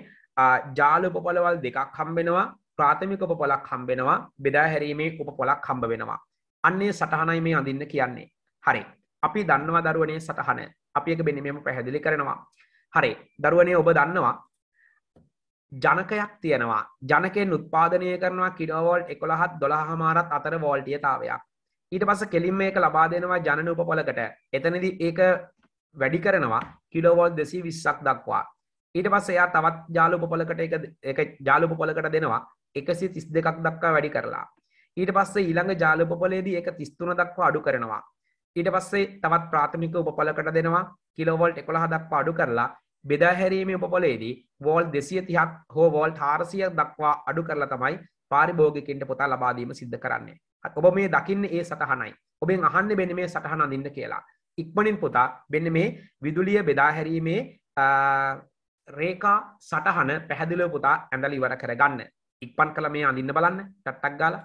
ජාල උපපොලවල් දෙකක් හම්බෙනවා ප්‍රාථමික උපපොලක් හම්බෙනවා බෙදා හැරීමේ උපපොලක් හම්බ වෙනවා අන්නේ සටහනයි මේ අඳන්න කියන්නේ හරි අපි දන්නවා දරුවනේ සටහන අපි එක බෙනීමම පැහැදිලි කරනවා හරි දරුවනේ ඔබ දන්නවා ජනකයක් තියෙනවා ජනකෙන් උත්පාදනය කරනවා කිලෝවෝල්ට් එකොළහත් දොළහමාරත් අතර වෝල්ටියතාවයක් ඊට පස කෙලින් මේක ලබා දෙනවා ජනන උපපොලකට එතනදි ඒක වැඩි කරනවා කිලෝවොල් දෙසී විස්සක් දක්වා ඊට පස්ස එයා තවත් ජාලුපොලකට එක ජාලුපොලකට දෙනවා එකසි තිස් දෙකක් දක්වා වැඩි කරලා ඊට පස්සේ ඊළඟ ජාලුපොලේදී එක තිස්තුන දක්වා අඩු කරනවා ඊට පස්සේ තවත් ප්‍රාථමික උපපොලකට දෙනවා කිලෝවොල්ට් එකොළහ දක්වා අඩු කරලා බෙදාහැරීම උපපොලේදී වෝල් දෙසිය තිහක් හෝ වෝල් හාරසියක් දක්වා අඩු කරලා තමයි පාරිභෝගිකින්ට පොතා ලබාදීම සිද්ධ කරන්නේ ඔබ මේ දකින්න ඒ සටහනයි ඔබෙන් අහන්න බෙන මේ සටහන අඳින්න කියලා ඉක්මනින් පුතා බෙන්න මේ විදුලිය බෙදාහැරීමේ රේකා සටහන පැහැදිලව පුතා ඇඳල ඉවර කරගන්න ඉක්පන් කළ මේ අඳින්න බලන්න ටට්ටක් ගාලා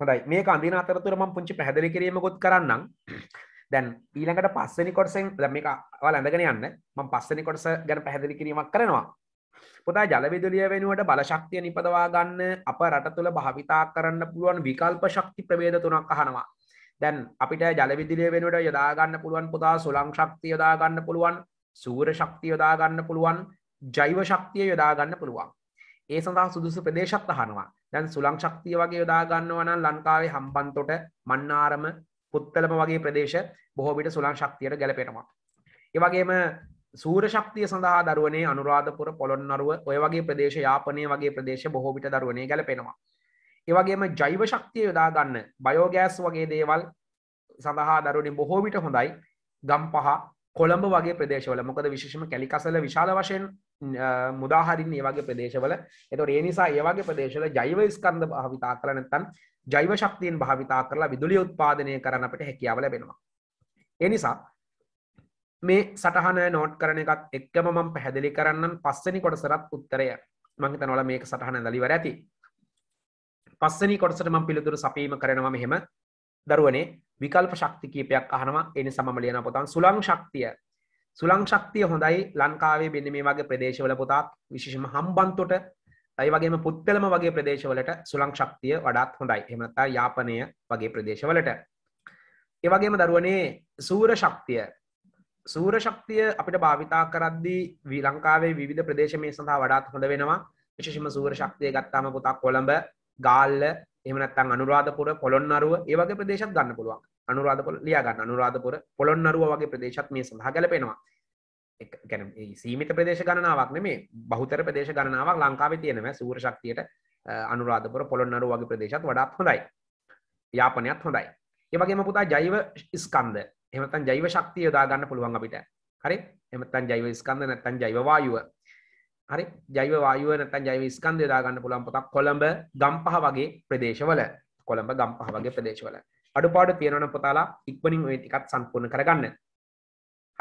හොඳයි මේ අඳන අතරතුර ම පුංචි පැහැදිලි කිරීමකුත් කරන්න දැන් ඊළඟට පස්සනි කොටසෙන් දමික වල ඇඳගෙන යන්න ම පස්සනි කොටස ගැන පැහැදිලි කිරීමක් කරනවා පුතා ජලවිදුලිය වෙනුවට බලශක්තිය නිපදවා ගන්න අප රට තුළ භාවිතා කරන්න පුළුවන් විකල්ප ශක්ති ප්‍රවේද තුනක් අහනවා දැන් අපිට ජලවිදිලිය වෙනුවට යොදාගන්න පුළුවන් පුතා සුලං ශක්තිය යොදාගන්න පුළුවන් සූර ශක්තිය යොදාගන්න පුළුවන් ජෛව ශක්තිය යොදාගන්න පුළුවන් ඒ සඳහා සුදුසු ප්‍රදේශත් අහනවා දැන් සුළං ශක්තිය වගේ යොදාගන්නවා නම් ලංකාවේ හම්බන්තොට මන්නාරම පුත්තලම වගේ ප්‍රදේශ බොහෝවිට සුළං ශක්තියට ගැලපෙනවා. ඒවගේම සූර ශක්තිය සඳහා දරුවනේ අනුරාධපුර පොළොන්නරුව ඔය වගේ ප්‍රදේශ යාපනය වගේ ප්‍රදේශ බොහෝවිට දරුවනේ ගැලපෙනවා. ඒවගේම ජෛව ශක්තිය යොදාගන්න බයෝගෑස් වගේ දේවල් සඳහා දරුවනේ බොහෝවිට හොඳයි ගම් පහ කොළඹ වගේ ප්‍රදේශවල මොකද විශෂම කැලිකසල විශාල වශයෙන් මුදාහරින් ඒවගේ ප්‍රදේශවල එත රේනිසා ඒවගේ ප්‍රදේශල ජයිව ස්කන්ද භාවිතා කරනතන් ජයිව ශක්තියෙන් භාවිතා කරලා විදුලිය උත්පාදනය කරන අපට හැකියාව ලැබෙනවා. එනිසා මේ සටහන නෝට් කරන එකත් එක්කම මම පැහැදිලි කරන්න පස්සනි කොටසරත් උත්තරය මංහිත නොල මේක සටහන දලිවර ඇති. පස්සනි කොටසට මං පිළිතුරු සපීම කරනවා මෙහෙම දරුවනේ විකල්ප ශක්ති කීපයක් අහනවා එනි සමම ලියන පොතන් සුළං ශක්තිය සුළං ශක්තිය හොඳයි ලංකාවේ බෙන්න මේ වගේ ප්‍රදේශවල පොතාක් විශේෂම හම්බන්තොට ඇයි වගේම පුත්තලම වගේ ප්‍රදේශවලට සුළං ශක්තිය වඩාත් හොඳයි එමතා යාපනය වගේ ප්‍රදේශවලට ඒවගේම දරුවනේ සූර ශක්තිය සූර ශක්තිය අපිට භාවිතා කරද්දී වී ලංකාවේ විධ ප්‍රදේශමය සඳහා වඩාත් හොඳ වෙනවා විශෂම සූර ශක්තිය ගත්තාම පුතා කොළඹ ගාල්ල එමනත්තන් අනුරාධපුර පොළොන්නරුව ඒවගේ ප්‍රදේශත් ගන්න පුළුවන් අනුරාධපොල ලියගන්න අනුරාධපුර පොළොන්නරුව වගේ ප්‍රදේශත් මේ සඳහා ගැලපෙනවා ගැන සීමිත ප්‍රදේශ ගණනාවක් නෙමේ බහුතර ප්‍රදේශ ගණනාවක් ලංකාවේ තියෙනව සූර ශක්තියට අනුරාධපුර පොළොන්නරුව වගේ ප්‍රදේශත් වඩාත් හොඳයි යාපනයත් හොඳයි ඒවගේම පුතා ජෛව ස්කන්ද එමතන් ජෛව ශක්තිය යොදා ගන්න පුළුවන් අපිට හරි එමතන් ජෛව ස්කන්ද නැත්තන් ජෛවවායුව හරි ජෛව වායුව නැත්නම් ජෛව ස්කන්ධය දාගන්න පුළුවන් පොතක් කොළඹ ගම්පහ වගේ ප්‍රදේශවල කොළඹ ගම්පහ වගේ ප්‍රදේශවල අඩුපාඩු තියෙනවා නම් පුතාලා ඉක්මනින් ওই ටිකත් සම්පූර්ණ කරගන්න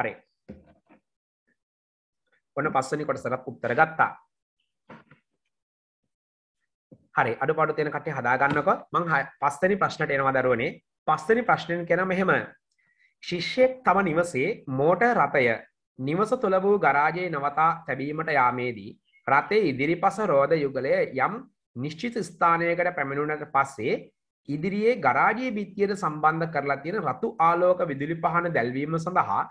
හරි ඔන්න පස්වෙනි කොටසට උත්තර ගත්තා හරි අඩුපාඩු තියෙන කට්ටිය හදා ගන්නකො මම පස්වෙනි ප්‍රශ්නට එනවා දරුවනේ පස්වෙනි ප්‍රශ්නෙන් කියන මෙහෙම ශිෂ්‍යෙක් තම නිවසේ මෝටර් රථය නිවස තුළ වූ ගරාජයේ නවතා තැබීමට යාමේදී රතේ ඉදිරිපස රෝධ යුගලය යම් නිශ්චිත ස්ථානයකට පැමිණුණට පස්සේ ඉදිරියේ ගරාජයේ බිත්තියට සම්බන්ධ කරලා තියෙන රතු ආලෝක විදුලි පහන දැල්වීම සඳහා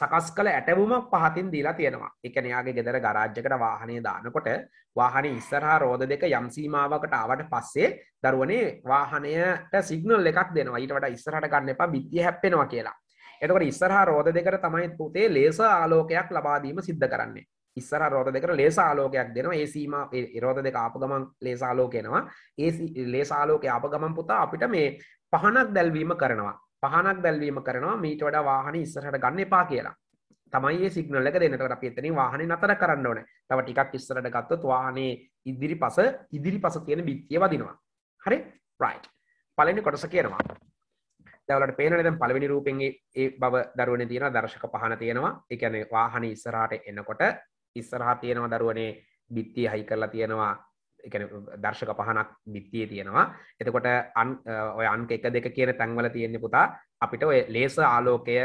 සකස් කළ ඇටවුමක් පහතින් දීලා තියෙනවා. එකනයාගේ ගෙදර ගරාජ්‍යකට වාහනය දානකොට වාහනේ ඉස්සරහා රෝධ දෙක යම් සීමාවකට ආවට පස්සේ දරුවනේ වාහනයට සිග්නල් එකක් දෙනවා. ඊට වඩා ඉස්සරහට ගන්න එපා බිත්තිය හැප්පෙනවා කියලා. එතකට ඉස්සරහ රෝධ දෙකට තමයි පුතේ ලේස ආලෝකයක් ලබාදීම සිද්ධ කරන්නේ ඉස්සර රෝධ දෙකට ලේසාලෝකයක් දෙනවා ඒ සීම රෝධ දෙක ආපගමන් ලේසාලෝකයනවා ඒ ලේසාලෝකය ආපගමන් පුතා අපිට මේ පහනක් දැල්වීම කරනවා පහනක් දැල්වීම කරනවා මීට වඩා වාහන ඉස්සරහට ගන්න එපා කියලා තමයි ඒ සිග්නල් එක දෙන්නට අපි එතනින් වාහනේ නතර කරන්න ඕනේ. තව ටිකක් ඉස්සරහට ගත්තොත් වාහනේ ඉදිරිපස ඉදිරිපස කියන බිත්තිය වදිනවා. හරි? right. පළවෙනි කොටස කියනවා. දවලට පේන දැම් පලවෙනි රූපෙන්ගේ ඒ බව දරුවන තියෙන දර්ශක පහන තියෙනවා එකන වාහන ඉස්සරහට එන්නකොට ඉස්සරහා තියෙනවා දරුවනේ බිත්තිය හයි කරලා තියෙනවා එකන දර්ශක පහනක් බිත්තිය තියෙනවා එතකොට අන් ඔය අන්ක එක දෙක කියන තැන්වල තියෙන්නේ පුතා අපිට ඔය ලේස ආලෝකය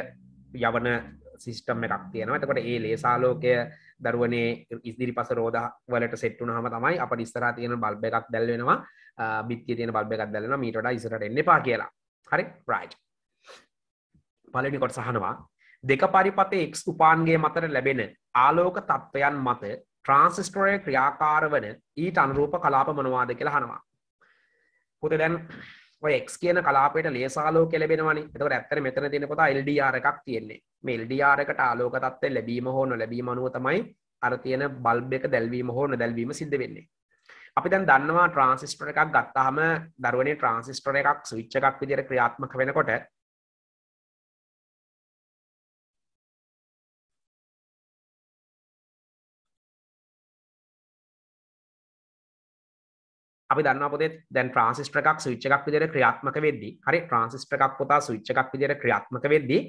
යවන සිිස්ටම් එකක් තියෙනවා එතකොට ඒ ලේසාලෝකය දරුවනේ ඉස්දිරි පස රෝධ වලට සෙට්ටුන හම තමයි අප ඉස්තර තියෙන බල්බ එකක් දැල්වෙනවා බිත්තිය තියෙන බල්බ එකක් දැලන මීට ඉසට එන්න පා කියලා හරි රයි් පලනිකොට සහනවා දෙක පරිපතේ එක් උපාන්ගේ මතර ලැබෙන ආලෝක තත්ත්වයන් මත ට්‍රන්සිස්ටරය ක්‍රියාකාර වන ඊට අනුරූප කලාප මනවාද කියලා හනවා පුත දැන් එක් කියන කලාපට ලේසාලෝ කෙලබෙනවනි තක ඇත්තර මෙතන තිනකොට එල්ඩියාර එකක් තියෙන්නේ මෙල්ඩියාරකට ආලෝක තත්ව ලැබීම හෝන ලැබීම අනුව තමයි අර තියෙන බල්බ එක දැල්වීම හෝන දැල්වීම සිද්ධ වෙන්නේ අපි දැන් දන්නවා ට්‍රන්සිස්ටර එකක් ගත්තාහම දරුවනේ ට්‍රන්සිස්ටර එකක් සවිච්ච එකක් විදිර ක්‍රියාත්මක වෙනකොට අපි දන්න පොතේ දැන් ට්‍රන්සිස්ටර එකක් සවිච්ච එකක් විදිර ක්‍රියාත්මක වෙද්දී හරි ට්‍රන්සිස්ටර එකක් පොතා සවිච්ච එකක් විදිර ක්‍රියාත්මක වෙද්දී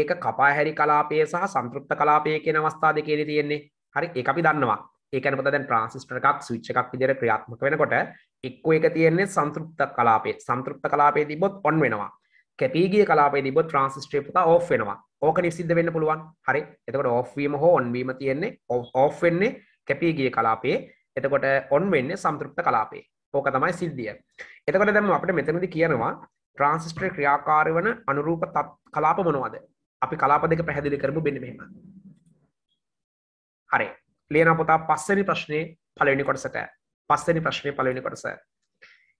ඒක කපා හැරි කලාපය සහ සංතෘප්ත කලාපය කියන අවස්ථා දෙකේදී තියෙන්නේ හරි ඒ අපි දන්නවා ඒකන පොත දැන් ට්‍රන්සිස්ටර් එකක් ස්විච් එකක් විදිහට ක්‍රියාත්මක වෙනකොට එක්කෝ එක තියෙන්නේ සංතෘප්ත කලාපේ සංතෘප්ත කලාපේ තිබ්බොත් ඔන් වෙනවා කැපී ගිය කලාපේ තිබ්බොත් ට්‍රන්සිස්ටර් එක ඔෆ් වෙනවා ඕක නිසිද්ධ වෙන්න පුළුවන් හරි එතකොට ඔෆ් වීම හෝ ඔන් වීම තියෙන්නේ ඔෆ් වෙන්නේ කැපී ගිය කලාපේ එතකොට ඔන් වෙන්නේ සංතෘප්ත කලාපේ ඕක තමයි සිද්ධිය එතකොට දැන් අපිට මෙතනදී කියනවා ට්‍රාන්සිස්ටර් ක්‍රියාකාරී වන අනුරූප කලාප මොනවද අපි කලාප දෙක පැහැදිලි කරමු මෙන්න මෙහෙම හරි ලියන පොතා පස්සනි ප්‍රශ්නය පලනි කොටසට පස්සනි ප්‍රශ්නය පලනි කොටස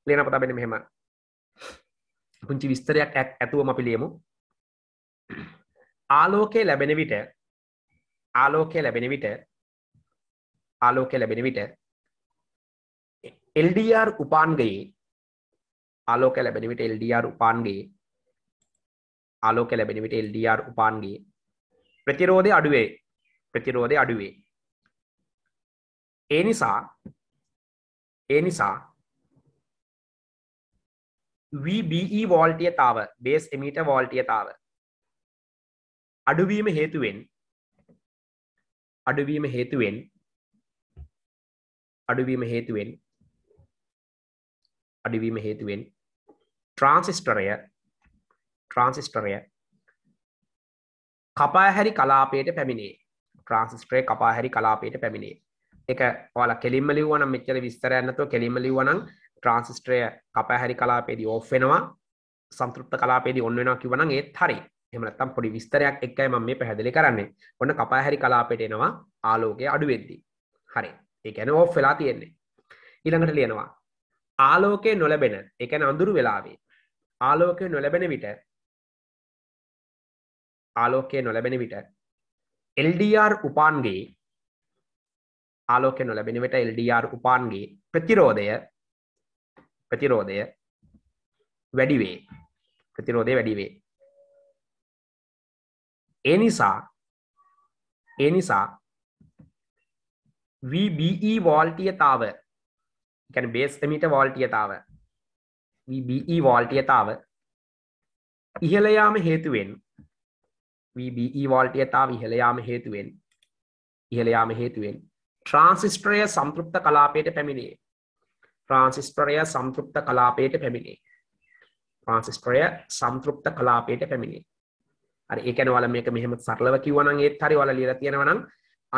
ලියන පොතා බෙන මෙහෙම පුංචි විස්තරයක් ඇතුවම අපි ලියමු ආලෝකය ලැබෙන විට ආලෝකය ලැබෙන විට ආලෝකය ලැබෙන විට එල්ඩර් උපාන්ගයේ ආලෝක ලැබෙන විට එල්ඩර් උපාන්ගේ ආලෝක ලැබෙන විට එල්ඩර් උපාන්ගේ ප්‍රතිරෝධය අඩුවේ ප්‍රතිරෝධය අඩුවේ ඒ නිසා ඒ නිසා VBE වෝල්ටියතාව බේස් එමීට වෝල්ටියතාව අඩුවීම හේතුවෙන් අඩුවීම හේතුවෙන් අඩුවීම හේතුවෙන් අඩුවීම හේතුවෙන් ට්‍රාන්සිස්ටරය ට්‍රාන්සිස්ටරය කපාහැරි කලාපයට පැමිණේ ට්‍රාන්සිස්ට්‍රේ කපාහැරි කලාපයට පැමිණේ එක ඔල කෙලිම ලිවන මෙච්චර විස්තරයන්නතු කෙලිම ලිවනං ට්‍රන්සිස්ට්‍රය කපහැරි කලාපේදී ඕ් වෙනවා සම්තෘප්ත කලාපේදී ඔන්න වෙනවා කිවන ඒත් හරි එමනත්තම් පොඩි විස්තරයක් එක්කයි ම මේ පැහැදිලි කරන්නේ ඔන්න කපාහැරි කලාපෙට එනවා ආලෝකය අඩුවෙද්දී හරි ඒකැන ඕ් වෙලා තියෙන්නේ ඉළඟට ලියනවා ආලෝකය නොලබෙන එකන අඳුරු වෙලාවේ ආලෝකය නොලැබෙන විට ආලෝකය නොලැබෙන විට එල්ඩR උපාන්ගේ ආලෝකය නොලැබෙනවට එල්ඩR උපාන්ගේ ප්‍රතිරෝධය ප්‍රතිරෝධය වැඩිවේ ප්‍රතිරෝධය වැඩිවේ ඒ නිසා ඒ නිසා VBE වෝල්ටියතාව ගැන බේස් එමිට වෝල්ටියතාව VBE වෝල්ටියතාව ඉහළයාම හේතුවෙන් VBE වෝල්ටියතාව ඉහළයාම හේතුවෙන් ඉහළයාම හේතුවෙන් ට්‍රාන්සිස්ටරය සම්පෘප්ත කලාපයට පැමිණේ ට්‍රාන්සිස්ටරය සම්පෘප්ත කලාපයට පැමිණේ ට්‍රාන්සිස්ටරය සම්පෘප්ත කලාපයට පැමිණේ අර ඒ කියන්නේ ඔයාලා මේක මෙහෙම සරලව කිව්වනම් ඒත් හරි ඔයාලා ලියලා තියෙනවා නම්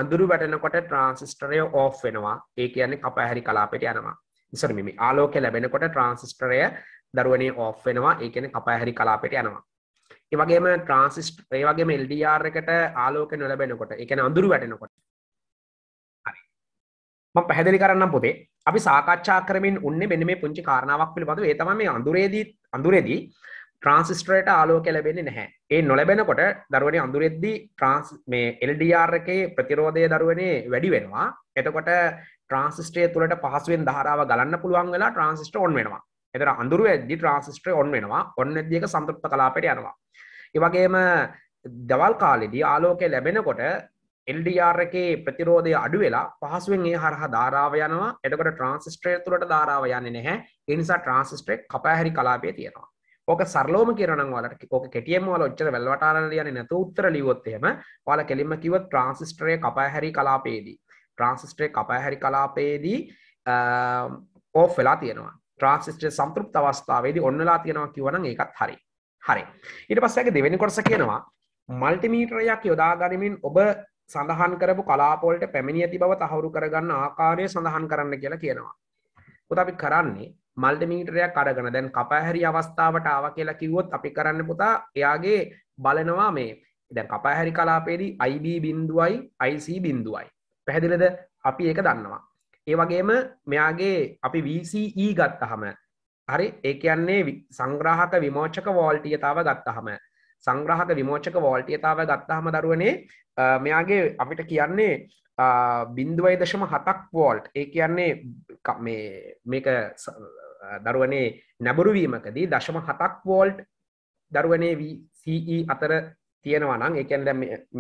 අඳුරු වැටෙනකොට ට්‍රාන්සිස්ටරය ඕෆ් වෙනවා ඒ කියන්නේ කපහැරි කලාපයට යනවා ඉස්සර මේ ආලෝකය ලැබෙනකොට ට්‍රාන්සිස්ටරය දරුවනේ ඕෆ් වෙනවා ඒ කියන්නේ කපහැරි කලාපයට යනවා ඒ වගේම ට්‍රාන්සිස්ටර් ඒ වගේම LDR එකට ආලෝකය නොලැබෙනකොට ඒ කියන්නේ අඳුරු වැටෙනකොට ම පැහැදිලි කරන්න පොතේ අපි සාකච්ඡා කරමින් උන්න මෙන්න මේ පුංචි කාරණාවක් පිළිබඳ ඒතම මේ අඳුරේදී අඳුරේදී ට්‍රන්සිස්ට්‍රේට ආලෝක ලැබෙන්නේ නැහැ ඒ නොලැබෙනකොට දරුවනේ අඳුරෙද්දී ට්‍රන්ස් මේ එල්ඩR එකේ ප්‍රතිරෝධය දරුවනේ වැඩි වෙනවා එතකොට ට්‍රන්සිස්ට්‍රේ තුළට පහසුවෙන් ධාරාව ගලන්න පුළුවන් වෙලා ට්‍රන්සිස්ට ඔන් වෙනවා එතර අඳුර ඇද්දි ට්‍රන්සිස්ට්‍රේ ඔන් වෙනවා ඔන්න ඇද්දික සම්පෘප්ත කලාපට යනවා ඒවගේම දවල් කාලෙදී ආලෝකය ලැබෙනකොට එල්ඩR එකේ ප්‍රතිරෝධය අඩු වෙලා පහසුවෙන් ඒ හරහා ධාරාව යනවා එතකොට ට්‍රාන්සිස්ටරේ තුලට ධාරාව යන්නේ නැහැ ඒ නිසා ට්‍රාන්සිස්ටරේ කපෑහැරි කලාපයේ තියෙනවා ඕක සරලෝම කියනවා නම් ඔයාලට ඕක කෙටියෙන්ම ඔයාලා ඔච්චර වැල්වටාරන ලියන්නේ නැතුව උත්තර ලියුවොත් එහෙම ඔයාලා කෙලින්ම කිව්වොත් ට්‍රාන්සිස්ටරේ කපෑහැරි කලාපයේදී ට්‍රාන්සිස්ටරේ කපෑහැරි කලාපයේදී ඕෆ් වෙලා තියෙනවා ට්‍රාන්සිස්ටරේ සම්පෘප්ත අවස්ථාවේදී ඔන් වෙලා තියෙනවා කිව්වනම් ඒකත් හරි හරි ඊට පස්සේ දෙවෙනි කොටස කියනවා මල්ටිමීටරයක් යොදා ගනිමින් ඔබ සඳහන් කරපු කලාපොලට පැමිණි ඇති බව තහවුරු කරගන්න ආකාරය සඳහන් කරන්න කියලා කියනවා. පුත අපි කරන්නේ මල්ඩ මීටරයක් අරගෙන දැන් කපහැරි අවස්ථාවට ආව කියලා කිව්වොත් අපි කරන්න පුතා එයාගේ බලනවා මේ දැන් කපහැරි කලාපේදී IB බින්දුවයි IC බින්දුවයි. පැහැදිලද අපි ඒක දන්නවා. ඒ වගේම මෙයාගේ අපි VCE ගත්තහම හරි ඒ කියන්නේ සංග්‍රාහක විමෝචක වෝල්ටිය තාව ගත්තහම සංග්‍රහක විමෝචක වෝල්ටියතාව ගත්තාහම දරුවනේ මෙයාගේ අපිට කියන්නේ බින්දුවයි දශම හතක් වෝල්ට් ඒ කියන්නේ මේ මේක දරුවනේ නැබුරුවීමකදී දශම හතක් වෝල්ට් දරුවනේ වCE අතර තියෙනවනම් එකන් දැ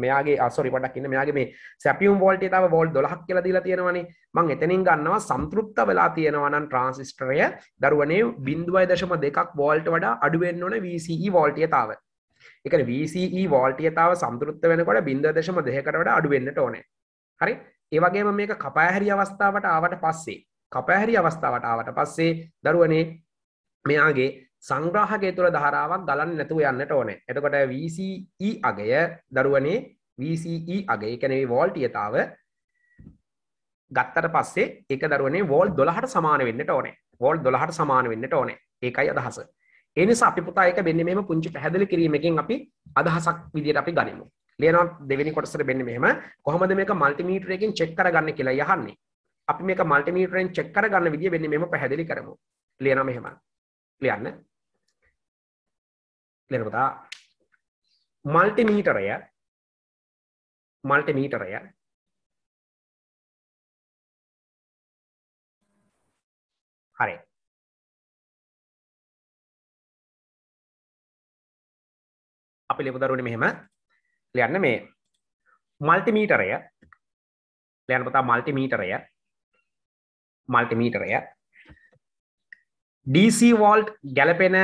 මෙයාගේ අසොරි පටක් ඉන්න මෙයාගේ මේ සැපියම් වෝල්ට තාව බෝල් දොලහක් කියල දීලා තියෙනවනේ මං එතනින් ගන්නවා සම්තෘප්ත වෙලා තියෙනවනන් ට්‍රන්සිස්ටරය දරුවනේ බින්දුවයි දශම දෙකක් වෝල්ට වඩා අඩුවෙන් ඕන වCE වෝල්ටිය තාව එකන වCE වෝල්ටියතාව සම්තුෘත්ත වෙනකොට බින්දදශම දෙහකරට අඩුවෙන්න ඕන හරි ඒවගේ මේක කපෑහැරි අවස්ථාවට ආවට පස්සේ කපෑහැරි අවස්ථාවට ආවට පස්සේ දරුවනේ මෙයාගේ සංග්‍රහගේ තුළ ධාරාවක් ගලන්න නැතුව යන්නට ඕන එතකොට වCE අගය දරුවනේ වCE අගේ කැනෙ වෝල්ටියතාව ගත්තට පස්සේ එක දරුවනේ වෝල් දොලහට සමාන වෙන්නට ඕනේ වෝල් දොලහට සමාන වෙන්නට ඕනේ ඒකයි අදහස ඒ නිසා අපි පුතා ඒක මෙන්න මේම පුංචි පැහැදිලි කිරීමකින් අපි අදහසක් විදියට අපි ගනිමු. ලියනවා දෙවෙනි කොටසට මෙන්න මෙහෙම කොහොමද මේක මල්ටිමීටර එකෙන් චෙක් කරගන්නේ කියලා යහන්නේ. අපි මේක මල්ටිමීටරෙන් චෙක් කරගන්න විදිය මෙන්න මේම පැහැදිලි කරමු. ලියනවා මෙහෙම. ලියන්න. ලියන පුතා මල්ටිමීටරය මල්ටිමීටරය හරි අපි ලියපු දරුවනේ මෙහෙම ලියන්න මේ මල්ටිමීටරය ලියන්න පුතා මල්ටිමීටරය මල්ටිමීටරය DC වෝල්ට් ගැලපෙන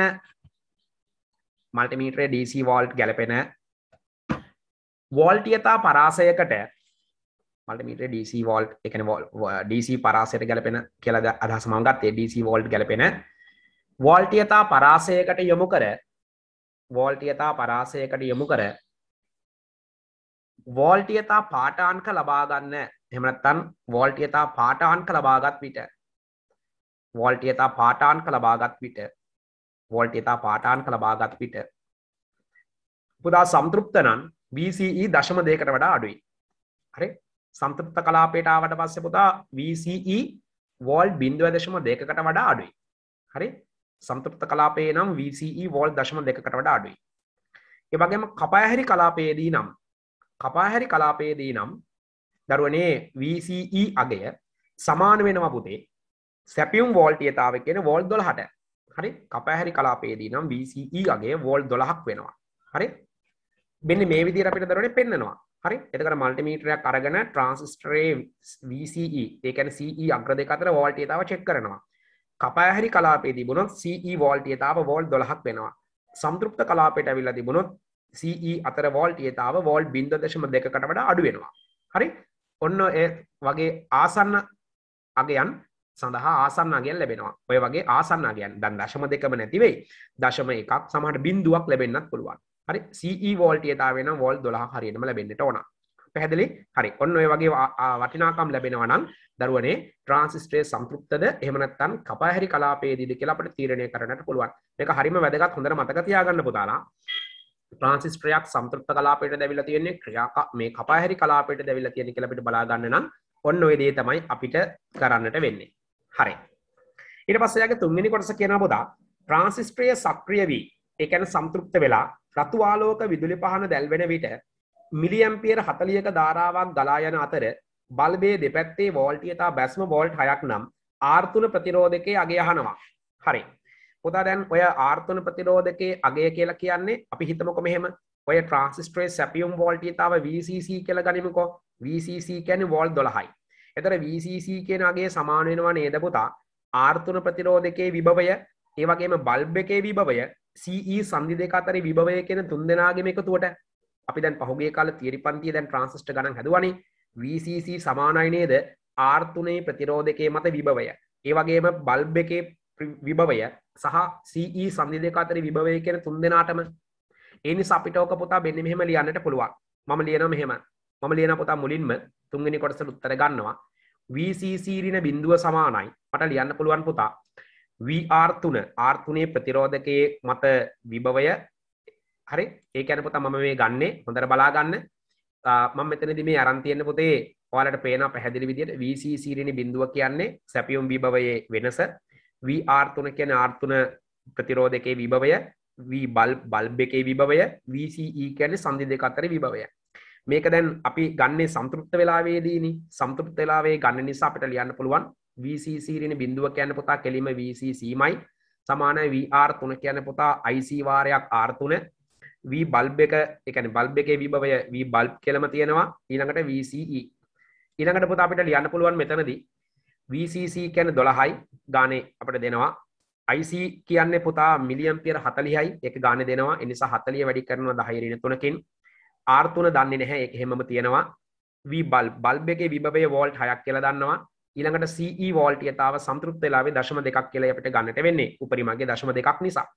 මල්ටිමීටරය DC වෝල්ට් ගැලපෙන වෝල්ටියතා පරාසයකට මල්ටිමීටරය DC වෝල්ට් ඒ කියන්නේ DC පරාසයට ගැලපෙන කියලා අදහස මම ගත්තේ DC වෝල්ට් ගැලපෙන වෝල්ටියතා පරාසයකට යොමු කර වෝල්ටියතා පරාසයකට යොමු කර වෝල්ටියතා පාටාන්ක ලබාගන්න හෙමනත්තන් වෝල්ටියතා පාටාන්ක ලබාගත් විට වෝල්ටියතා පාටාන්ක ලබාගත් විට වෝල්ටියතා පාටාන්ක ලබාගත් විට පුදා සම්තෘප්තනන් BCE දශම දෙකට වඩා අඩුයි හරි සම්තෘප්ත කලාපේටාවට පස්සේ පුතා VCE වෝල් බින්දුව දශම දෙකකට වඩා අඩුයි හරි සම්තප්ත කලාපේ නම් VCE වෝල් දශම දෙකට වඩ අඩුයි. එවගේම කපාහැරි කලාපයේදී නම් කපාහැරි කලාපයේදී නම් දරුවනේ VCE අගය සමාන වෙනවා පුතේ සැපියුම් වෝල්ටියතාව කියෙන වෝල් දොල හට හරි කපහැරි කලාපේදී නම් VCE අගේ වෝල් දොලහක් වෙනවා හරි බෙන්න මේ විදිර අපිට දරට පෙන්න්නවා හරි එතකට මල්ටිමීටරයක් අරගෙන ට්‍රන්ස්ස්ටරේ VCE ඒකන CE අග්‍ර දෙකතර වෝල්ටියතාව චෙක් කරනවා කපාහරි කලාපේ තිබුණොත් CE වෝල්ටිය තාව වෝල් 12ක් වෙනවා. සම්තෘප්ත කලාපයට ඇවිල්ලා තිබුණොත් CE අතර වෝල්ටිය තාව වෝල් 0.2කට වඩා අඩු වෙනවා. හරි? ඔන්න ඒ වගේ ආසන්න අගයන් සඳහා ආසන්න අගයන් ලැබෙනවා. ඔය වගේ ආසන්න අගයන් දැන් දශම දෙකම නැති වෙයි. දශම එකක් සමහරට බිඳුවක් ලැබෙන්නත් පුළුවන්. හරි? CE වෝල්ටිය තාව වෙන වෝල් 12 හරියටම ලැබෙන්නට ඕන. පැහැදිලි? හරි. ඔන්න ඔය වගේ වටිනාකම් ලැබෙනවා නම් දරුවනේ ට්‍රාන්සිස්ට්‍රේ සම්පෘක්තද එහෙම නැත්නම් කපාහැරි කලාපයේදීද කියලා අපිට තීරණය කරන්නට පුළුවන්. මේක හරිම වැදගත් හොඳට මතක තියාගන්න පුතාලා. ට්‍රාන්සිස්ට්‍රයක් සම්පෘක්ත කලාපයට දැවිලා තියෙන්නේ ක්‍රියා මේ කපාහැරි කලාපයට දැවිලා තියෙන්නේ කියලා අපිට බලා ගන්න නම් ඔන්න ඔය දේ තමයි අපිට කරන්නට වෙන්නේ. හරි. ඊට පස්සේ යාගේ තුන්වෙනි කොටස කියනවා පුතා ට්‍රාන්සිස්ට්‍රය සක්‍රිය වී ඒකැන සම්තෘප්ත වෙලා රතුවාලෝක විදුලි පහන දැල්වෙන විට මිලියම්පියර හතලියක ධාරාවක් ගලායන අතර බලබේ දෙපැත්තේ වෝල්ටියතා බැස්ම බෝල්ට් හයක් නම් ආර්තුන ප්‍රතිරෝධකය අගේ අහනවා හරි පුතා දැන් ඔය ආර්ථන ප්‍රතිරෝධකය අගේ කියලා කියන්නේ අපි හිතමක මෙහෙම ඔය ට්‍රන්සිස්ට්‍රේ සැපියුම් වෝල්ටියතාව VCC කියල ගනිමකෝ VCC කැන වෝල් දොළහයි එතර VCC කියෙනගේ සමානයෙනවා නේද පුතා ආර්ථන ප්‍රතිරෝධකේ විභවය ඒවගේම බල්බ එකේ විභවය CE සන්ධි දෙක අතර විභවය කියෙන තුන් දෙනාගම එකතුවට අපි දැන් පහුගේ කාල තිරි පන්ති දැන් ට්‍රන්සිස්ට ගන හැදවනේ VCC සමානයි නේද ආර්තුනේ ප්‍රතිරෝධකයේ මත විභවය ඒ වගේම බල්බ් එකේ විභවය සහ CE සන්ධි දෙක අතර විභවය කියන තුන් දෙනාටම ඒ නිසා අපිට ඕක පුතා මෙන්න මෙහෙම ලියන්නට පුළුවන් මම ලියනවා මෙහෙම මම ලියන පුතා මුලින්ම තුන්වෙනි කොටසට උත්තර ගන්නවා VCC ඍණ බිඳුව සමානයි මට ලියන්න පුළුවන් පුතා VR3 R3 ප්‍රතිරෝධකයේ මත විභවය හරි ඒ කියන්නේ පුතා මම මේ ගන්නේ හොඳට බලා ගන්න මම මෙතනද මේ අරන්තියන්න පොතේ ඔයාලට පේන පැහැදිලි විදියට වීසිසිරණි බිඳුව කියන්නේ සැපියුම් විභවයේ වෙනස වආර්තුන කියන ආර්තුන ප්‍රතිරෝධකේ විභවය වී බල් බල්බ එකේ විභවය වCE කියන්නේ සන්ධි දෙක අතර විභවය මේක දැන් අපි ගන්නේ සම්තෘප්ත වෙලාවේදීනි සම්තෘප්ත වෙලාවේ ගන්න නිසා අපිට ලියන්න පුළුවන් VCCරින බිඳුව කියන පොතා කෙලිම VCCමයි සමාන VR3 කියන පොතා IC වාරයක් R3 වී බල්බ එක එකන බල්බ එකේ විභවය වී බල්බ් කෙලම තියෙනවා ඊළඟට VCE ඊළඟට පුතා අපිට ලියන්න පුළුවන් මෙතනදී VCC කියන්නේ 12යි ගානේ අපිට දෙනවා IC කියන්නේ පුතා මිලියම්පියර 40යි ඒක ගානේ දෙනවා ඒ නිසා 40 වැඩි කරනවා 10 ඍණ 3කින් R3 දන්නේ නැහැ ඒක හැමම තියෙනවා V බල්බ් බල්බ් එකේ විභවය වෝල්ට් 6ක් කියලා දන්නවා ඊළඟට CE වෝල්ට් යතාව සම්තෘප්ත වෙලාවේ 0.2ක් කියලා අපිට ගන්නට වෙන්නේ උපරිමගේ 0.2ක් නිසා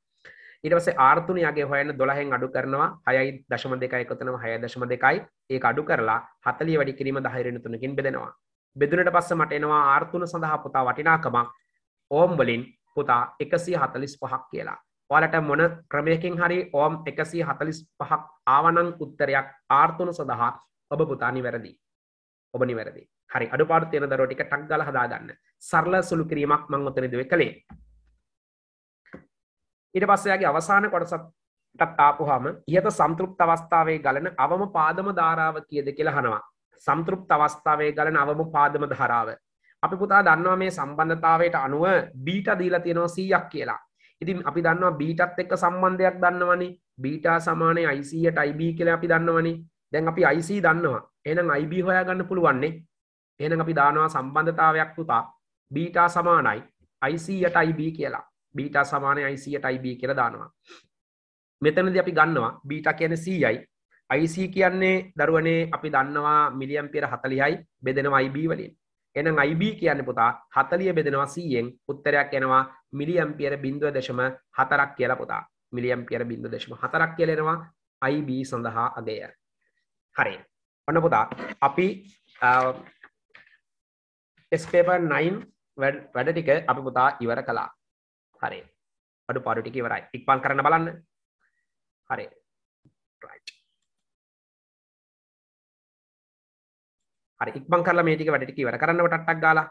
ඉටවස ආර්තුනයාගේ හොයන්න දොළහෙන් අඩු කරනවා හයයි දශම දෙකයි කොතනම හය දශම දෙකයි ඒ අඩු කරලා හතලිය වැඩි කිරීම දහිරෙන තුනකින් බෙදෙනවා. බෙදුනට පස්ස මටෙනවා ආර්තුන සඳහා පුතා වටිනාකමක් ඕම්වලින් පුතා එකසි හතලිස් පහක් කියලා. ඔලට මොන ක්‍රමයකින් හරි ඕම් එකසි හතලිස් පහක් ආවනං උත්තරයක් ආර්තුන සඳහා ඔබ පුතානි වැරදි. ඔබ නිවැරදි. හරි අඩු පාට තියෙන දරෝටික ටක් ගල හදාගන්න සරල සුළු කිරීමක් මං ඔතනදව කළේ ඉට පස්සයාගේ අවසාන කොටසත් ටත් ආපුහම ඉහත සම්තෘප් අවස්ථාවේ ගලන අවම පාදම ධාරාව කියද කියලා හනවා. සම්තෘප් අවස්ථාවේ ගලන අවම පාදම ධරාව. අපි පුතා දන්නවා මේ සම්බන්ධතාවයට අනුව බීට දීලා තියෙනවා සීයක් කියලා. ඉතින් අපි දන්නවා බීටත් එක්ක සම්බන්ධයක් දන්නවනේ බීටා සමානය අයිසීයට අයිB කියලා අපි දන්නවනේ දැන් අපි අයිC දන්නවා එනම් අයිB හොයාගන්න පුළුවන්නේ එනම් අපි දානවා සම්බන්ධතාවයක් පුතා බීටා සමානයි අයිසීයට අයිB කියලා බීට සමානය අයිසියටයිB කියර දානවා මෙතනද අපි ගන්නවා බීට කියන සීයයි අයිC කියන්නේ දරුවනේ අපි දන්නවා මිලියම් පෙර හතලියයි බෙදෙනවා අයිB වලින් එනම් අයිB කියන්න පුතා හතලිය බෙදෙනවා සීයෙන් උත්තරයක් එනවා මිලියම් පියර බින්දුව දශම හතරක් කියලා පුතා මිලියම් පියර බින්දු දශම හතරක් කියලෙනවා අයිB සඳහා අගය හරි ඔන්න පුතා අපි ටෙස්පේපර් 9 වැඩ ටික අපි පුතා ඉවර කලා හරි අඩු පාඩුටික වරයි ඉක්පන් කරන බලන්න හරි හරි ඉක්බං කරලා මේ ටික වැඩ ටික ඉවර කරන්න වටට්ටක් ගාලා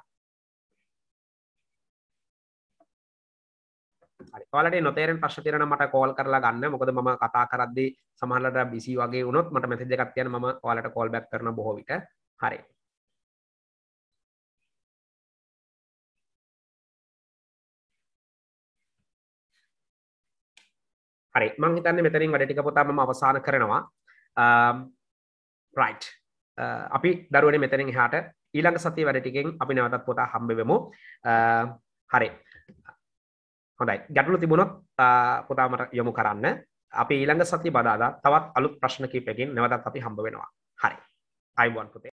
හරි ඔයාලට නොතේරෙන ප්‍රශ්න තියෙනවා මට කෝල් කරලා ගන්න මොකද මම කතා කරද්දී සමහරවිට බිසි වගේ වුණොත් මට මැසේජ් එකක් තියන්න මම ඔයාලට කෝල් බැක් කරන බොහෝ විට හරි හරි මංහිතන්න මෙතරින් වැඩටික පොතම අවසාන කරනවා රයි් um, uh, අපි දරුවන මෙතරින් හාට ඊළඟ සති වැඩටිකෙන් අපි නවතත් පොතා හම්බවෙමු uh, හරි හොඳයි ගැටලු තිබුණොත් uh, පොතාමට යොමු කරන්න අපි ඊළඟ සති බදාදා තවත් අලු ප්‍රශ්න කීපයකින් නවතත් අපි හම්බ වෙනවා හරි අයිබුවන් පුතේ